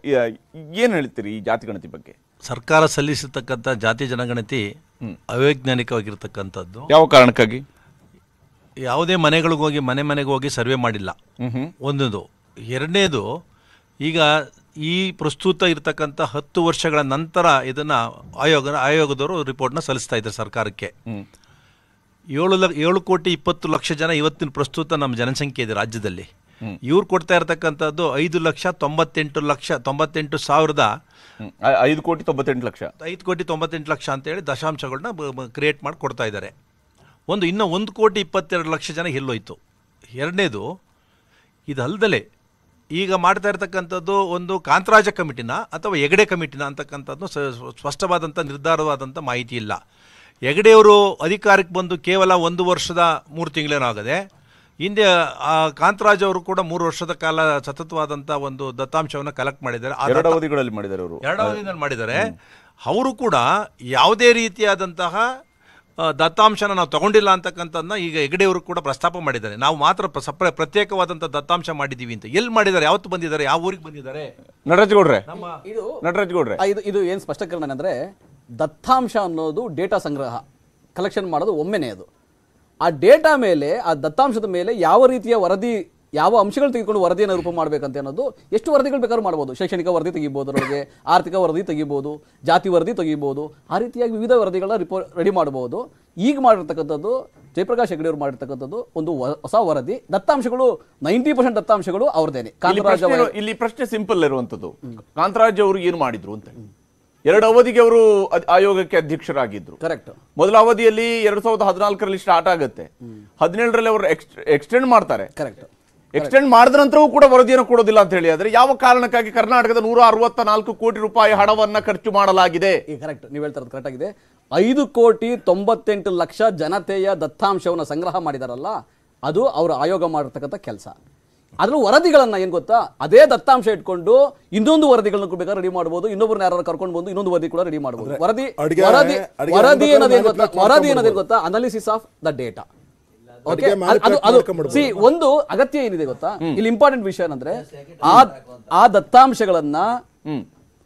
ಏನು ಹೇಳ್ತೀರಿ ಈ ಜಾತಿ ಗಣತಿ ಬಗ್ಗೆ ಸರ್ಕಾರ ಸಲ್ಲಿಸತಕ್ಕಂಥ ಜಾತಿ ಜನಗಣತಿ ಅವೈಜ್ಞಾನಿಕವಾಗಿರ್ತಕ್ಕಂಥದ್ದು ಯಾವ ಕಾರಣಕ್ಕಾಗಿ ಯಾವುದೇ ಮನೆಗಳಿಗೋಗಿ ಮನೆ ಮನೆಗೆ ಹೋಗಿ ಸರ್ವೆ ಮಾಡಿಲ್ಲ ಒಂದೊಂದು ಎರಡನೇದು ಈಗ ಈ ಪ್ರಸ್ತುತ ಇರತಕ್ಕಂಥ ಹತ್ತು ವರ್ಷಗಳ ನಂತರ ಇದನ್ನು ಆಯೋಗ ಆಯೋಗದವರು ರಿಪೋರ್ಟ್ನ ಸಲ್ಲಿಸ್ತಾ ಇದ್ದಾರೆ ಸರ್ಕಾರಕ್ಕೆ ಏಳು ಲಕ್ಷ ಏಳು ಕೋಟಿ ಇಪ್ಪತ್ತು ಲಕ್ಷ ಜನ ಇವತ್ತಿನ ಪ್ರಸ್ತುತ ನಮ್ಮ ಜನಸಂಖ್ಯೆ ಇದೆ ರಾಜ್ಯದಲ್ಲಿ ಇವ್ರು ಕೊಡ್ತಾ ಇರತಕ್ಕಂಥದ್ದು ಐದು ಲಕ್ಷ ತೊಂಬತ್ತೆಂಟು ಲಕ್ಷ ತೊಂಬತ್ತೆಂಟು ಸಾವಿರದ ಐದು ಕೋಟಿ ತೊಂಬತ್ತೆಂಟು ಲಕ್ಷ ಐದು ಕೋಟಿ ತೊಂಬತ್ತೆಂಟು ಲಕ್ಷ ಅಂತೇಳಿ ದಶಾಂಶಗಳನ್ನ ಕ್ರಿಯೇಟ್ ಮಾಡಿ ಕೊಡ್ತಾ ಇದ್ದಾರೆ ಒಂದು ಇನ್ನೂ ಒಂದು ಕೋಟಿ ಇಪ್ಪತ್ತೆರಡು ಲಕ್ಷ ಜನ ಎಲ್ಲೋಯ್ತು ಎರಡನೇದು ಇದಲ್ಲದಲೇ ಈಗ ಮಾಡ್ತಾ ಇರತಕ್ಕಂಥದ್ದು ಒಂದು ಕಾಂತರಾಜ ಕಮಿಟಿನ ಅಥವಾ ಹೆಗಡೆ ಕಮಿಟಿನ ಅಂತಕ್ಕಂಥದ್ದು ಸ್ಪಷ್ಟವಾದಂಥ ನಿರ್ಧಾರವಾದಂಥ ಮಾಹಿತಿ ಇಲ್ಲ ಹೆಗಡೆಯವರು ಅಧಿಕಾರಕ್ಕೆ ಬಂದು ಕೇವಲ ಒಂದು ವರ್ಷದ ಮೂರು ಆಗದೆ ಹಿಂದೆ ಕಾಂತರಾಜ್ ಅವರು ಕೂಡ ಮೂರು ವರ್ಷದ ಕಾಲ ಸತತವಾದಂಥ ಒಂದು ದತ್ತಾಂಶವನ್ನು ಕಲೆಕ್ಟ್ ಮಾಡಿದ್ದಾರೆ ಎರಡು ಅವಧಿಗಳಲ್ಲಿ ಮಾಡಿದ್ದಾರೆ ಅವರು ಎರಡು ಮಾಡಿದ್ದಾರೆ ಅವರು ಕೂಡ ಯಾವುದೇ ರೀತಿಯಾದಂತಹ ದತ್ತಾಂಶನ ನಾವು ತಗೊಂಡಿಲ್ಲ ಅಂತಕ್ಕಂಥದ್ದನ್ನ ಈಗ ಹೆಗಡೆಯವರು ಕೂಡ ಪ್ರಸ್ತಾಪ ಮಾಡಿದ್ದಾರೆ ನಾವು ಮಾತ್ರ ಸಪ್ರ ಪ್ರತ್ಯೇಕವಾದಂಥ ದತ್ತಾಂಶ ಮಾಡಿದ್ದೀವಿ ಅಂತ ಎಲ್ಲಿ ಮಾಡಿದ್ದಾರೆ ಯಾವತ್ತು ಬಂದಿದ್ದಾರೆ ಯಾವ ಊರಿಗೆ ಬಂದಿದ್ದಾರೆ ನಟರಾಜ್ಗೌಡ್ರೆ ಇದು ನಟರಾಜ್ಗೌಡ್ರೆ ಇದು ಇದು ಏನು ಸ್ಪಷ್ಟಕರಣ ಅಂದ್ರೆ ದತ್ತಾಂಶ ಅನ್ನೋದು ಡೇಟಾ ಸಂಗ್ರಹ ಕಲೆಕ್ಷನ್ ಮಾಡೋದು ಒಮ್ಮೆನೇ ಅದು ಆ ಡೇಟಾ ಮೇಲೆ ಆ ದತ್ತಾಂಶದ ಮೇಲೆ ಯಾವ ರೀತಿಯ ವರದಿ ಯಾವ ಅಂಶಗಳು ತೆಗೆದುಕೊಂಡು ವರದಿಯನ್ನು ರೂಪ ಮಾಡಬೇಕಂತ ಅನ್ನೋದು ಎಷ್ಟು ವರದಿಗಳು ಬೇಕಾದ್ರೂ ಮಾಡ್ಬೋದು ಶೈಕ್ಷಣಿಕ ವರದಿ ತೆಗಿಬೋದು ಅವರಿಗೆ ಆರ್ಥಿಕ ವರದಿ ತೆಗಿಬೋದು ಜಾತಿ ವರದಿ ತೆಗಿಬೋದು ಆ ರೀತಿಯಾಗಿ ವಿವಿಧ ವರದಿಗಳನ್ನ ರಿಪೋ ರೆಡಿ ಮಾಡ್ಬೋದು ಈಗ ಮಾಡಿರ್ತಕ್ಕಂಥದ್ದು ಜಯಪ್ರಕಾಶ್ ಹೆಗಡೆ ಅವರು ಮಾಡಿರ್ತಕ್ಕಂಥದ್ದು ಒಂದು ಹೊಸ ವರದಿ ದತ್ತಾಂಶಗಳು ನೈಂಟಿ ಪರ್ಸೆಂಟ್ ದತ್ತಾಂಶಗಳು ಅವ್ರದೇನೆ ಕಾಂತರಾಜ್ ಇಲ್ಲಿ ಪ್ರಶ್ನೆ ಸಿಂಪಲ್ ಇರುವಂಥದ್ದು ಕಾಂತರಾಜ್ ಅವರು ಏನು ಮಾಡಿದ್ರು ಅಂತ ಎರಡು ಅವಧಿಗೆ ಅವರು ಆಯೋಗಕ್ಕೆ ಅಧ್ಯಕ್ಷರಾಗಿದ್ರು ಕರೆಕ್ಟ್ ಮೊದಲ ಅವಧಿಯಲ್ಲಿ ಎರಡ್ ಸಾವಿರದ ಹದಿನಾಲ್ಕರಲ್ಲಿ ಸ್ಟಾರ್ಟ್ ಆಗುತ್ತೆ ಹದಿನೇಳರಲ್ಲಿ ಅವರು ಎಕ್ಸ್ಟೆಂಡ್ ಮಾಡ್ತಾರೆ ಕರೆಕ್ಟ್ ಎಕ್ಸ್ಟೆಂಡ್ ಮಾಡಿದ ನಂತರವೂ ಕೂಡ ವರದಿಯನ್ನು ಕೊಡೋದಿಲ್ಲ ಅಂತ ಹೇಳಿ ಆದ್ರೆ ಯಾವ ಕಾರಣಕ್ಕಾಗಿ ಕರ್ನಾಟಕದ ನೂರ ಅರವತ್ತ ನಾಲ್ಕು ಕೋಟಿ ರೂಪಾಯಿ ಹಣವನ್ನ ಖರ್ಚು ಮಾಡಲಾಗಿದೆ ಕರೆಕ್ಟ್ ನೀವು ಹೇಳ್ತಾ ಕರೆಕ್ಟ್ ಆಗಿದೆ ಐದು ಕೋಟಿ ತೊಂಬತ್ತೆಂಟು ಲಕ್ಷ ಜನತೆಯ ದತ್ತಾಂಶವನ್ನು ಸಂಗ್ರಹ ಮಾಡಿದಾರಲ್ಲ ಅದು ಅವರ ಆಯೋಗ ಮಾಡಿರ್ತಕ್ಕಂಥ ಕೆಲಸ ಆದ್ರೂ ವರದಿಗಳನ್ನ ಏನು ಗೊತ್ತಾ ಅದೇ ದತ್ತಾಂಶ ಇಟ್ಕೊಂಡು ಇನ್ನೊಂದು ವರದಿಗಳನ್ನು ಕೂಡ ರೆಡಿ ಮಾಡಬಹುದು ಇನ್ನೊಬ್ಬರು ಯಾರು ಕರ್ಕೊಂಡು ಬಂದು ಇನ್ನೊಂದು ವರದಿ ಕೂಡ ರೆಡಿ ಮಾಡಬಹುದು ವರದಿ ವರದಿ ವರದಿ ಏನದೇನು ಗೊತ್ತಾ ವರದಿ ಏನದೇನು ಗೊತ್ತಾ ಅನಾಲಿಸಿಸ್ ಆಫ್ ದ ಡೇಟಾ ಒಂದು ಅಗತ್ಯ ಏನಿದೆ ಗೊತ್ತಾ ಇಲ್ಲಿ ಇಂಪಾರ್ಟೆಂಟ್ ವಿಷಯ ಏನಂದ್ರೆ ಆ ದತ್ತಾಂಶಗಳನ್ನ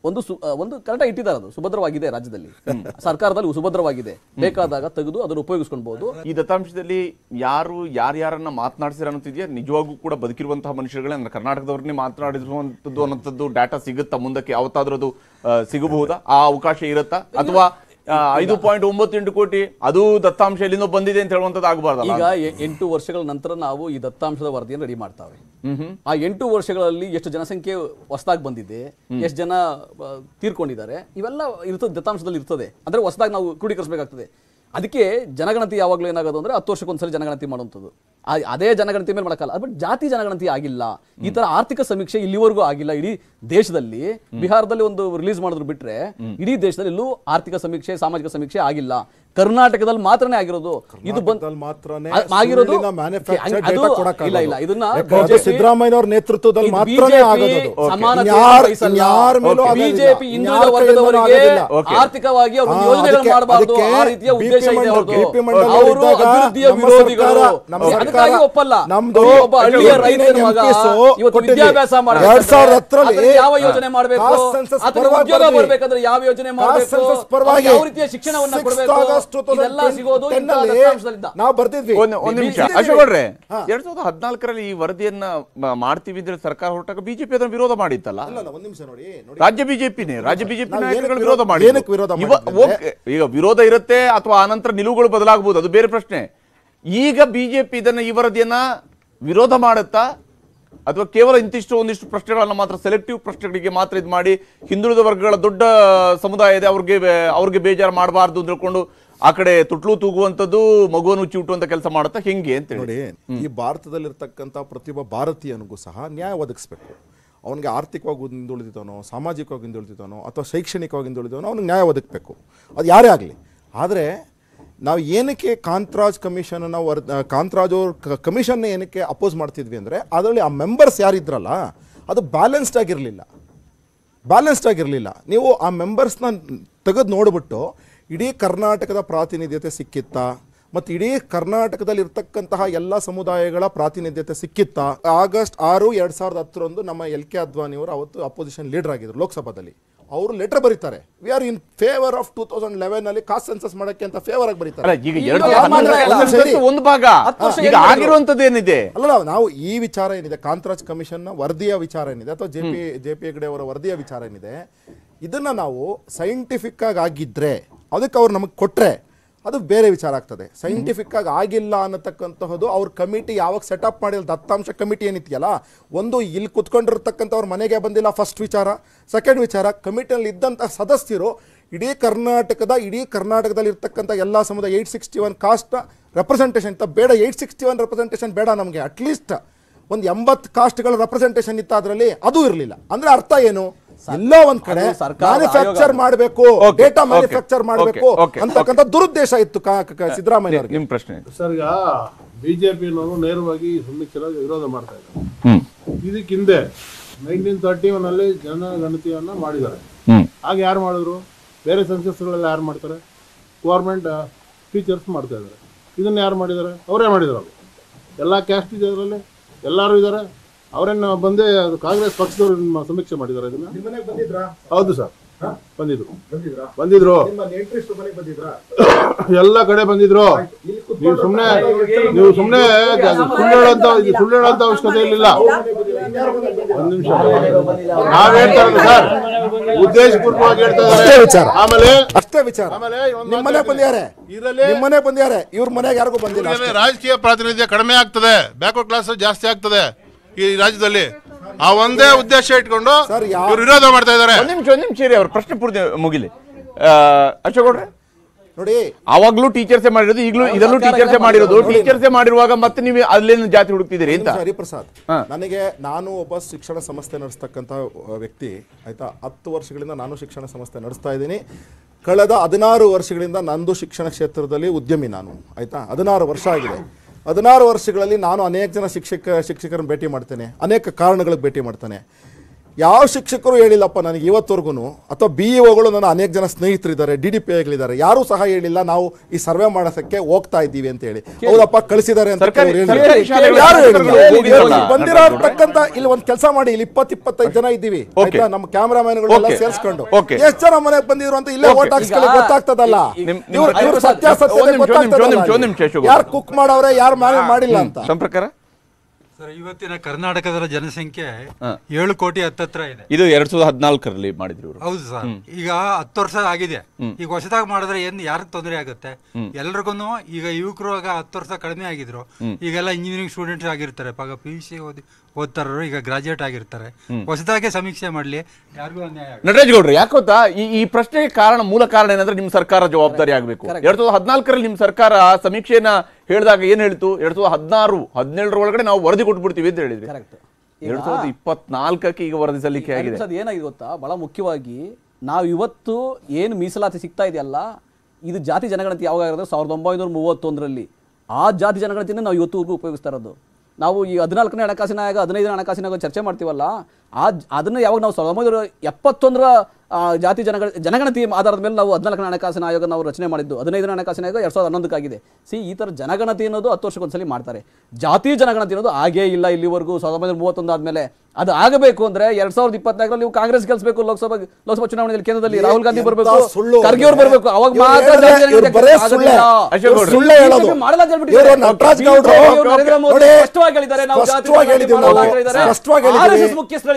ಒಂದು ಒಂದು ಕರೆಕ್ಟ್ ಇಟ್ಟಿದ್ದಾರೆ ಅದು ಸುಭದ್ರವಾಗಿದೆ ರಾಜ್ಯದಲ್ಲಿ ಸರ್ಕಾರದಲ್ಲಿ ಸುಭದ್ರವಾಗಿದೆ ಬೇಕಾದಾಗ ತೆಗೆದು ಅದನ್ನು ಉಪಯೋಗಿಸ್ಕೊಳ್ಬಹುದು ಈ ದತ್ತಾಂಶದಲ್ಲಿ ಯಾರು ಯಾರ್ಯಾರನ್ನ ಮಾತನಾಡಿಸಿರ ಅನ್ನೋದಿದೆಯಾ ನಿಜವಾಗೂ ಕೂಡ ಬದುಕಿರುವಂತಹ ಮನುಷ್ಯರುಗಳೇ ಅಂದ್ರೆ ಕರ್ನಾಟಕದವ್ರನ್ನೇ ಮಾತನಾಡಿರುವಂತದ್ದು ಅನ್ನೋಂಥದ್ದು ಡಾಟಾ ಸಿಗುತ್ತಾ ಮುಂದಕ್ಕೆ ಯಾವತ್ತಾದ್ರೂ ಸಿಗಬಹುದಾ ಆ ಅವಕಾಶ ಇರುತ್ತಾ ಅಥವಾ ಐದು ಪಾಯಿಂಟ್ ಒಂಬತ್ತು ಎಂಟು ಕೋಟಿ ಅದು ದತ್ತಾಂಶ ಎಲ್ಲಿಂದ ಬಂದಿದೆ ಅಂತ ಹೇಳುವಂತದ್ದು ಆಗಬಾರ್ದು ಈಗ ಎಂಟು ವರ್ಷಗಳ ನಂತರ ನಾವು ಈ ದತ್ತಾಂಶದ ವರದಿಯನ್ನು ರೆಡಿ ಮಾಡ್ತಾವೆ ಆ ಎಂಟು ವರ್ಷಗಳಲ್ಲಿ ಎಷ್ಟು ಜನಸಂಖ್ಯೆ ಹೊಸದಾಗಿ ಬಂದಿದೆ ಎಷ್ಟು ಜನ ತೀರ್ಕೊಂಡಿದ್ದಾರೆ ಇವೆಲ್ಲ ಇರ್ತದೆ ದತ್ತಾಂಶದಲ್ಲಿ ಇರ್ತದೆ ಅಂದ್ರೆ ಹೊಸದಾಗಿ ನಾವು ಕ್ರೋಢೀಕರಿಸಬೇಕಾಗ್ತದೆ ಅದಕ್ಕೆ ಜನಗಣತಿ ಯಾವಾಗಲೂ ಏನಾಗೋದು ಅಂದರೆ ಹತ್ತು ಸರಿ ಜನಗಣತಿ ಮಾಡುವಂಥದ್ದು ಅದೇ ಜನಗಣತಿ ಮೇಲೆ ಮಾಡೋಕ್ಕಲ್ಲ ಬಟ್ ಜಾತಿ ಜನಗಣತಿ ಆಗಿಲ್ಲ ಈ ತರ ಆರ್ಥಿಕ ಸಮೀಕ್ಷೆ ಇಲ್ಲಿವರೆಗೂ ಆಗಿಲ್ಲ ಇಡೀ ದೇಶದಲ್ಲಿ ಬಿಹಾರದಲ್ಲಿ ಒಂದು ರಿಲೀಸ್ ಮಾಡಿದ್ರು ಬಿಟ್ರೆ ಇಡೀ ದೇಶದಲ್ಲಿ ಎಲ್ಲೂ ಆರ್ಥಿಕ ಸಮೀಕ್ಷೆ ಸಾಮಾಜಿಕ ಸಮೀಕ್ಷೆ ಆಗಿಲ್ಲ ಕರ್ನಾಟಕದಲ್ಲಿ ಮಾತ್ರನೇ ಆಗಿರೋದು ಇದು ಆಗಿರೋದು ಇಲ್ಲ ಇಲ್ಲ ಇದನ್ನ ಸಿದ್ದರಾಮಯ್ಯ ನೇತೃತ್ವದಲ್ಲಿ ಬಿಜೆಪಿ ಹಿಂದುಳಿದ ವರ್ಗದವರಿಗೆ ಆರ್ಥಿಕವಾಗಿ ಅವರು ಯೋಜನೆಗಳು ಮಾಡಬಾರದು ಆ ರೀತಿಯ ಉದ್ದೇಶ ಇದೆ ಅವರು ಅಭಿವೃದ್ಧಿಯ ವಿರೋಧಿಗಳು ಅದಕ್ಕಾಗಿ ಒಪ್ಪಲ್ಲ ನಮ್ದು ಒಬ್ಬ ಹಳ್ಳಿಯ ರೈತರ ಮಗ ಇವತ್ತು ವಿದ್ಯಾಭ್ಯಾಸ ಮಾಡಬೇಕು ಯಾವ ಯೋಜನೆ ಮಾಡಬೇಕು ಆತನಿಗೆ ಉದ್ಯೋಗ ಬರ್ಬೇಕಂದ್ರೆ ಯಾವ ಯೋಜನೆ ಮಾಡಬೇಕು ಯಾವ ರೀತಿಯ ಶಿಕ್ಷಣವನ್ನ ಕೊಡಬೇಕು ನಾವು ಬರ್ತಿದ್ವಿ ಎರಡ್ ಸಾವಿರದ ಹದಿನಾಲ್ಕರಲ್ಲಿ ಈ ವರದಿಯನ್ನ ಮಾಡ್ತೀವಿ ಅಂದ್ರೆ ಸರ್ಕಾರ ಹೊರಟಾಗ ಬಿಜೆಪಿ ಅದನ್ನ ವಿರೋಧ ಮಾಡಿತ್ತಲ್ಲ ರಾಜ್ಯ ಬಿಜೆಪಿನೇ ರಾಜ್ಯ ಬಿಜೆಪಿ ನಾಯಕರುಗಳು ವಿರೋಧ ಮಾಡಿ ಈಗ ವಿರೋಧ ಇರುತ್ತೆ ಅಥವಾ ಆನಂತರ ನಿಲುವುಗಳು ಬದಲಾಗಬಹುದು ಅದು ಬೇರೆ ಪ್ರಶ್ನೆ ಈಗ ಬಿಜೆಪಿ ಇದನ್ನ ಈ ವರದಿಯನ್ನ ವಿರೋಧ ಮಾಡುತ್ತಾ ಅಥವಾ ಕೇವಲ ಇಂತಿಷ್ಟು ಒಂದಿಷ್ಟು ಪ್ರಶ್ನೆಗಳನ್ನ ಮಾತ್ರ ಸೆಲೆಕ್ಟಿವ್ ಪ್ರಶ್ನೆಗಳಿಗೆ ಮಾತ್ರ ಇದು ಮಾಡಿ ಹಿಂದುಳಿದ ವರ್ಗಗಳ ದೊಡ್ಡ ಸಮುದಾಯ ಇದೆ ಅವ್ರಿಗೆ ಅವ್ರಿಗೆ ಬೇಜಾರು ಮಾಡಬಾರ್ದು ತಿಳ್ಕೊಂಡು ಆ ಕಡೆ ತುಟ್ಲು ತೂಗುವಂಥದ್ದು ಮಗುವನ್ನು ಚೂಟುವಂತ ಕೆಲಸ ಮಾಡುತ್ತಾ ಹಿಂಗೆ ಅಂತ ನೋಡಿ ಈ ಭಾರತದಲ್ಲಿರ್ತಕ್ಕಂಥ ಪ್ರತಿಯೊಬ್ಬ ಭಾರತೀಯನಿಗೂ ಸಹ ನ್ಯಾಯ ಒದಗಿಸ್ಬೇಕು ಅವನಿಗೆ ಆರ್ಥಿಕವಾಗಿ ಹಿಂದುಳಿದಿದ್ದಾನೋ ಸಾಮಾಜಿಕವಾಗಿ ಹಿಂದುಳಿದಿದ್ದಾನೋ ಅಥವಾ ಶೈಕ್ಷಣಿಕವಾಗಿ ಹಿಂದುಳಿದವನೋ ಅವ್ನಿಗೆ ನ್ಯಾಯ ಒದಗಬೇಕು ಅದು ಯಾರೇ ಆಗಲಿ ಆದರೆ ನಾವು ಏನಕ್ಕೆ ಕಾಂತರಾಜ್ ಕಮಿಷನನ್ನು ವರ್ ಕಾಂತರಾಜ್ ಅವ್ರ ಕಮಿಷನ್ನ ಏನಕ್ಕೆ ಅಪೋಸ್ ಮಾಡ್ತಿದ್ವಿ ಅಂದರೆ ಅದರಲ್ಲಿ ಆ ಮೆಂಬರ್ಸ್ ಯಾರಿದ್ರಲ್ಲ ಅದು ಬ್ಯಾಲೆನ್ಸ್ಡ್ ಆಗಿರಲಿಲ್ಲ ಬ್ಯಾಲೆನ್ಸ್ಡ್ ಆಗಿರಲಿಲ್ಲ ನೀವು ಆ ಮೆಂಬರ್ಸ್ನ ತೆಗೆದು ನೋಡಿಬಿಟ್ಟು ಇಡೀ ಕರ್ನಾಟಕದ ಪ್ರಾತಿನಿಧ್ಯತೆ ಸಿಕ್ಕಿತ್ತಾ ಮತ್ತು ಇಡೀ ಕರ್ನಾಟಕದಲ್ಲಿ ಇರ್ತಕ್ಕಂತಹ ಎಲ್ಲ ಸಮುದಾಯಗಳ ಪ್ರಾತಿನಿಧ್ಯತೆ ಸಿಕ್ಕಿತ್ತಾ ಆಗಸ್ಟ್ ಆರು ಎರಡು ಸಾವಿರದ ಹತ್ತರಂದು ನಮ್ಮ ಎಲ್ ಕೆ ಅದ್ವಾನಿಯವರು ಅವತ್ತು ಅಪೋಸಿಷನ್ ಲೀಡರ್ ಆಗಿದ್ರು ಲೋಕಸಭಾದಲ್ಲಿ ಅವರು ಲೆಟರ್ ಬರೀತಾರೆ we are in favour of two thousand eleven ಅಲ್ಲಿ ಕಾಸ್ಟ್ ಸೆನ್ಸಸ್ ಮಾಡಕ್ಕೆ ಅಂತ ಫೇವರ್ ಆಗಿ ಬರೀತಾರೆ ಒಂದು ಭಾಗ ಈಗ ಏನಿದೆ ಅಲ್ಲ ನಾವು ಈ ವಿಚಾರ ಏನಿದೆ ಕಾಂತರಾಜ್ ಕಮಿಷನ್ ನ ವರದಿಯ ವಿಚಾರ ಏನಿದೆ ಅಥವಾ J P J P Hegde ಅವರ ವರದಿಯ ವಿಚಾರ ಏನಿದೆ ಇದನ್ನ ನಾವು ಸೈಂಟಿಫಿಕ್ ಆಗಿ ಆಗಿದ್ರೆ ಅದಕ್ಕೆ ಅವ್ರು ನಮಗೆ ಕೊಟ್ಟರೆ ಅದು ಬೇರೆ ವಿಚಾರ ಆಗ್ತದೆ ಸೈಂಟಿಫಿಕ್ಕಾಗಿ ಆಗಿಲ್ಲ ಅನ್ನತಕ್ಕಂತಹದ್ದು ಅವ್ರ ಕಮಿಟಿ ಯಾವಾಗ ಸೆಟಪ್ ಮಾಡಿಲ್ಲ ದತ್ತಾಂಶ ಕಮಿಟಿ ಏನಿದೆಯಲ್ಲ ಒಂದು ಇಲ್ಲಿ ಕುತ್ಕೊಂಡಿರ್ತಕ್ಕಂಥವ್ರ ಮನೆಗೆ ಬಂದಿಲ್ಲ ಫಸ್ಟ್ ವಿಚಾರ ಸೆಕೆಂಡ್ ವಿಚಾರ ಕಮಿಟಿನಲ್ಲಿ ಇದ್ದಂಥ ಸದಸ್ಯರು ಇಡೀ ಕರ್ನಾಟಕದ ಇಡೀ ಕರ್ನಾಟಕದಲ್ಲಿ ಇರ್ತಕ್ಕಂಥ ಎಲ್ಲ ಸಮುದಾಯ eight sixty one caste representation ಇತ್ತ ಬೇಡ ಏಟ್ ಸಿಕ್ಸ್ಟಿ ಒನ್ ರೆಪ್ರೆಸೆಂಟೇಷನ್ ಬೇಡ ನಮಗೆ ಅಟ್ಲೀಸ್ಟ್ ಒಂದು ಎಂಬತ್ತು ಕಾಸ್ಟ್ಗಳ ರೆಪ್ರೆಸೆಂಟೇಷನ್ ಇತ್ತು ಅದರಲ್ಲಿ ಅದು ಇರಲಿಲ್ಲ ಅಂದರೆ ಅರ್ಥ ಏನು ಎಲ್ಲೋ ಒಂದ್ ಕಡೆ ಮ್ಯಾನುಫ್ಯಾಕ್ಚರ್ ಮಾಡಬೇಕು ಡೇಟಾ ಮ್ಯಾನುಫ್ಯಾಕ್ಚರ್ ಮಾಡಬೇಕು ಅಂತಕ್ಕಂಥ ದುರುದ್ದೇಶ ಇತ್ತು ಸಿದ್ದರಾಮಯ್ಯ ನಿಮ್ ಪ್ರಶ್ನೆ ಸರ್ ಈಗ ನವರು ನೇರವಾಗಿ ಸಮ್ಮಿಶ್ರ ವಿರೋಧ ಮಾಡ್ತಾ ಇದ್ದಾರೆ ಹಿಂದೆ ನೈನ್ಟೀನ್ ತರ್ಟಿ ಒನ್ ಅಲ್ಲಿ ಜನಗಣತಿಯನ್ನ ಮಾಡಿದ್ದಾರೆ ಹಾಗೆ ಯಾರು ಮಾಡಿದ್ರು ಬೇರೆ ಸಂಸಸ್ಗಳಲ್ಲಿ ಯಾರು ಮಾಡ್ತಾರೆ ಗೋರ್ಮೆಂಟ್ ಟೀಚರ್ಸ್ ಮಾಡ್ತಾ ಇದ್ದಾರೆ ಇದನ್ನ ಯಾರು ಮಾಡಿದ್ದಾರೆ ಅವರೇ ಮಾಡಿದಾರೆ ಎಲ್ಲ ಕ್ಯಾಸ್ಟ್ ಇದರಲ್ಲಿ ಎಲ್ಲರೂ ಇದ್ದಾರೆ ಅವರನ್ನ ಬಂದೇ ಅದು ಕಾಂಗ್ರೆಸ್ ಪಕ್ಷದವರು ಸಮೀಕ್ಷೆ ಮಾಡಿದ್ದಾರೆ ಅದನ್ನ ಬಂದಿದ್ರಾ ಹೌದು ಸರ್ ಬಂದಿದ್ರು ಬಂದಿದ್ರಾ ಬಂದಿದ್ರು ನಿಮ್ಮ ಬಂದಿದ್ರಾ ಎಲ್ಲ ಕಡೆ ಬಂದಿದ್ರು ನೀವು ಸುಮ್ಮನೆ ನೀವು ಸುಮ್ಮನೆ ಸುಳ್ಳು ಹೇಳೋಂತ ಸುಳ್ಳು ಅವಶ್ಯಕತೆ ಇರಲಿಲ್ಲ ಒಂದು ನಿಮಿಷ ನಾವ್ ಹೇಳ್ತಾ ಸರ್ ಉದ್ದೇಶಪೂರ್ವಕವಾಗಿ ಹೇಳ್ತಾ ಇದ್ದಾರೆ ವಿಚಾರ ಆಮೇಲೆ ಅಷ್ಟೇ ವಿಚಾರ ಆಮೇಲೆ ನಿಮ್ಮ ಮನೆ ಬಂದ್ಯಾರೆ ಇದರಲ್ಲಿ ಮನೆ ಬಂದ್ಯಾರೆ ಇವ್ರ ಮನೆಗೆ ಯಾರಿಗೂ ಬಂದಿಲ್ಲ ರಾಜಕೀಯ ಪ್ರಾತಿನಿಧ್ಯ ಕಡಿಮೆ ಆಗ್ತದೆ ಬ್ಯಾಕ್ವರ್ಡ್ ಕ್ಲಾಸ್ ಜಾಸ್ತಿ ಆಗ್ತದೆ ಈ ರಾಜ್ಯದಲ್ಲಿ ಆ ಒಂದೇ ಉದ್ದೇಶ ಇಟ್ಕೊಂಡು ಇವರು ವಿರೋಧ ಮಾಡ್ತಾ ಇದಾರೆ ಒಂದ್ ನಿಮಿಷ ಅವ್ರ ಪ್ರಶ್ನೆ ಪೂರ್ತಿ ಮುಗಿಲಿ ಅಶೋಕೌಡ್ರೆ ನೋಡಿ ಅವಾಗ್ಲೂ ಟೀಚರ್ಸೇ ಮಾಡಿರೋದು ಈಗಲೂ ಇದಲ್ಲೂ ಟೀಚರ್ಸೇ ಮಾಡಿರೋದು ಟೀಚರ್ಸೇ ಮಾಡಿರುವಾಗ ಮತ್ತೆ ನೀವು ಅಲ್ಲೇನು ಜಾತಿ ಹುಡುಕ್ತಿದ್ದೀರಿ ಅಂತ ಹರಿಪ್ರಸಾದ್ ನನಗೆ ನಾನು ಒಬ್ಬ ಶಿಕ್ಷಣ ಸಂಸ್ಥೆ ನಡೆಸ್ತಕ್ಕಂಥ ವ್ಯಕ್ತಿ ಆಯ್ತಾ ಹತ್ತು ವರ್ಷಗಳಿಂದ ನಾನು ಶಿಕ್ಷಣ ಸಂಸ್ಥೆ ನಡೆಸ್ತಾ ಇದ್ದೀನಿ ಕಳೆದ ಹದಿನಾರು ವರ್ಷಗಳಿಂದ ನಂದು ಶಿಕ್ಷಣ ಕ್ಷೇತ್ರದಲ್ಲಿ ಉದ್ಯಮಿ ನಾನು ಆಯ್ತಾ ಹದಿನಾರು ವರ್ಷ ಆಗಿದೆ ಹದಿನಾರು ವರ್ಷಗಳಲ್ಲಿ ನಾನು ಅನೇಕ ಜನ ಶಿಕ್ಷಕ ಶಿಕ್ಷಕರನ್ನು ಭೇಟಿ ಮಾಡ್ತೇನೆ ಅನೇಕ ಕಾರಣಗಳಿಗೆ ಭೇಟಿ ಮಾಡ್ತೇನೆ ಯಾವ ಶಿಕ್ಷಕರು ಹೇಳಿಲ್ಲಪ್ಪ ನನಗೆ ಇವತ್ತವರೆಗೂ ಅಥವಾ ಬಿ ಇಒಗಳು e ನನ್ನ ಅನೇಕ ಜನ ಸ್ನೇಹಿತರಿದ್ದಾರೆ ಡಿ ಡಿ ಪಿ ಐಗಳಿದ್ದಾರೆ ಯಾರೂ ಸಹ ಹೇಳಿಲ್ಲ ನಾವು ಈ ಸರ್ವೆ ಮಾಡೋಸಕ್ಕೆ ಹೋಗ್ತಾ ಇದ್ದೀವಿ ಅಂತ ಹೇಳಿ ಹೌದಪ್ಪ ಕಳಿಸಿದ್ದಾರೆ ಅಂತ ಬಂದಿರತಕ್ಕಂತ ಇಲ್ಲಿ ಒಂದು ಕೆಲಸ ಮಾಡಿ ಇಲ್ಲಿ ಇಪ್ಪತ್ತ ಇಪ್ಪತ್ತೈದು ಜನ ಇದ್ದೀವಿ ಆಯ್ತಾ ನಮ್ಮ ಕ್ಯಾಮ್ರಾಮನ್ಗಳೆಲ್ಲ ಸೇರಿಸ್ಕೊಂಡು ಎಷ್ಟು ಜನ ಮನೆಗೆ ಬಂದಿದ್ರು ಅಂತ ಇಲ್ಲೇ ಓಟ್ ಹಾಕ್ಸ್ಕೊಳ್ಳಿ ಗೊತ್ತಾಗ್ತದಲ್ಲ ಇವ್ರು ಸತ್ಯಾಸತ್ಯ ಯಾರು ಕುಕ್ ಮಾಡವ್ರೆ ಯಾರು ಮ್ಯಾನೇಜ್ ಮಾಡಿಲ್ಲ ಅಂತ ಇವತ್ತಿನ ಕರ್ನಾಟಕದ ಜನಸಂಖ್ಯೆ ಏಳು ಕೋಟಿ ಹತ್ತತ್ರ ಇದೆ ಇದು ಎರಡ್ ಸಾವಿರದ ಹದಿನಾಲ್ಕರಲ್ಲಿ ಮಾಡಿದ್ರು ಹೌದು ಸರ್ ಈಗ ಹತ್ತು ವರ್ಷ ಆಗಿದೆ ಈಗ ಹೊಸದಾಗಿ ಮಾಡಿದ್ರೆ ಏನ್ ಯಾರ ತೊಂದರೆ ಆಗುತ್ತೆ ಎಲ್ರಿಗೂ ಈಗ ಯುವಕರು ಆಗ ಹತ್ತು ವರ್ಷ ಕಡಿಮೆ ಆಗಿದ್ರು ಈಗೆಲ್ಲ ಇಂಜಿನಿಯರಿಂಗ್ ಸ್ಟೂಡೆಂಟ್ಸ್ ಆಗಿರ್ತಾರೆ ಪಾಗ ಪಿ ಯು ಸಿ ಓದಿ ಈಗ ಗ್ರಾಜುಯೇಟ್ ಆಗಿರ್ತಾರೆ ಹೊಸದಾಗಿ ಸಮೀಕ್ಷೆ ಮಾಡಲಿ ಯಾರಿಗೂ ಅನ್ಯಾಯ ನಟರಾಜ್ ಗೌಡ್ರು ಯಾಕೆ ಗೊತ್ತಾ ಈ ಈ ಪ್ರಶ್ನೆಗೆ ಕಾರಣ ಮೂಲ ಕಾರಣ ಏನಂದ್ರೆ ನಿಮ್ಮ ಸರ್ಕಾರ ಜವಾಬ್ದಾರಿ ಆಗಬೇಕು ಎರಡ್ ಸಾವಿರದ ಹದಿನಾಲ್ಕರಲ್ಲಿ ನಿಮ್ಮ ಸರ್ಕಾರ ಸಮೀಕ್ಷೆನ ಹೇಳಿದಾಗ ಏನ್ ಹೇಳ್ತು ಎರಡ್ ಸಾವಿರದ ಹದಿನಾರು ಹದಿನೇಳರ ಒಳಗಡೆ ನಾವು ವರದಿ ಕೊಟ್ಬಿಡ್ತೀವಿ ಅಂತ ಹೇಳಿದ್ರಿ ಎರಡ್ ಸಾವಿರದ ಇಪ್ಪತ್ನಾಲ್ಕಕ್ಕೆ ಈಗ ವರದಿ ಸಲ್ಲಿಕೆ ಆಗಿದೆ ಅದು ಏನಾಗಿದೆ ಗೊತ್ತಾ ಬಹಳ ಮುಖ್ಯವಾಗಿ ನಾವು ಇವತ್ತು ಏನು ಮೀಸಲಾತಿ ಸಿಗ್ತಾ ಇದೆಯಲ್ಲ ಇದು ಜಾತಿ ಜನಗಣತಿ ಯಾವಾಗ ಸಾವಿರದ ಒಂಬೈನೂರ ಮೂವತ್ತೊಂದರಲ್ಲಿ ಆ ಜಾತಿ ಜನಗಣತಿಯನ್ನು ನಾವು ಇವತ್ತುವರೆಗೂ ಉಪಯೋಗಿಸ್ತಾ ಇರೋದು ನಾವು ಈ ಹದಿನಾಲ್ಕನೇ ಹಣಕಾಸಿನ ಆಯೋಗ ಹದಿನೈದನೇ ಹಣಕಾಸಿನ ಆಯೋಗ ಚರ್ಚೆ ಮಾಡ್ತೀವಲ್ಲ ಆ ಅದನ್ನು ಯಾವಾಗ ನಾವು ಸಾವಿರದ ಒಂಬೈನೂರ ಎಪ್ಪತ್ತೊಂದರ ಜಾತಿ ಜನಗ ಜನಗಣತಿ ಆಧಾರದ ಮೇಲೆ ನಾವು ಹದಿನಾಲ್ಕನೇ ಹಣಕಾಸಿನ ಆಯೋಗ ನಾವು ರಚನೆ ಮಾಡಿದ್ದು ಹದಿನೈದನೇ ಹಣಕಾಸಿನ ಆಯೋಗ ಎರಡು ಸಾವಿರದ ಹನ್ನೊಂದಕ್ಕಾಗಿದೆ ಸಿ ಈ ಥರ ಜನಗಣತಿ ಅನ್ನೋದು ಹತ್ತು ವರ್ಷಕ್ಕೊಂದ್ಸಲಿ ಮಾಡ್ತಾರೆ ಜಾತಿ ಜನಗಣತಿ ಅನ್ನೋದು ಆಗೇ ಇಲ್ಲ ಇಲ್ಲಿವರೆಗೂ ಸಾವಿರದ ಒಂಬೈನೂರ ಮೂವತ್ತೊಂದು ಆದಮೇಲೆ ಅದು ಆಗಬೇಕು ಅಂದರೆ ಎರಡು ಸಾವಿರದ ಇಪ್ಪತ್ನಾಲ್ಕರಲ್ಲಿ ನೀವು ಕಾಂಗ್ರೆಸ್ ಗೆಲ್ಸಬೇಕು ಲೋಕಸಭಾ ಲೋಕಸಭಾ ಚುನಾವಣೆಯಲ್ಲಿ ಕೇಂದ್ರದಲ್ಲಿ ರಾಹುಲ್ ಗಾಂಧಿ ಬರಬೇಕು ಖರ್ಗೆ ಅವರು ಬರಬೇಕು ಅವಾಗ ಮಾತ್ರ ನರೇಂದ್ರ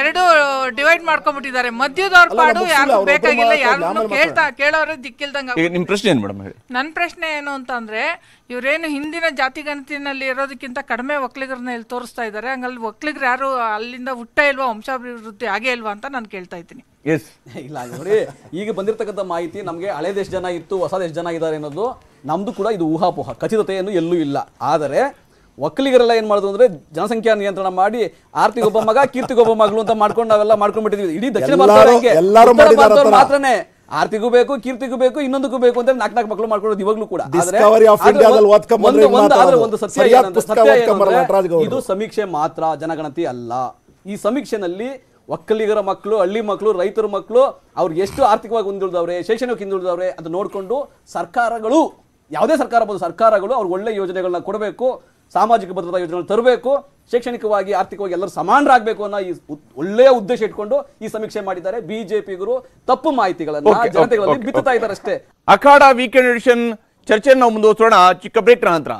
ಎರಡು ಡಿವೈಡ್ ಮಾಡ್ಕೊಂಡ್ಬಿಟ್ಟಿದ್ದಾರೆ ಮದ್ಯದವ್ರ ಪಾಡು ಯಾರು ಬೇಕಾಗಿಲ್ಲ ಯಾರು ಕೇಳ್ತಾ ಕೇಳೋರು ದಿಕ್ಕಿಲ್ದಂಗ ನಿಮ್ ಪ್ರಶ್ನೆ ಏನು ಮೇಡಮ್ ಹೇಳಿ ನನ್ನ ಪ್ರಶ್ನೆ ಏನು ಅಂತಂದ್ರೆ ಇವರೇನು ಹಿಂದಿನ ಜಾತಿಗಣತಿನಲ್ಲಿ ಇರೋದಕ್ಕಿಂತ ಕಡಿಮೆ ಒಕ್ಕಲಿಗರನ್ನ ಇಲ್ಲಿ ತೋರಿಸ್ತಾ ಇದ್ದಾರೆ ಹಂಗಲ್ಲಿ ಒಕ್ಕಲಿಗರು ಯಾರು ಅಲ್ಲಿಂದ ಹುಟ್ಟ ಇಲ್ವಾ ವಂಶಾಭಿವೃದ್ಧಿ ಆಗೇ ಇಲ್ವಾ ಅಂತ ನಾನು ಕೇಳ್ತಾ ಇದ್ದೀನಿ ಎಸ್ ಇಲ್ಲ ನೋಡಿ ಈಗ ಬಂದಿರತಕ್ಕಂಥ ಮಾಹಿತಿ ನಮಗೆ ಹಳೆ ದೇಶ ಜನ ಇತ್ತು ಹೊಸ ದೇಶ ಜನ ಇದ್ದಾರೆ ಅನ್ನೋದು ನಮ್ದು ಕೂಡ ಇದು ಊಹಾಪೋಹ ಖಚಿತತೆಯನ್ನು ಎಲ್ಲೂ ಇಲ್ಲ ಆದರೆ ಒಕ್ಕಲಿಗರೆಲ್ಲ ಏನು ಮಾಡೋದು ಅಂದ್ರೆ ಜನಸಂಖ್ಯಾ ನಿಯಂತ್ರಣ ಮಾಡಿ ಆರ್ತಿಗೊಬ್ಬ ಮಗ ಕೀರ್ತಿಗೊಬ್ಬ ಮಗಳು ಅಂತ ಮಾಡ್ಕೊಂಡು ಅವೆಲ್ಲ ಮಾಡ್ಕೊಂಡ್ಬಿಟ್ಟಿದ್ವಿ ಇಡೀ ದಕ್ಷಿಣ ಮಾತ್ರನೇ ಆರ್ತಿಗೂ ಬೇಕು ಕೀರ್ತಿಗೂ ಬೇಕು ಇನ್ನೊಂದಕ್ಕೂ ಬೇಕು ಅಂತ ನಾಲ್ಕು ನಾಲ್ಕು ಮಕ್ಕಳು ಮಾಡ್ಕೊಳ್ಳೋದು ಇವಾಗ್ಲೂ ಕೂಡ ಇದು ಸಮೀಕ್ಷೆ ಮಾತ್ರ ಜನಗಣತಿ ಅಲ್ಲ ಈ ಸಮೀಕ್ಷೆನಲ್ಲಿ ಒಕ್ಕಲಿಗರ ಮಕ್ಕಳು ಹಳ್ಳಿ ಮಕ್ಕಳು ರೈತರ ಮಕ್ಕಳು ಅವ್ರು ಎಷ್ಟು ಆರ್ಥಿಕವಾಗಿ ಹೊಂದಿಳಿದವ್ರೆ ಶೈಕ್ಷಣಿಕ ಹಿಂದುಳಿದವ್ರೆ ಅಂತ ನೋಡಿಕೊಂಡು ಸರ್ಕಾರಗಳು ಯಾವುದೇ ಸರ್ಕಾರ ಬಂದು ಸರ್ಕಾರಗಳು ಅವ್ರಿಗೆ ಒಳ್ಳೆ ಯೋಜನೆಗಳನ್ನ ಕೊಡಬೇಕು ಸಾಮಾಜಿಕ ಭದ್ರತಾ ಯೋಜನೆಗಳು ತರಬೇಕು ಶೈಕ್ಷಣಿಕವಾಗಿ ಆರ್ಥಿಕವಾಗಿ ಎಲ್ಲರೂ ಸಮಾನರಾಗಬೇಕು ಅನ್ನೋ ಈ ಒಳ್ಳೆಯ ಉದ್ದೇಶ ಇಟ್ಕೊಂಡು ಈ ಸಮೀಕ್ಷೆ ಮಾಡಿದ್ದಾರೆ ಬಿಜೆಪಿಗರು ತಪ್ಪು ಮಾಹಿತಿಗಳನ್ನು ಜನತೆಗಳಲ್ಲಿ ಬಿತ್ತುತ್ತಾ ಇದ್ದಾರೆ ಅಷ್ಟೇ ಅಖಾಡ ವೀಕೆಂಡ್ ಎಡಿಷನ್ ಚರ್ಚೆಯನ್ನು ಮುಂದುವರಿಸೋಣ ಚಿಕ್ಕ ಬ್ರೇಕ್ ನಂತರ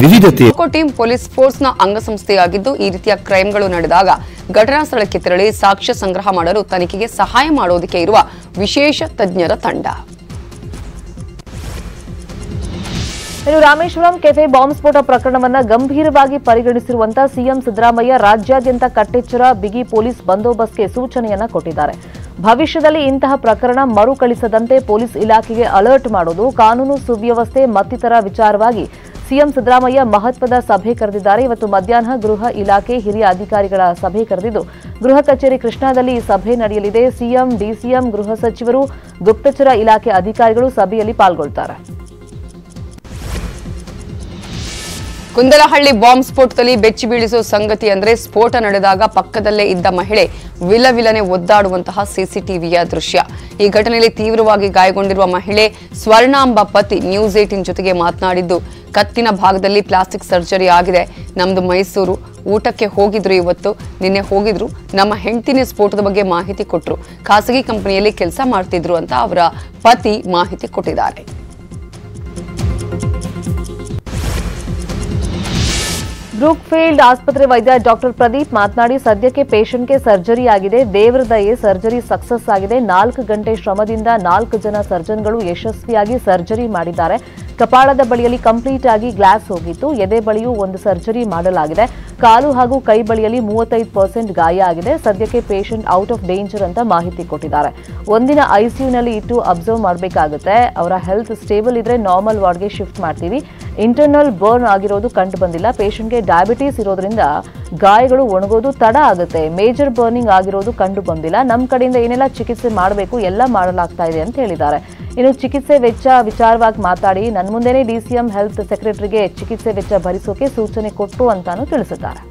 ವಿವಿಧತೆ ಟೀಮ್ ಪೊಲೀಸ್ ಫೋರ್ಸ್ನ ಅಂಗಸಂಸ್ಥೆಯಾಗಿದ್ದು ಈ ರೀತಿಯ ಕ್ರೈಮ್ಗಳು ನಡೆದಾಗ ಘಟನಾ ಸ್ಥಳಕ್ಕೆ ತೆರಳಿ ಸಾಕ್ಷ್ಯ ಸಂಗ್ರಹ ಮಾಡಲು ತನಿಖೆಗೆ ಸಹಾಯ ಮಾಡೋದಕ್ಕೆ ಇರುವ ವಿಶೇಷ ತಜ್ಞರ ತಂಡ ಇನ್ನು ರಾಮೇಶ್ವರಂ ಕೆಫೆ ಬಾಂಬ್ ಸ್ಫೋಟ ಪ್ರಕರಣವನ್ನು ಗಂಭೀರವಾಗಿ ಪರಿಗಣಿಸಿರುವಂತಹ ಸಿಎಂ ಸಿದ್ದರಾಮಯ್ಯ ರಾಜ್ಯಾದ್ಯಂತ ಕಟ್ಟೆಚ್ಚರ ಬಿಗಿ ಪೊಲೀಸ್ ಬಂದೋಬಸ್ತ್ಗೆ ಸೂಚನೆಯನ್ನ ಕೊಟ್ಟಿದ್ದಾರೆ ಭವಿಷ್ಯದಲ್ಲಿ ಇಂತಹ ಪ್ರಕರಣ ಮರುಕಳಿಸದಂತೆ ಪೊಲೀಸ್ ಇಲಾಖೆಗೆ ಅಲರ್ಟ್ ಮಾಡೋದು ಕಾನೂನು ಸುವ್ಯವಸ್ಥೆ ಮತ್ತಿತರ ವಿಚಾರವಾಗಿ ಸಿಎಂ ಸಿದ್ದರಾಮಯ್ಯ ಮಹತ್ವದ ಸಭೆ ಕರೆದಿದ್ದಾರೆ ಇವತ್ತು ಮಧ್ಯಾಹ್ನ ಗೃಹ ಇಲಾಖೆ ಹಿರಿಯ ಅಧಿಕಾರಿಗಳ ಸಭೆ ಕರೆದಿದ್ದು ಗೃಹ ಕಚೇರಿ ಕೃಷ್ಣಾದಲ್ಲಿ ಈ ಸಭೆ ನಡೆಯಲಿದೆ ಸಿಎಂ ಡಿಸಿಎಂ ಗೃಹ ಸಚಿವರು ಗುಪ್ತಚರ ಇಲಾಖೆ ಅಧಿಕಾರಿಗಳು ಸಭೆಯಲ್ಲಿ ಪಾಲ್ಗೊಳ್ತಾರೆ ಕುಂದಲಹಳ್ಳಿ ಬಾಂಬ್ ಸ್ಫೋಟದಲ್ಲಿ ಬೆಚ್ಚಿ ಬೀಳಿಸುವ ಸಂಗತಿ ಅಂದ್ರೆ ಸ್ಫೋಟ ನಡೆದಾಗ ಪಕ್ಕದಲ್ಲೇ ಇದ್ದ ಮಹಿಳೆ ವಿಲವಿಲನೆ ಒದ್ದಾಡುವಂತಹ ಸಿಸಿಟಿವಿಯ ದೃಶ್ಯ ಈ ಘಟನೆಯಲ್ಲಿ ತೀವ್ರವಾಗಿ ಗಾಯಗೊಂಡಿರುವ ಮಹಿಳೆ ಸ್ವರ್ಣಾಂಬ ಪತಿ ನ್ಯೂಸ್ ಏಟಿನ್ ಜೊತೆಗೆ ಮಾತನಾಡಿದ್ದು ಕತ್ತಿನ ಭಾಗದಲ್ಲಿ ಪ್ಲಾಸ್ಟಿಕ್ ಸರ್ಜರಿ ಆಗಿದೆ ನಮ್ದು ಮೈಸೂರು ಊಟಕ್ಕೆ ಹೋಗಿದ್ರು ಇವತ್ತು ನಿನ್ನೆ ಹೋಗಿದ್ರು ನಮ್ಮ ಹೆಂಡತಿನ ಸ್ಫೋಟದ ಬಗ್ಗೆ ಮಾಹಿತಿ ಕೊಟ್ಟರು ಖಾಸಗಿ ಕಂಪನಿಯಲ್ಲಿ ಕೆಲಸ ಮಾಡ್ತಿದ್ರು ಅಂತ ಅವರ ಪತಿ ಮಾಹಿತಿ ಕೊಟ್ಟಿದ್ದಾರೆ ಬ್ರೂಕ್ಫೀಲ್ಡ್ ಆಸ್ಪತ್ರೆ ವೈದ್ಯ ಡಾಕ್ಟರ್ ಪ್ರದೀಪ್ ಮಾತನಾಡಿ ಸದ್ಯಕ್ಕೆ ಪೇಷಂಟ್ಗೆ ಸರ್ಜರಿ ಆಗಿದೆ ದೇವರ ದಯೆ ಸರ್ಜರಿ ಸಕ್ಸಸ್ ಆಗಿದೆ ನಾಲ್ಕು ಗಂಟೆ ಶ್ರಮದಿಂದ ನಾಲ್ಕು ಜನ ಸರ್ಜನ್ಗಳು ಯಶಸ್ವಿಯಾಗಿ ಸರ್ಜರಿ ಮಾಡಿದ್ದಾರೆ ಕಪಾಳದ ಬಳಿಯಲ್ಲಿ ಕಂಪ್ಲೀಟ್ ಆಗಿ ಗ್ಲಾಸ್ ಹೋಗಿತ್ತು ಎದೆ ಬಳಿಯೂ ಒಂದು ಸರ್ಜರಿ ಮಾಡಲಾಗಿದೆ ಕಾಲು ಹಾಗೂ ಕೈ ಬಳಿಯಲ್ಲಿ ಮೂವತ್ತೈದು ಪರ್ಸೆಂಟ್ ಗಾಯ ಆಗಿದೆ ಸದ್ಯಕ್ಕೆ ಪೇಷಂಟ್ ಔಟ್ ಆಫ್ ಡೇಂಜರ್ ಅಂತ ಮಾಹಿತಿ ಕೊಟ್ಟಿದ್ದಾರೆ ಒಂದಿನ ಐಸಿಯುನಲ್ಲಿ ಇಟ್ಟು ಅಬ್ಸರ್ವ್ ಮಾಡಬೇಕಾಗುತ್ತೆ ಅವರ ಹೆಲ್ತ್ ಸ್ಟೇಬಲ್ ಇದ್ರೆ ನಾರ್ಮಲ್ ವಾರ್ಡ್ಗೆ ಶಿಫ್ಟ್ ಮಾಡ್ತೀವಿ ಇಂಟರ್ನಲ್ ಬರ್ನ್ ಆಗಿರೋದು ಕಂಡು ಬಂದಿಲ್ಲ ಪೇಷಂಟ್ಗೆ ಡಯಾಬಿಟೀಸ್ ಇರೋದ್ರಿಂದ ಗಾಯಗಳು ಒಣಗೋದು ತಡ ಆಗುತ್ತೆ ಮೇಜರ್ ಬರ್ನಿಂಗ್ ಆಗಿರೋದು ಕಂಡು ಬಂದಿಲ್ಲ ನಮ್ಮ ಕಡೆಯಿಂದ ಏನೆಲ್ಲ ಚಿಕಿತ್ಸೆ ಮಾಡಬೇಕು ಎಲ್ಲ ಮಾಡಲಾಗ್ತಾ ಇದೆ ಅಂತ ಹೇಳಿದ್ದಾರೆ ಇನ್ನು ಚಿಕಿತ್ಸೆ ವೆಚ್ಚ ವಿಚಾರವಾಗಿ ಮಾತಾಡಿ ನನ್ನ ಮುಂದೆನೇ ಡಿ ಸಿ ಎಂ ಹೆಲ್ತ್ ಸೆಕ್ರೆಟರಿಗೆ ಚಿಕಿತ್ಸೆ ವೆಚ್ಚ ಭರಿಸೋಕೆ ಸೂಚನೆ ಕೊಟ್ಟು ಅಂತಾನು ತಿಳಿಸಿದ್ದಾರೆ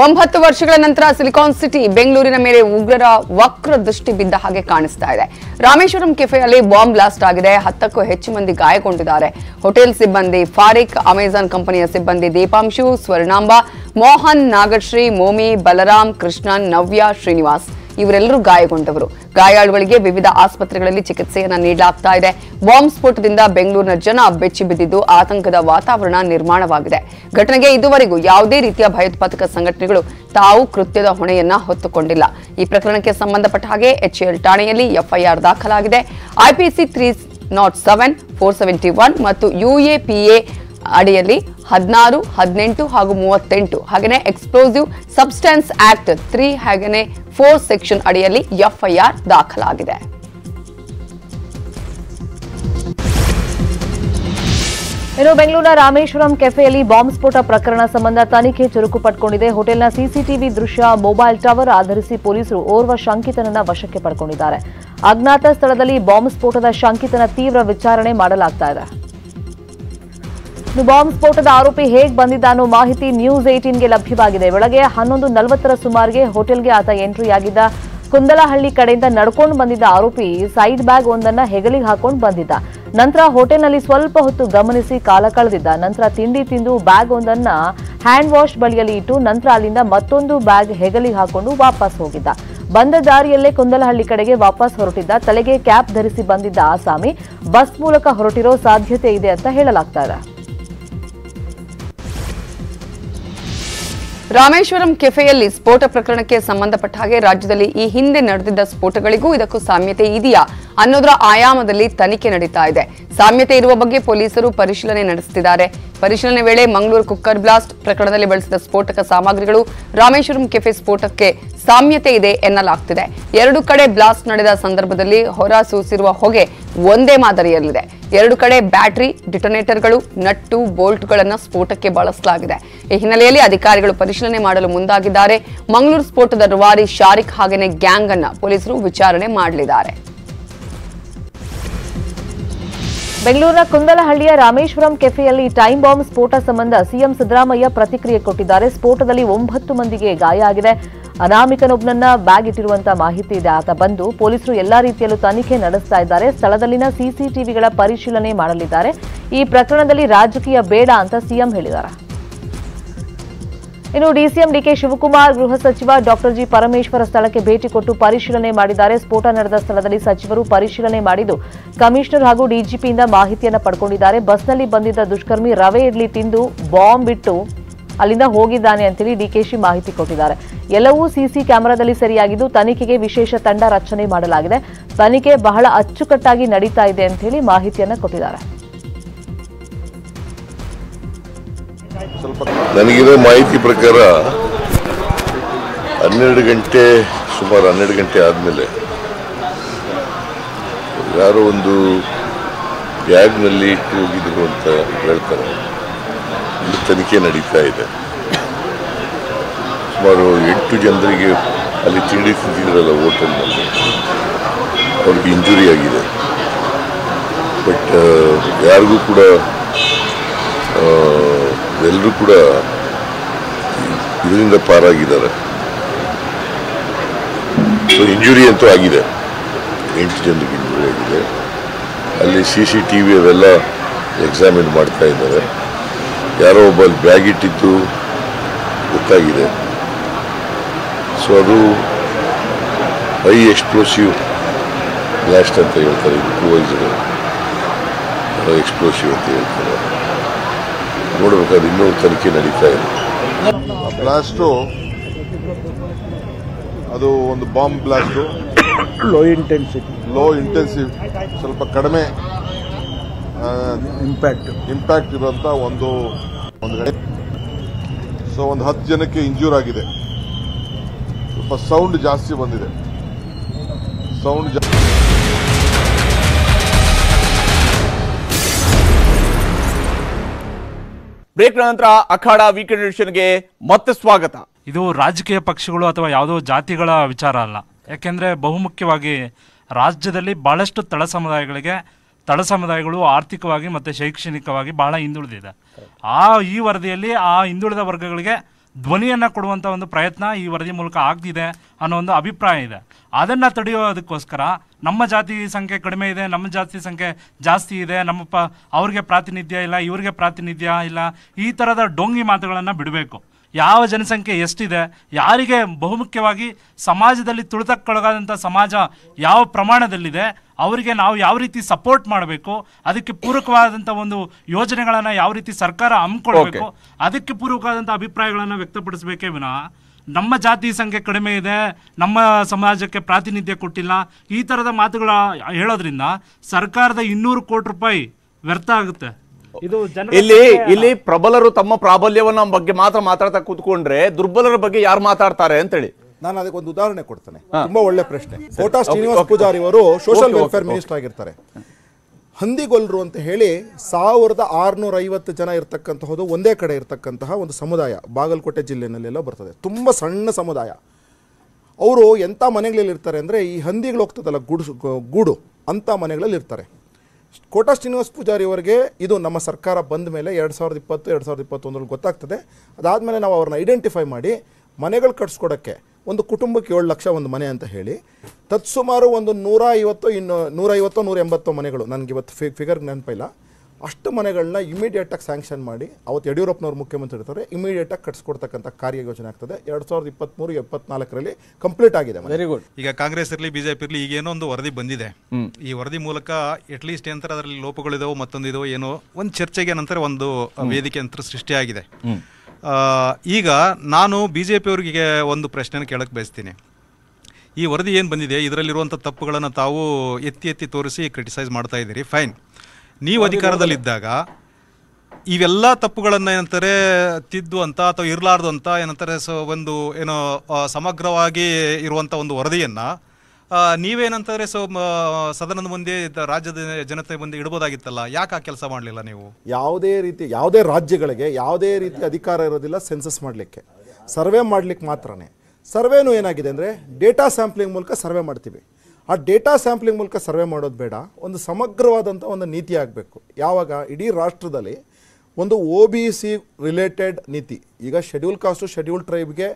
ಒಂಬತ್ತು ವರ್ಷಗಳ ನಂತರ ಸಿಲಿಕಾನ್ ಸಿಟಿ ಬೆಂಗಳೂರಿನ ಮೇಲೆ ಉಗ್ರರ ವಕ್ರ ದೃಷ್ಟಿ ಬಿದ್ದ ಹಾಗೆ ಕಾಣಿಸ್ತಾ ಇದೆ ರಾಮೇಶ್ವರಂ ಕೆಫೆಯಲ್ಲಿ ಬಾಂಬ್ ಬ್ಲಾಸ್ಟ್ ಆಗಿದೆ ಹತ್ತಕ್ಕೂ ಹೆಚ್ಚು ಮಂದಿ ಗಾಯಗೊಂಡಿದ್ದಾರೆ ಹೋಟೆಲ್ ಸಿಬ್ಬಂದಿ ಫಾರಿಕ್ ಅಮೆಜಾನ್ ಕಂಪನಿಯ ಸಿಬ್ಬಂದಿ ದೀಪಾಂಶು ಸ್ವರ್ಣಾಂಬ ಮೋಹನ್ ನಾಗಶ್ರೀ ಮೋಮಿ ಬಲರಾಮ್ ಕೃಷ್ಣನ್ ನವ್ಯ ಶ್ರೀನಿವಾಸ್ ಇವರೆಲ್ಲರೂ ಗಾಯಗೊಂಡವರು ಗಾಯಾಳುಗಳಿಗೆ ವಿವಿಧ ಆಸ್ಪತ್ರೆಗಳಲ್ಲಿ ಚಿಕಿತ್ಸೆಯನ್ನ ನೀಡಲಾಗ್ತಾ ಇದೆ ಬಾಂಬ್ ಸ್ಫೋಟದಿಂದ ಬೆಂಗಳೂರಿನ ಜನ ಬೆಚ್ಚಿ ಬಿದ್ದಿದ್ದು ಆತಂಕದ ವಾತಾವರಣ ನಿರ್ಮಾಣವಾಗಿದೆ ಘಟನೆಗೆ ಇದುವರೆಗೂ ಯಾವುದೇ ರೀತಿಯ ಭಯೋತ್ಪಾದಕ ಸಂಘಟನೆಗಳು ತಾವು ಕೃತ್ಯದ ಹೊಣೆಯನ್ನ ಹೊತ್ತುಕೊಂಡಿಲ್ಲ ಈ ಪ್ರಕರಣಕ್ಕೆ ಸಂಬಂಧಪಟ್ಟ ಹಾಗೆ ಎಚ್ಎಲ್ ಠಾಣೆಯಲ್ಲಿ ಎಫ್ಐಆರ್ ದಾಖಲಾಗಿದೆ IPC three not seven four seventy one ಮತ್ತು ಯುಎಪಿಎ ಅಡಿಯಲ್ಲಿ ಹದಿನಾರು ಹದಿನೆಂಟು ಹಾಗೂ ಮೂವತ್ತೆಂಟು ಹಾಗೆಯೇ ಎಕ್ಸ್ಪ್ಲೋಸಿವ್ ಸಬ್ಸ್ಟೆನ್ಸ್ ಆಕ್ಟ್ ತ್ರೀ ಹಾಗೆಯೇ ಫೋರ್ ಸೆಕ್ಷನ್ ಅಡಿಯಲ್ಲಿ ಎಫ್ಐಆರ್ ದಾಖಲಾಗಿದೆ ಇನ್ನು ಬೆಂಗಳೂರಿನ ರಾಮೇಶ್ವರಂ ಕೆಫೆಯಲ್ಲಿ ಬಾಂಬ್ ಸ್ಫೋಟ ಪ್ರಕರಣ ಸಂಬಂಧ ತನಿಖೆ ಚುರುಕು ಪಡ್ಕೊಂಡಿದೆ ಹೋಟೆಲ್ನ ಸಿಸಿಟಿವಿ ದೃಶ್ಯ ಮೊಬೈಲ್ ಟವರ್ ಆಧರಿಸಿ ಪೊಲೀಸರು ಓರ್ವ ಶಂಕಿತನನ್ನ ವಶಕ್ಕೆ ಪಡ್ಕೊಂಡಿದ್ದಾರೆ ಅಜ್ಞಾತ ಸ್ಥಳದಲ್ಲಿ ಬಾಂಬ್ ಸ್ಫೋಟದ ಶಂಕಿತನ ತೀವ್ರ ವಿಚಾರಣೆ ಮಾಡಲಾಗ್ತಾ ಇದೆ ಬಾಂಬ್ ಸ್ಫೋಟದ ಆರೋಪಿ ಹೇಗೆ ಬಂದಿದ್ದ ಅನ್ನೋ ಮಾಹಿತಿ ನ್ಯೂಸ್ ಏಟೀನ್ಗೆ ಲಭ್ಯವಾಗಿದೆ ಬೆಳಗ್ಗೆ ಹನ್ನೊಂದು ನಲವತ್ತರ ಸುಮಾರಿಗೆ ಹೋಟೆಲ್ಗೆ ಆತ ಎಂಟ್ರಿ ಆಗಿದ್ದ ಕುಂದಲಹಳ್ಳಿ ಕಡೆಯಿಂದ ನಡ್ಕೊಂಡು ಬಂದಿದ್ದ ಆರೋಪಿ ಸೈಡ್ ಬ್ಯಾಗ್ ಒಂದನ್ನ ಹೆಗಲಿಗೆ ಹಾಕೊಂಡು ಬಂದಿದ್ದ ನಂತರ ಹೋಟೆಲ್ನಲ್ಲಿ ಸ್ವಲ್ಪ ಹೊತ್ತು ಗಮನಿಸಿ ಕಾಲ ಕಳೆದಿದ್ದ ನಂತರ ತಿಂಡಿ ತಿಂದು ಬ್ಯಾಗ್ ಒಂದನ್ನ ಹ್ಯಾಂಡ್ ವಾಶ್ ಬಳಿಯಲ್ಲಿ ಇಟ್ಟು ನಂತರ ಅಲ್ಲಿಂದ ಮತ್ತೊಂದು ಬ್ಯಾಗ್ ಹೆಗಲಿಗೆ ಹಾಕೊಂಡು ವಾಪಸ್ ಹೋಗಿದ್ದ ಬಂದ ದಾರಿಯಲ್ಲೇ ಕುಂದಲಹಳ್ಳಿ ಕಡೆಗೆ ವಾಪಸ್ ಹೊರಟಿದ್ದ ತಲೆಗೆ ಕ್ಯಾಪ್ ಧರಿಸಿ ಬಂದಿದ್ದ ಆಸಾಮಿ ಬಸ್ ಮೂಲಕ ಹೊರಟಿರೋ ಸಾಧ್ಯತೆ ಇದೆ ಅಂತ ಹೇಳಲಾಗ್ತಾ ರಾಮೇಶ್ವರಂ ಕೆಫೆಯಲ್ಲಿ ಸ್ಫೋಟ ಪ್ರಕರಣಕ್ಕೆ ಸಂಬಂಧಪಟ್ಟ ಹಾಗೆ ರಾಜ್ಯದಲ್ಲಿ ಈ ಹಿಂದೆ ನಡೆದಿದ್ದ ಸ್ಫೋಟಗಳಿಗೂ ಇದಕ್ಕೂ ಸಾಮ್ಯತೆ ಇದೆಯಾ ಅನ್ನೋದರ ಆಯಾಮದಲ್ಲಿ ತನಿಖೆ ನಡೀತಾ ಇದೆ ಸಾಮ್ಯತೆ ಇರುವ ಬಗ್ಗೆ ಪೊಲೀಸರು ಪರಿಶೀಲನೆ ನಡೆಸುತ್ತಿದ್ದಾರೆ ಪರಿಶೀಲನೆ ವೇಳೆ ಮಂಗಳೂರು ಕುಕ್ಕರ್ ಬ್ಲಾಸ್ಟ್ ಪ್ರಕರಣದಲ್ಲಿ ಬಳಸಿದ ಸ್ಫೋಟಕ ಸಾಮಗ್ರಿಗಳು ರಾಮೇಶ್ವರಂ ಕೆಫೆ ಸ್ಫೋಟಕ್ಕೆ ಸಾಮ್ಯತೆ ಇದೆ ಎನ್ನಲಾಗ್ತಿದೆ ಎರಡು ಕಡೆ ಬ್ಲಾಸ್ಟ್ ನಡೆದ ಸಂದರ್ಭದಲ್ಲಿ ಹೊರ ಸೂಸಿರುವ ಹೊಗೆ ಒಂದೇ ಮಾದರಿಯಲ್ಲಿದೆ ಎರಡು ಕಡೆ ಬ್ಯಾಟರಿ ಡಿಟೊನೇಟರ್ಗಳು ನಟ್ಟು ಬೋಲ್ಟ್ಗಳನ್ನು ಸ್ಫೋಟಕ್ಕೆ ಬಳಸಲಾಗಿದೆ ಈ ಹಿನ್ನೆಲೆಯಲ್ಲಿ ಅಧಿಕಾರಿಗಳು ಪರಿಶೀಲನೆ ಮಾಡಲು ಮುಂದಾಗಿದ್ದಾರೆ ಮಂಗಳೂರು ಸ್ಫೋಟದ ರುವಾರಿ ಶಾರಿಕ್ ಹಾಗೆಯೇ ಗ್ಯಾಂಗ್ ಅನ್ನ ಪೊಲೀಸರು ವಿಚಾರಣೆ ಮಾಡಲಿದ್ದಾರೆ ಬೆಂಗಳೂರಿನ ಕುಂದಲಹಳ್ಳಿಯ ರಾಮೇಶ್ವರಂ ಕೆಫೆಯಲ್ಲಿ ಟೈಮ್ ಬಾಂಬ್ ಸ್ಫೋಟ ಸಂಬಂಧ ಸಿಎಂ ಸಿದ್ದರಾಮಯ್ಯ ಪ್ರತಿಕ್ರಿಯೆ ಕೊಟ್ಟಿದ್ದಾರೆ ಸ್ಫೋಟದಲ್ಲಿ ಒಂಬತ್ತು ಮಂದಿಗೆ ಗಾಯ ಆಗಿದೆ ಅನಾಮಿಕನೊಬ್ಬನನ್ನ ಬ್ಯಾಗ್ ಇಟ್ಟಿರುವಂತಹ ಮಾಹಿತಿ ಇದೆ ಆತ ಬಂದು ಪೊಲೀಸರು ಎಲ್ಲಾ ರೀತಿಯಲ್ಲೂ ತನಿಖೆ ನಡೆಸ್ತಾ ಇದ್ದಾರೆ ಸ್ಥಳದಲ್ಲಿನ ಸಿಸಿಟಿವಿಗಳ ಪರಿಶೀಲನೆ ಮಾಡಲಿದ್ದಾರೆ ಈ ಪ್ರಕರಣದಲ್ಲಿ ರಾಜಕೀಯ ಬೇಡ ಅಂತ ಸಿಎಂ ಹೇಳಿದ್ದಾರೆ ಇನ್ನು ಡಿಸಿಎಂ ಡಿಕೆ ಶಿವಕುಮಾರ್ ಗೃಹ ಸಚಿವ ಡಾಕ್ಟರ್ ಜಿ ಪರಮೇಶ್ವರ ಸ್ಥಳಕ್ಕೆ ಭೇಟಿ ಕೊಟ್ಟು ಪರಿಶೀಲನೆ ಮಾಡಿದ್ದಾರೆ ಸ್ಫೋಟ ನಡೆದ ಸ್ಥಳದಲ್ಲಿ ಸಚಿವರು ಪರಿಶೀಲನೆ ಮಾಡಿದ್ದು ಕಮಿಷನರ್ ಹಾಗೂ ಡಿಜಿಪಿಯಿಂದ ಮಾಹಿತಿಯನ್ನು ಪಡ್ಕೊಂಡಿದ್ದಾರೆ ಬಸ್ನಲ್ಲಿ ಬಂದಿದ್ದ ದುಷ್ಕರ್ಮಿ ರವೆ ಇಡ್ಲಿ ತಿಂದು ಬಾಂಬ್ ಇಟ್ಟು ಅಲ್ಲಿಂದ ಹೋಗಿದ್ದಾನೆ ಅಂತೇಳಿ ಡಿಕೆಶಿ ಮಾಹಿತಿ ಕೊಟ್ಟಿದ್ದಾರೆ ಎಲ್ಲವೂ ಸಿಸಿ ಕ್ಯಾಮೆರಾದಲ್ಲಿ ಸರಿಯಾಗಿದ್ದು ತನಿಖೆಗೆ ವಿಶೇಷ ತಂಡ ರಚನೆ ಮಾಡಲಾಗಿದೆ ತನಿಖೆ ಬಹಳ ಅಚ್ಚುಕಟ್ಟಾಗಿ ನಡೀತಾ ಇದೆ ಅಂತ ಹೇಳಿ ಮಾಹಿತಿಯನ್ನು ಕೊಟ್ಟಿದ್ದಾರೆ ನನಗಿರೋ ಮಾಹಿತಿ ಪ್ರಕಾರ ಹನ್ನೆರಡು ಗಂಟೆ ಸುಮಾರು ಹನ್ನೆರಡು ಗಂಟೆ ಆದಮೇಲೆ ಯಾರೋ ಒಂದು ಬ್ಯಾಗ್ನಲ್ಲಿ ಇಟ್ಟು ಹೋಗಿದ್ರು ಅಂತ ಹೇಳ್ತಾರೆ ಒಂದು ತನಿಖೆ ನಡೀತಾ ಇದೆ ಸುಮಾರು ಎಂಟು ಜನರಿಗೆ ಅಲ್ಲಿ ತಿಂಡಿ ತಿಂದಿದ್ರಲ್ಲ ಹೋಟೆಲ್ನಲ್ಲಿ ಅವ್ರಿಗೆ ಇಂಜುರಿ ಆಗಿದೆ ಬಟ್ ಯಾರಿಗೂ ಕೂಡ ಎಲ್ಲರೂ ಕೂಡ ಇದರಿಂದ ಪಾರಾಗಿದ್ದಾರೆ ಸೊ ಇಂಜುರಿ ಅಂತೂ ಆಗಿದೆ ಎಂಟು ಜನರಿಗೆ ಇಂಜುರಿ ಆಗಿದೆ ಅಲ್ಲಿ ಸಿ ಸಿ ಟಿ ವಿ ಅವೆಲ್ಲ ಎಕ್ಸಾಮಿನ್ ಮಾಡ್ತಾ ಇದ್ದಾರೆ ಯಾರೋ ಒಬ್ಬ ಅಲ್ಲಿ ಬ್ಯಾಗ್ ಇಟ್ಟಿದ್ದು ಗೊತ್ತಾಗಿದೆ ಸೊ ಅದು ಹೈ ಎಕ್ಸ್ಪ್ಲೋಸಿವ್ ಬ್ಲಾಸ್ಟ್ ಅಂತ ಹೇಳ್ತಾರೆ ಇದು ಟೂ ಎಕ್ಸ್ಪ್ಲೋಸಿವ್ ಅಂತ ಹೇಳ್ತಾರೆ ನೋಡಬೇಕಾದ್ರೆ ಇನ್ನೂ ತನಿಖೆ ನಡೀತಾ ಇದೆ ಬ್ಲಾಸ್ಟು ಅದು ಒಂದು bomb blast low intensity low intensive ಸ್ವಲ್ಪ ಕಡಿಮೆ ಇಂಪ್ಯಾಕ್ಟ್ ಇಂಪ್ಯಾಕ್ಟ್ ಇರುವಂಥ ಒಂದು ಒಂದು ಕಡೆ ಸೊ ಒಂದು ಹತ್ತು ಜನಕ್ಕೆ ಇಂಜೂರ್ ಆಗಿದೆ ಸ್ವಲ್ಪ ಸೌಂಡ್ ಜಾಸ್ತಿ ಬಂದಿದೆ ಸೌಂಡ್ ಬ್ರೇಕ್ ನಂತರ ಅಖಾಡ ವೀಕೆಂಡ್ ಎಡಿಷನ್ಗೆ ಮತ್ತೆ ಸ್ವಾಗತ ಇದು ರಾಜಕೀಯ ಪಕ್ಷಗಳು ಅಥವಾ ಯಾವುದೋ ಜಾತಿಗಳ ವಿಚಾರ ಅಲ್ಲ ಯಾಕೆಂದ್ರೆ ಬಹುಮುಖ್ಯವಾಗಿ ರಾಜ್ಯದಲ್ಲಿ ಬಹಳಷ್ಟು ತಳ ಸಮುದಾಯಗಳಿಗೆ ತಳ ಸಮುದಾಯಗಳು ಆರ್ಥಿಕವಾಗಿ ಮತ್ತು ಶೈಕ್ಷಣಿಕವಾಗಿ ಬಹಳ ಹಿಂದುಳಿದಿದೆ ಆ ಈ ವರದಿಯಲ್ಲಿ ಆ ಹಿಂದುಳಿದ ವರ್ಗಗಳಿಗೆ ಧ್ವನಿಯನ್ನು ಕೊಡುವಂಥ ಒಂದು ಪ್ರಯತ್ನ ಈ ವರದಿ ಮೂಲಕ ಆಗ್ತಿದೆ ಅನ್ನೋ ಒಂದು ಅಭಿಪ್ರಾಯ ಇದೆ ಅದನ್ನು ತಡೆಯೋದಕ್ಕೋಸ್ಕರ ನಮ್ಮ ಜಾತಿ ಸಂಖ್ಯೆ ಕಡಿಮೆ ಇದೆ ನಮ್ಮ ಜಾತಿ ಸಂಖ್ಯೆ ಜಾಸ್ತಿ ಇದೆ ನಮ್ಮ ಪ ಅವ್ರಿಗೆ ಪ್ರಾತಿನಿಧ್ಯ ಇಲ್ಲ ಇವರಿಗೆ ಪ್ರಾತಿನಿಧ್ಯ ಇಲ್ಲ ಈ ಥರದ ಡೊಂಗಿ ಮಾತುಗಳನ್ನು ಬಿಡಬೇಕು ಯಾವ ಜನಸಂಖ್ಯೆ ಎಷ್ಟಿದೆ ಯಾರಿಗೆ ಬಹುಮುಖ್ಯವಾಗಿ ಸಮಾಜದಲ್ಲಿ ತುಳಿತಕ್ಕೊಳಗಾದಂಥ ಸಮಾಜ ಯಾವ ಪ್ರಮಾಣದಲ್ಲಿದೆ ಅವರಿಗೆ ನಾವು ಯಾವ ರೀತಿ ಸಪೋರ್ಟ್ ಮಾಡಬೇಕು ಅದಕ್ಕೆ ಪೂರಕವಾದಂತ ಒಂದು ಯೋಜನೆಗಳನ್ನ ಯಾವ ರೀತಿ ಸರ್ಕಾರ ಹಮ್ಮಿಕೊಳ್ಬೇಕು ಅದಕ್ಕೆ ಪೂರಕವಾದಂತ ಅಭಿಪ್ರಾಯಗಳನ್ನ ವ್ಯಕ್ತಪಡಿಸಬೇಕೇ ವಿನಃ ನಮ್ಮ ಜಾತಿ ಸಂಖ್ಯೆ ಕಡಿಮೆ ಇದೆ ನಮ್ಮ ಸಮಾಜಕ್ಕೆ ಪ್ರಾತಿನಿಧ್ಯ ಕೊಟ್ಟಿಲ್ಲ ಈ ತರದ ಮಾತುಗಳ ಹೇಳೋದ್ರಿಂದ ಸರ್ಕಾರದ ಇನ್ನೂರು ಕೋಟಿ ರೂಪಾಯಿ ವ್ಯರ್ಥ ಆಗುತ್ತೆ ಇದು ಇಲ್ಲಿ ಇಲ್ಲಿ ಪ್ರಬಲರು ತಮ್ಮ ಪ್ರಾಬಲ್ಯವನ್ನ ಬಗ್ಗೆ ಮಾತ್ರ ಮಾತಾಡ್ತಾ ಕೂತ್ಕೊಂಡ್ರೆ ದುರ್ಬಲರ ಬಗ್ಗೆ ಯಾರು ಮಾತಾಡ್ತಾರೆ ಅಂತೇಳಿ ನಾನು ಅದಕ್ಕೆ ಒಂದು ಉದಾಹರಣೆ ಕೊಡ್ತೇನೆ ತುಂಬಾ ಒಳ್ಳೆ ಪ್ರಶ್ನೆ ಕೋಟಾ ಶ್ರೀನಿವಾಸ ಪೂಜಾರಿ ಅವರು ಸೋಷಿಯಲ್ ವೆಲ್ಫೇರ್ ಮಿನಿಸ್ಟರ್ ಆಗಿರ್ತಾರೆ ಹಂದಿಗೊಲ್ರು ಅಂತ ಹೇಳಿ ಸಾವಿರದ ಆರುನೂರ ಐವತ್ತು ಜನ ಇರ್ತಕ್ಕಂತಹದ್ದು ಒಂದೇ ಕಡೆ ಇರ್ತಕ್ಕಂತಹ ಒಂದು ಸಮುದಾಯ ಬಾಗಲಕೋಟೆ ಜಿಲ್ಲೆನಲ್ಲೆಲ್ಲ ಬರ್ತದೆ ತುಂಬ ಸಣ್ಣ ಸಮುದಾಯ ಅವರು ಎಂಥ ಮನೆಗಳಲ್ಲಿ ಇರ್ತಾರೆ ಅಂದರೆ ಈ ಹಂದಿಗಳು ಹೋಗ್ತದಲ್ಲ ಗುಡು ಗೂಡು ಅಂಥ ಮನೆಗಳಲ್ಲಿ ಇರ್ತಾರೆ ಕೋಟಾ ಶ್ರೀನಿವಾಸ ಪೂಜಾರಿ ಅವರಿಗೆ ಇದು ನಮ್ಮ ಸರ್ಕಾರ ಬಂದ ಮೇಲೆ ಎರಡು ಸಾವಿರದ ಇಪ್ಪತ್ತು ಎರಡು ಸಾವಿರದ ಇಪ್ಪತ್ತೊಂದರಲ್ಲಿ ಗೊತ್ತಾಗ್ತದೆ ಅದಾದಮೇಲೆ ನಾವು ಅವ್ರನ್ನ ಐಡೆಂಟಿಫೈ ಮಾಡಿ ಮನೆಗಳು ಕಟ್ಸ್ಕೊಡೋಕ್ಕೆ ಒಂದು ಕುಟುಂಬಕ್ಕೆ ಏಳು ಲಕ್ಷ ಒಂದು ಮನೆ ಅಂತ ಹೇಳಿ ತತ್ಸುಮಾರು ಒಂದು ನೂರ ಐವತ್ತು ಇನ್ನು ಐವತ್ತು ನೂರ ಎಂಬತ್ತು ಮನೆಗಳು ನನಗೆ ಇವತ್ತು ಫಿ ಫಿಗರ್ ನೆನಪಿಲ್ಲ ಅಷ್ಟು ಮನೆಗಳನ್ನ ಇಮಿಡಿಯೇಟಾಗಿ ಸ್ಯಾಂಕ್ಷನ್ ಮಾಡಿ ಅವತ್ತು ಯಡಿಯೂರಪ್ಪನವ್ರು ಮುಖ್ಯಮಂತ್ರಿ ಇರ್ತಾರೆ ಇಮಿಡಿಯೇಟಾಗಿ ಕಟ್ಸ್ಕೊಡ್ತಕ್ಕಂಥ ಕಾರ್ಯ ಯೋಜನೆ ಆಗ್ತದೆ ಎರಡು ಸಾವಿರದ ಇಪ್ಪತ್ತ್ಮೂರು ಎಪ್ಪತ್ನಾಲ್ಕರಲ್ಲಿ ಕಂಪ್ಲೀಟ್ ಆಗಿದೆ ವೆರಿ ಗುಡ್ ಈಗ ಕಾಂಗ್ರೆಸ್ ಇರಲಿ ಬಿಜೆಪಿ ಇರಲಿ ಈಗೇನೋ ಒಂದು ವರದಿ ಬಂದಿದೆ ಈ ವರದಿ ಮೂಲಕ ಅಟ್ಲೀಸ್ಟ್ ಏನಂತಾರೆ ಅದರಲ್ಲಿ ಲೋಪಗಳಿದಾವೋ ಮತ್ತೊಂದು ಏನೋ ಒಂದು ಚರ್ಚೆಗೆ ನಂತರ ಒಂದು ವೇದಿಕೆ ಸೃಷ್ಟಿ ಸೃಷ್ಟಿಯಾಗಿದೆ ಈಗ ನಾನು ಬಿ ಜೆ ಪಿಯವರಿಗೆ ಒಂದು ಪ್ರಶ್ನೆಯನ್ನು ಕೇಳಕ್ಕೆ ಬಯಸ್ತೀನಿ ಈ ವರದಿ ಏನು ಬಂದಿದೆ ಇದರಲ್ಲಿರುವಂಥ ತಪ್ಪುಗಳನ್ನು ತಾವು ಎತ್ತಿ ಎತ್ತಿ ತೋರಿಸಿ ಕ್ರಿಟಿಸೈಸ್ ಮಾಡ್ತಾ ಇದ್ದೀರಿ ಫೈನ್ ನೀವು ಅಧಿಕಾರದಲ್ಲಿದ್ದಾಗ ಇವೆಲ್ಲ ತಪ್ಪುಗಳನ್ನು ಏನಂತಾರೆ ತಿದ್ದು ಅಂತ ಅಥವಾ ಇರಲಾರ್ದು ಅಂತ ಏನಂತಾರೆ ಸೊ ಒಂದು ಏನೋ ಸಮಗ್ರವಾಗಿ ಇರುವಂಥ ಒಂದು ವರದಿಯನ್ನು ನೀವೇನಂತಂದರೆ ಸೊ ಸದನದ ಮುಂದೆ ರಾಜ್ಯದ ಜನತೆ ಮುಂದೆ ಇಡ್ಬೋದಾಗಿತ್ತಲ್ಲ ಯಾಕೆ ಆ ಕೆಲಸ ಮಾಡಲಿಲ್ಲ ನೀವು ಯಾವುದೇ ರೀತಿ ಯಾವುದೇ ರಾಜ್ಯಗಳಿಗೆ ಯಾವುದೇ ರೀತಿ ಅಧಿಕಾರ ಇರೋದಿಲ್ಲ ಸೆನ್ಸಸ್ ಮಾಡಲಿಕ್ಕೆ ಸರ್ವೆ ಮಾಡಲಿಕ್ಕೆ ಮಾತ್ರನೇ ಸರ್ವೇನು ಏನಾಗಿದೆ ಅಂದರೆ ಡೇಟಾ ಸ್ಯಾಂಪ್ಲಿಂಗ್ ಮೂಲಕ ಸರ್ವೆ ಮಾಡ್ತೀವಿ ಆ ಡೇಟಾ ಸ್ಯಾಂಪ್ಲಿಂಗ್ ಮೂಲಕ ಸರ್ವೆ ಮಾಡೋದು ಬೇಡ ಒಂದು ಸಮಗ್ರವಾದಂಥ ಒಂದು ನೀತಿ ಆಗಬೇಕು ಯಾವಾಗ ಇಡೀ ರಾಷ್ಟ್ರದಲ್ಲಿ ಒಂದು ಒ ಬಿ ಸಿ ರಿಲೇಟೆಡ್ ನೀತಿ ಈಗ ಶೆಡ್ಯೂಲ್ ಕಾಸ್ಟು ಶೆಡ್ಯೂಲ್ ಟ್ರೈಬ್ಗೆ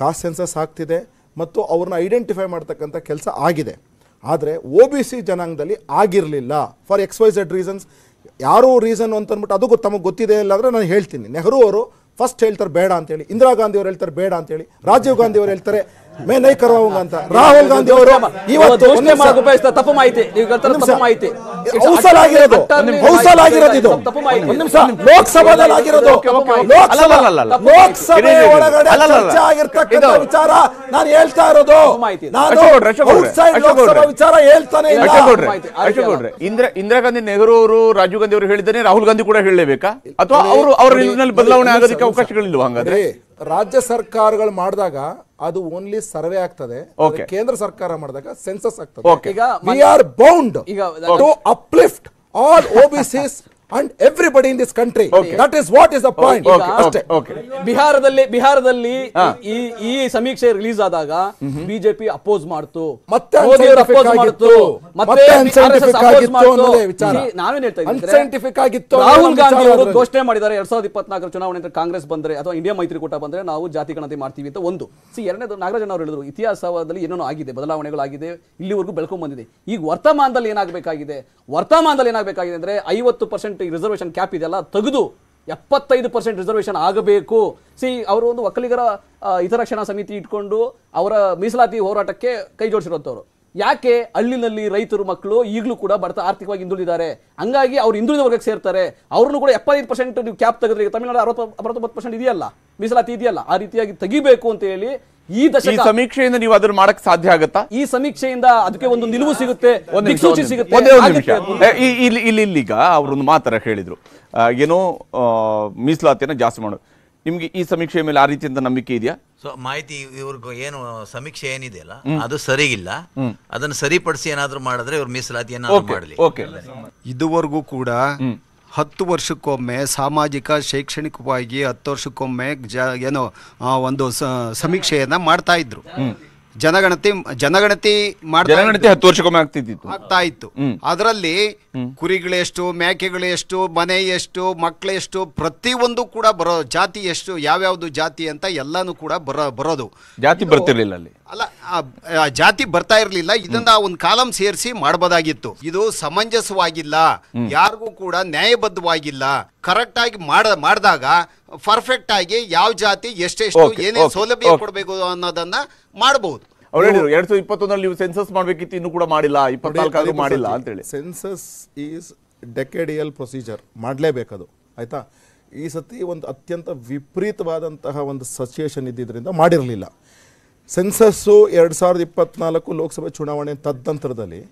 ಕಾಸ್ಟ್ ಸೆನ್ಸಸ್ ಆಗ್ತಿದೆ ಮತ್ತು ಅವ್ರನ್ನ ಐಡೆಂಟಿಫೈ ಮಾಡ್ತಕ್ಕಂಥ ಕೆಲಸ ಆಗಿದೆ ಆದರೆ ಒ ಬಿ ಸಿ ಜನಾಂಗದಲ್ಲಿ ಆಗಿರಲಿಲ್ಲ ಫಾರ್ ಝೆಡ್ ರೀಸನ್ಸ್ ಯಾರು ರೀಸನ್ ಅಂತಂದ್ಬಿಟ್ಟು ಅಂದ್ಬಿಟ್ಟು ಅದು ತಮಗೆ ಗೊತ್ತಿದೆ ಇಲ್ಲ ನಾನು ಹೇಳ್ತೀನಿ ನೆಹರು ಅವರು ಫಸ್ಟ್ ಹೇಳ್ತಾರೆ ಬೇಡ ಅಂತೇಳಿ ಇಂದಿರಾ ಗಾಂಧಿ ಅವ್ರು ಹೇಳ್ತಾರೆ ಬೇಡ ಅಂತೇಳಿ ರಾಜೀವ್ ಗಾಂಧಿ ಅವರು ಹೇಳ್ತಾರೆ ಮೇ नहीं करवाऊंगा ಅಂತ ರಾಹುಲ್ ಗಾಂಧಿ ಅವರು ಇವತ್ತು ಒಂದೇ ಮಾತು ಉಪಯೋಗಿಸ್ತಾ ತಪ್ಪು ಮಾಹಿತಿ ನೀವು ಹೇಳ್ತಾರ ತಪ್ಪು ಮಾಹಿತಿ ಹೌಸಲ್ ಆಗಿರೋದು ಹೌಸಲ್ ಆಗಿರೋದು ಇದು ಒಂದು ನಿಮಿಷ ಲೋಕಸಭಾದಲ್ಲಿ ಆಗಿರೋದು ಅಲ್ಲ ಲೋಕಸಭೆ ಒಳಗಡೆ ಚರ್ಚೆ ಆಗಿರ್ತಕ್ಕಂಥ ವಿಚಾರ ನಾನು ಹೇಳ್ತಾ ಇರೋದು ನಾನು ಔಟ್ಸೈಡ್ ಲೋಕಸಭಾ ವಿಚಾರ ಹೇಳ್ತಾನೆ ಇಲ್ಲ ಇಂದ್ರ ಇಂದಿರಾ ಗಾಂಧಿ ನೆಹರು ಅವರು ರಾಜೀವ್ ಗಾಂಧಿ ಅವರು ಹೇಳಿದ್ದಾನೆ ರಾಹುಲ್ ಗಾಂಧಿ ಕೂಡ ಹೇಳಲೇಬೇಕಾ ಅಥವಾ ಅವರು ಅವರ ಬದಲಾವಣೆ ಆಗೋದಕ್ಕೆ ಅವಕಾಶಗಳಿಲ್ವಾ ಹಂಗಾದ್ರೆ ರಾಜ್ಯ ಸರ್ಕಾರಗಳು ಮಾಡಿದಾಗ ಅದು ಓನ್ಲಿ ಸರ್ವೆ ಆಗ್ತದೆ ಕೇಂದ್ರ ಸರ್ಕಾರ ಮಾಡಿದಾಗ ಸೆನ್ಸಸ್ ಆಗ್ತದೆ ಈಗ ವಿ ಆರ್ ಬೌಂಡ್ ಈಗ to uplift all OBCs and everybody in this country that is what is the point ಅಷ್ಟೇ ಬಿಹಾರದಲ್ಲಿ ಬಿಹಾರದಲ್ಲಿ ಈ ಈ ಸಮೀಕ್ಷೆ ರಿಲೀಸ್ ಆದಾಗ ಬಿಜೆಪಿ ಅಪೋಸ್ ಮಾಡ್ತು ಮತ್ತೆ ಅಪೋಸ್ ಮಾಡ್ತು ಮತ್ತೆ ನಾವೇನ್ ಹೇಳ್ತಾ ಇದ್ದೀವಿ ರಾಹುಲ್ ಗಾಂಧಿ ಅವರು ಘೋಷಣೆ ಮಾಡಿದ್ದಾರೆ ಎರಡ್ ಸಾವಿರದ ಇಪ್ಪತ್ನಾಲ್ಕರ ಚುನಾವಣೆ ಅಂದ್ರೆ ಕಾಂಗ್ರೆಸ್ ಬಂದ್ರೆ ಅಥವಾ ಇಂಡಿಯಾ ಮೈತ್ರಿಕೂಟ ಬಂದ್ರೆ ನಾವು ಜಾತಿ ಗಣತಿ ಮಾಡ್ತೀವಿ ಅಂತ ಒಂದು ಸಿ ಎರಡನೇದು ನಾಗರಾಜನ್ ಅವರು ಹೇಳಿದ್ರು ಇತಿಹಾಸದಲ್ಲಿ ಏನೇನೋ ಆಗಿದೆ ಬದಲಾವಣೆಗಳಾಗಿದೆ ಇಲ್ಲಿವರೆಗೂ ಬೆಳ್ಕೊಂಡ್ ಬಂದಿದೆ ಈಗ ವರ್ತಮಾನದಲ್ಲಿ ಏನಾಗಬೇಕಾಗಿದೆ ವರ್ತಮಾನದಲ್ಲಿ ಏನಾಗಬೇಕಾಗಿದೆ ಅಂದ್ರೆ ಐವತ್ತು ಪರ್ಸೆಂಟ್ ಪರ್ಸೆಂಟ್ ರಿಸರ್ವೇಷನ್ ಕ್ಯಾಪ್ ಇದೆಲ್ಲ ತೆಗೆದು ಎಪ್ಪತ್ತೈದು ಪರ್ಸೆಂಟ್ ರಿಸರ್ವೇಷನ್ ಆಗಬೇಕು ಸಿ ಅವರು ಒಂದು ಒಕ್ಕಲಿಗರ ಹಿತರಕ್ಷಣಾ ಸಮಿತಿ ಇಟ್ಕೊಂಡು ಅವರ ಮೀಸಲಾತಿ ಹೋರಾಟಕ್ಕೆ ಕೈ ಜೋಡಿಸಿರುವಂಥವ್ರು ಯಾಕೆ ಅಲ್ಲಿನಲ್ಲಿ ರೈತರು ಮಕ್ಕಳು ಈಗಲೂ ಕೂಡ ಬರ್ತಾ ಆರ್ಥಿಕವಾಗಿ ಹಿಂದುಳಿದಿದ್ದಾರೆ ಹಂಗಾಗಿ ಅವ್ರು ಹಿಂದುಳಿದ ವರ್ಗಕ್ಕೆ ಸೇರ್ತಾರೆ ಅವ್ರನ್ನೂ ಕೂಡ ಎಪ್ಪತ್ತೈದು ಪರ್ಸೆಂಟ್ ನೀವು ಕ್ಯಾಪ್ ತೆಗೆದ್ರೆ ತಮಿಳುನಾಡು ಅರವತ್ತೊಂಬತ್ತು ಪರ್ಸೆಂಟ್ ಇದೆಯಲ್ಲ ಮೀಸಲಾತಿ ಇದೆಯಲ್ಲ ಆ ರೀತಿಯಾಗಿ ತೆಗಿಬೇಕು ಅಂತ ಹೇಳಿ ಈ ದಶಕ ಸಮೀಕ್ಷೆಯಿಂದ ನೀವು ಅದನ್ನ ಮಾಡಕ್ ಸಾಧ್ಯ ಆಗುತ್ತಾ ಈ ಸಮೀಕ್ಷೆಯಿಂದ ಅದಕ್ಕೆ ಒಂದು ನಿಲುವು ಸಿಗುತ್ತೆ ದಿಕ್ಸೂಚಿ ಸಿಗುತ್ತೆ ಇಲ್ಲಿ ಇಲ್ಲಿಗ ಅವರೊಂದು ಮಾತರ ಹೇಳಿದ್ರು ಏನೋ ಮೀಸಲಾತಿಯನ್ನು ಜಾಸ್ತಿ ಮಾಡೋದು ನಿಮ್ಗೆ ಈ ಸಮೀಕ್ಷೆಯ ಮೇಲೆ ಆ ರೀತಿಯಿಂದ ನಂಬಿಕೆ ಇದೆಯಾ ಸೊ ಮಾಹಿತಿ ಇವ್ರಿಗೆ ಏನು ಸಮೀಕ್ಷೆ ಏನಿದೆಯಲ್ಲ ಅದು ಸರಿಗಿಲ್ಲ ಅದನ್ನು ಸರಿಪಡಿಸಿ ಏನಾದರೂ ಮಾಡಿದ್ರೆ ಇವ್ರ ಮೀಸಲಾತಿಯನ್ನ ಮಾಡಲಿ ಇದುವರೆಗೂ ಕೂಡ ಹತ್ತು ವರ್ಷಕ್ಕೊಮ್ಮೆ ಸಾಮಾಜಿಕ ಶೈಕ್ಷಣಿಕವಾಗಿ ಹತ್ತು ವರ್ಷಕ್ಕೊಮ್ಮೆ ಜ ಏನೋ ಒಂದು ಸಮೀಕ್ಷೆಯನ್ನ ಮಾಡ್ತಾ ಇದ್ರು ಜನಗಣತಿ ಜನಗಣತಿ ಜನಗಣತಿ ಹತ್ತು ವರ್ಷಕ್ಕೊಮ್ಮೆ ಆಗ್ತಿದ್ದಿತ್ತು ಆಗ್ತಾ ಇತ್ತು ಅದರಲ್ಲಿ ಕುರಿಗಳು ಎಷ್ಟು ಮೇಕೆಗಳು ಎಷ್ಟು ಮನೆ ಎಷ್ಟು ಮಕ್ಕಳು ಎಷ್ಟು ಪ್ರತಿಯೊಂದು ಕೂಡ ಬರೋ ಜಾತಿ ಎಷ್ಟು ಯಾವ್ಯಾವ್ದು ಜಾತಿ ಅಂತ ಎಲ್ಲಾನು ಕೂಡ ಬರೋ ಬರೋದು ಜಾತಿ ಬರ್ತಿರ್ಲಿಲ್ಲ ಅಲ್ಲಿ ಅಲ್ಲ ಜಾತಿ ಬರ್ತಾ ಇರಲಿಲ್ಲ ಇದನ್ನ ಒಂದು ಕಾಲಂ ಸೇರಿಸಿ ಮಾಡಬಹುದಾಗಿತ್ತು ಇದು ಸಮಂಜಸವಾಗಿಲ್ಲ ಯಾರಿಗೂ ಕೂಡ ನ್ಯಾಯಬದ್ಧವಾಗಿಲ್ಲ ಕರೆಕ್ಟ್ ಆಗಿ ಮಾಡಿದಾಗ ಪರ್ಫೆಕ್ಟ್ ಆಗಿ ಯಾವ ಜಾತಿ ಎಷ್ಟೆಷ್ಟು ಏನೇ ಸೌಲಭ್ಯ ಕೊಡಬೇಕು ಅನ್ನೋದನ್ನ ಮಾಡಬಹುದು ಹೇಳಿದ್ರು ಎರಡ್ ಸಾವಿರದ ನೀವು ಸೆನ್ಸಸ್ ಮಾಡಬೇಕಿತ್ತು ಇನ್ನು ಕೂಡ ಮಾಡಿಲ್ಲ ಇಪ್ಪತ್ನಾಲ್ಕಾದ್ರೂ ಮಾಡಿಲ್ಲ ಅಂತೇಳಿ ಸೆನ್ಸಸ್ ಈಸ್ ಡೆಕೆಡಿಯಲ್ ಪ್ರೊಸೀಜರ್ ಮಾಡಲೇಬೇಕದು ಆಯ್ತಾ ಈ ಸತಿ ಒಂದು ಅತ್ಯಂತ ವಿಪರೀತವಾದಂತಹ ಒಂದು ಸಚುಯೇಷನ್ ಇದ್ದಿದ್ದರಿಂದ ಮಾಡಿರಲಿಲ್ಲ ಸೆನ್ಸಸ್ಸು ಎರಡು ಸಾವಿರದ ಇಪ್ಪತ್ನಾಲ್ಕು ಲೋಕಸಭೆ ಚುನಾವಣೆ ತದಂತರದಲ್ಲಿ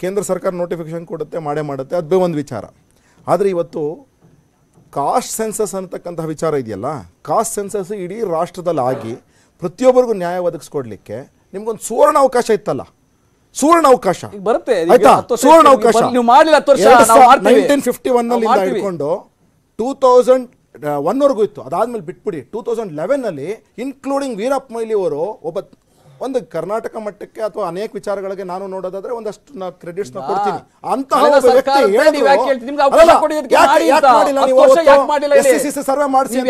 ಕೇಂದ್ರ ಸರ್ಕಾರ ನೋಟಿಫಿಕೇಷನ್ ಕೊಡುತ್ತೆ ಮಾಡೇ ಮಾಡುತ್ತೆ ಅದು ಒಂದು ವಿಚಾರ ಆದರೆ ಇವತ್ತು ಕಾಸ್ಟ್ ಸೆನ್ಸಸ್ ಅಂತಕ್ಕಂತಹ ವಿಚಾರ ಇದೆಯಲ್ಲ ಕಾಸ್ಟ್ ಸೆನ್ಸಸ್ ಇಡೀ ರಾಷ್ಟ್ರದಲ್ಲಿ ಆಗಿ ಪ್ರತಿಯೊಬ್ಬರಿಗೂ ನ್ಯಾಯ ಒದಗಿಸ್ಕೊಡ್ಲಿಕ್ಕೆ ನಿಮ್ಗೊಂದು ಸುವರ್ಣ ಅವಕಾಶ ಇತ್ತಲ್ಲ ಸುವರ್ಣ ಅವಕಾಶ ಬರುತ್ತೆ ಸುವರ್ಣ ಅವಕಾಶ ನೈನ್ಟೀನ್ ಫಿಫ್ಟಿ ಹಿಡ್ಕೊಂಡು ಟೂ ತೌಸಂಡ್ ಒನ್ವರೆಗೂ ಇತ್ತು ಅದಾದ್ಮೇಲೆ ಬಿಟ್ಬಿಡಿ ಟೂ ತೌಸಂಡ್ ಲೆವೆನಲ್ಲಿ ಇನ್ಕ್ಲೂಡಿಂಗ್ ವೀರಪ್ಪ ಮೊಯ್ಲಿ ಅವರು ಒಬ್ಬ ಒಂದು ಕರ್ನಾಟಕ ಮಟ್ಟಕ್ಕೆ ಅಥವಾ ಅನೇಕ ವಿಚಾರಗಳಿಗೆ ನಾನು ನೋಡೋದಾದ್ರೆ ಒಂದಷ್ಟು ನಾ ಕ್ರೆಡಿಟ್ಸ್ ಕೊಡ್ತೀನಿ ಅಂತಹ ಸರ್ವೆ ಮಾಡಿಸಿ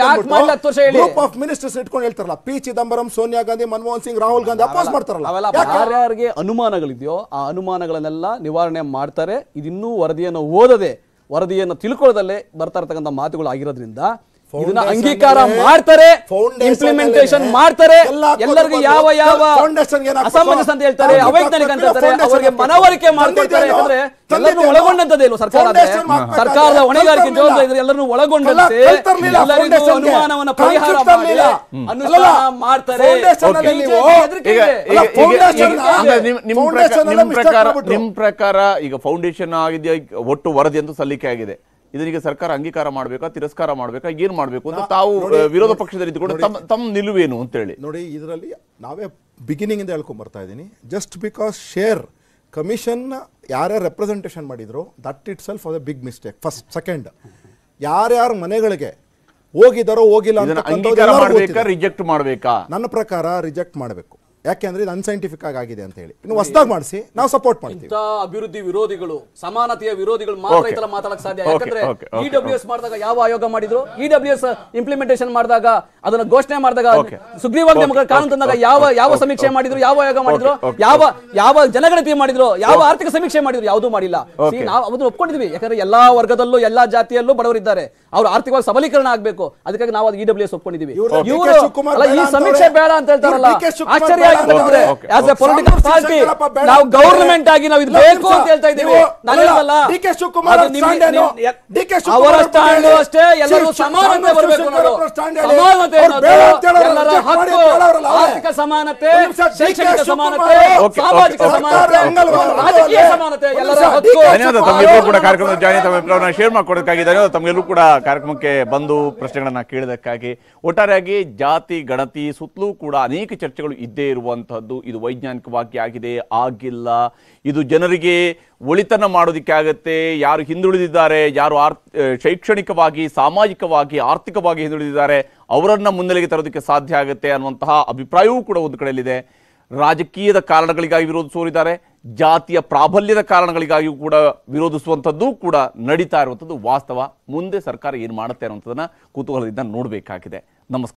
ಗ್ರೂಪ್ ಆಫ್ ಮಿನಿಸ್ಟರ್ಸ್ ಇಟ್ಕೊಂಡು ಹೇಳ್ತಾರಲ್ಲ ಪಿ ಚಿದಂಬರಂ ಸೋನಿಯಾ ಗಾಂಧಿ ಮನಮೋಹನ್ ಸಿಂಗ್ ರಾಹುಲ್ ಗಾಂಧಿ ಅಪೋಸ್ ಮಾಡ್ತಾರಲ್ಲ ಯಾರ್ಯಾರಿಗೆ ಅನುಮಾನಗಳಿದೆಯೋ ಆ ಅನುಮಾನಗಳನ್ನೆಲ್ಲ ನಿವಾರಣೆ ಮಾಡ್ತಾರೆ ಇದಿನ್ನೂ ವರದಿಯನ್ನು ಓದದೆ ವರದಿಯನ್ನು ತಿಳ್ಕೊಳ್ಳೋದಲ್ಲೇ ಬರ್ತಾ ಇರ್ತಕ್ಕಂಥ ಮಾತುಗಳು ಆಗಿರೋದ್ರಿಂದ ಇದನ್ನ ಅಂಗೀಕಾರ ಮಾಡ್ತಾರೆ ಇಂಪ್ಲಿಮೆಂಟೇಷನ್ ಮಾಡ್ತಾರೆ ಎಲ್ಲರಿಗೂ ಯಾವ ಯಾವ ಅಸಮಂಜಸ ಅಂತ ಹೇಳ್ತಾರೆ ಅವೈಜ್ಞಾನಿಕ ಅಂತ ಹೇಳ್ತಾರೆ ಅವರಿಗೆ ಮನವರಿಕೆ ಮಾಡ್ತಾರೆ ಯಾಕಂದ್ರೆ ಎಲ್ಲರನ್ನು ಒಳಗೊಂಡಂತದೇ ಇಲ್ಲ ಸರ್ಕಾರ ಸರ್ಕಾರದ ಹೊಣೆಗಾರಿಕೆ ಜವಾಬ್ದಾರಿ ಇದ್ರೆ ಎಲ್ಲರನ್ನು ಒಳಗೊಂಡಂತೆ ಎಲ್ಲರಿಗೂ ಅನುಮಾನವನ್ನ ಪರಿಹಾರ ಮಾಡ್ತಾರೆ ನಿಮ್ ಪ್ರಕಾರ ಈಗ ಫೌಂಡೇಶನ್ ಆಗಿದೆ ಒಟ್ಟು ವರದಿ ಅಂತ ಸಲ್ಲಿಕೆ ಆಗಿದೆ ಇದರಿಗೆ ಸರ್ಕಾರ ಅಂಗೀಕಾರ ಮಾಡಬೇಕಾ ತಿರಸ್ಕಾರ ಮಾಡಬೇಕಾ ಏನು ಮಾಡಬೇಕು ಅಂತ ತಾವು ವಿರೋಧ ಪಕ್ಷದಲ್ಲಿ ಇದ್ದುಕೊಂಡು ತಮ್ಮ ತಮ್ಮ ನಿಲುವೇನು ಅಂತೇಳಿ ನೋಡಿ ಇದರಲ್ಲಿ ನಾವೇ ಬಿಗಿನಿಂಗಿಂದ ಬರ್ತಾ ಇದ್ದೀನಿ ಜಸ್ಟ್ ಬಿಕಾಸ್ ಶೇರ್ ಕಮಿಷನ್ ಯಾರೇ ರೆಪ್ರೆಸೆಂಟೇಷನ್ ಮಾಡಿದ್ರು that itself a big mistake first second ಯಾರ್ಯಾರ ಮನೆಗಳಿಗೆ ಹೋಗಿದಾರೋ ಹೋಗಿಲ್ಲ ರಿಜೆಕ್ಟ್ ಮಾಡಬೇಕಾ ನನ್ನ ಪ್ರಕಾರ ರಿಜೆಕ್ಟ್ ಮಾಡಬೇಕು ಯಾಕೆಂದ್ರೆ ಇದು ಅನ್ಸೈಂಟಿಫಿಕ್ ಆಗಿದೆ ಅಂತ ಹೇಳಿ ಇನ್ನು ಹೊಸದಾಗಿ ಮಾಡಿಸಿ ನಾವು ಸಪೋರ್ಟ್ ಮಾಡ್ತೀವಿ ಅಭಿವೃದ್ಧಿ ವಿರೋಧಿಗಳು ಸಮಾನತೆಯ ವಿರೋಧಿಗಳು ಮಾತ್ರ ಈ ಮಾತಾಡಕ್ ಸಾಧ್ಯ ಯಾಕಂದ್ರೆ ಇ ಡಬ್ಲ್ಯೂ ಎಸ್ ಮಾಡಿದಾಗ ಯಾವ ಆಯೋಗ ಮಾಡಿದ್ರು ಇ ಡಬ್ಲ್ಯೂ ಎಸ್ ಇಂಪ್ಲಿಮೆಂಟೇಷನ್ ಮಾಡಿದಾಗ ಅದನ್ನ ಘೋಷಣೆ ಮಾಡಿದಾಗ ಸುಗ್ರೀವಾಜ್ಞೆ ಮುಖ ಕಾನೂನು ತಂದಾಗ ಯಾವ ಯಾವ ಸಮೀಕ್ಷೆ ಮಾಡಿದ್ರು ಯಾವ ಆಯೋಗ ಮಾಡಿದ್ರು ಯಾವ ಯಾವ ಜನಗಣತಿ ಮಾಡಿದ್ರು ಯಾವ ಆರ್ಥಿಕ ಸಮೀಕ್ಷೆ ಮಾಡಿದ್ರು ಯಾವುದೂ ಮಾಡಿಲ್ಲ ನಾವು ಅದನ್ನ ಒಪ್ಕೊಂಡಿದ್ವಿ ಯಾಕಂದ್ರೆ ಎಲ್ಲಾ ವರ್ಗದಲ್ಲೂ ಎಲ್ಲಾ ಜಾತಿಯಲ್ಲೂ ಬಡವರಿದ್ದಾರೆ ಅವ್ರು ಆರ್ಥಿಕವಾಗಿ ಸಬಲೀಕರಣ ಆಗಬೇಕು ಅದಕ್ಕಾಗಿ ನಾವು ಅದು ಇ ಡಬ್ಲ್ಯೂ ಎಸ್ ಒಪ್ಕೊಂಡಿದ್ದೀವಿ ಇವರು ಈ ಸಮೀಕ್ಷೆ ಬೇಡ ಅಂತ ಹೇಳ್ತಾರಲ್ಲ ಆಶ್ಚರ್ಯ ಆಗಿರ್ತದೆ ಆಸ್ ಎ ಪೊಲಿಟಿಕಲ್ ಪಾರ್ಟಿ ನಾವು ಗವರ್ನಮೆಂಟ್ ಆಗಿ ನಾವು ಇದು ಬೇಕು ಅಂತ ಹೇಳ್ತಾ ಇದ್ದೀವಿ ನಾನೇನಲ್ಲ ಅವರ ಸ್ಟ್ಯಾಂಡ್ ಅಷ್ಟೇ ಎಲ್ಲರೂ ಸಮಾನತೆ ಬರಬೇಕು ನೋಡು ಸಮಾನತೆ ಎಲ್ಲರ ಹಕ್ಕು ಆರ್ಥಿಕ ಸಮಾನತೆ ಶೈಕ್ಷಣಿಕ ಸಮಾನತೆ ಸಾಮಾಜಿಕ ಸಮಾನತೆ ರಾಜಕೀಯ ಸಮಾನತೆ ಎಲ್ಲರ ಹಕ್ಕು ತಮ್ಮೆಲ್ಲರೂ ಕೂಡ ಕಾರ್ಯಕ್ರಮದ ಜಾಯಿನ್ ತಮ್ಮ ಶೇರ್ ಮಾಡ್ಕೊಡೋಕ್ಕಾಗಿ ಧನ್ಯವಾದ ತಮಗೆಲ್ಲೂ ಕೂಡ ಕಾರ್ಯಕ್ರಮಕ್ಕೆ ಬಂದು ಪ್ರಶ್ನೆಗಳನ್ನು ಕೇಳಿದಕ್ಕಾಗಿ ಒಟ್ಟಾರೆಯಾಗಿ ಜಾತಿ ಗಣತಿ ಸುತ್ತಲೂ ಕೂಡ ಅನೇಕ ಚರ್ಚೆಗಳು ಇದ್ದೇ ಇರುವಂತಹದ್ದು ಇದು ವೈಜ್ಞಾನಿಕವಾಗಿ ಆಗಿದೆ ಆಗಿಲ್ಲ ಇದು ಜನರಿಗೆ ಒಳಿತನ ಮಾಡೋದಕ್ಕೆ ಆಗುತ್ತೆ ಯಾರು ಹಿಂದುಳಿದಿದ್ದಾರೆ ಯಾರು ಆರ್ ಶೈಕ್ಷಣಿಕವಾಗಿ ಸಾಮಾಜಿಕವಾಗಿ ಆರ್ಥಿಕವಾಗಿ ಹಿಂದುಳಿದಿದ್ದಾರೆ ಅವರನ್ನು ಮುನ್ನೆಲೆಗೆ ತರೋದಕ್ಕೆ ಸಾಧ್ಯ ಆಗುತ್ತೆ ಅನ್ನುವಂತಹ ಅಭಿಪ್ರಾಯವೂ ಕೂಡ ಒಂದು ಕಡೆಯಲ್ಲಿದೆ ರಾಜಕೀಯದ ಕಾರಣಗಳಿಗಾಗಿ ವಿರೋಧ ಜಾತಿಯ ಪ್ರಾಬಲ್ಯದ ಕಾರಣಗಳಿಗಾಗಿಯೂ ಕೂಡ ವಿರೋಧಿಸುವಂಥದ್ದು ಕೂಡ ನಡೀತಾ ಇರುವಂಥದ್ದು ವಾಸ್ತವ ಮುಂದೆ ಸರ್ಕಾರ ಏನು ಮಾಡುತ್ತೆ ಅನ್ನುವಂಥದ್ದನ್ನು ಕುತೂಹಲದಿಂದ ನೋಡಬೇಕಾಗಿದೆ ನಮಸ್ಕಾರ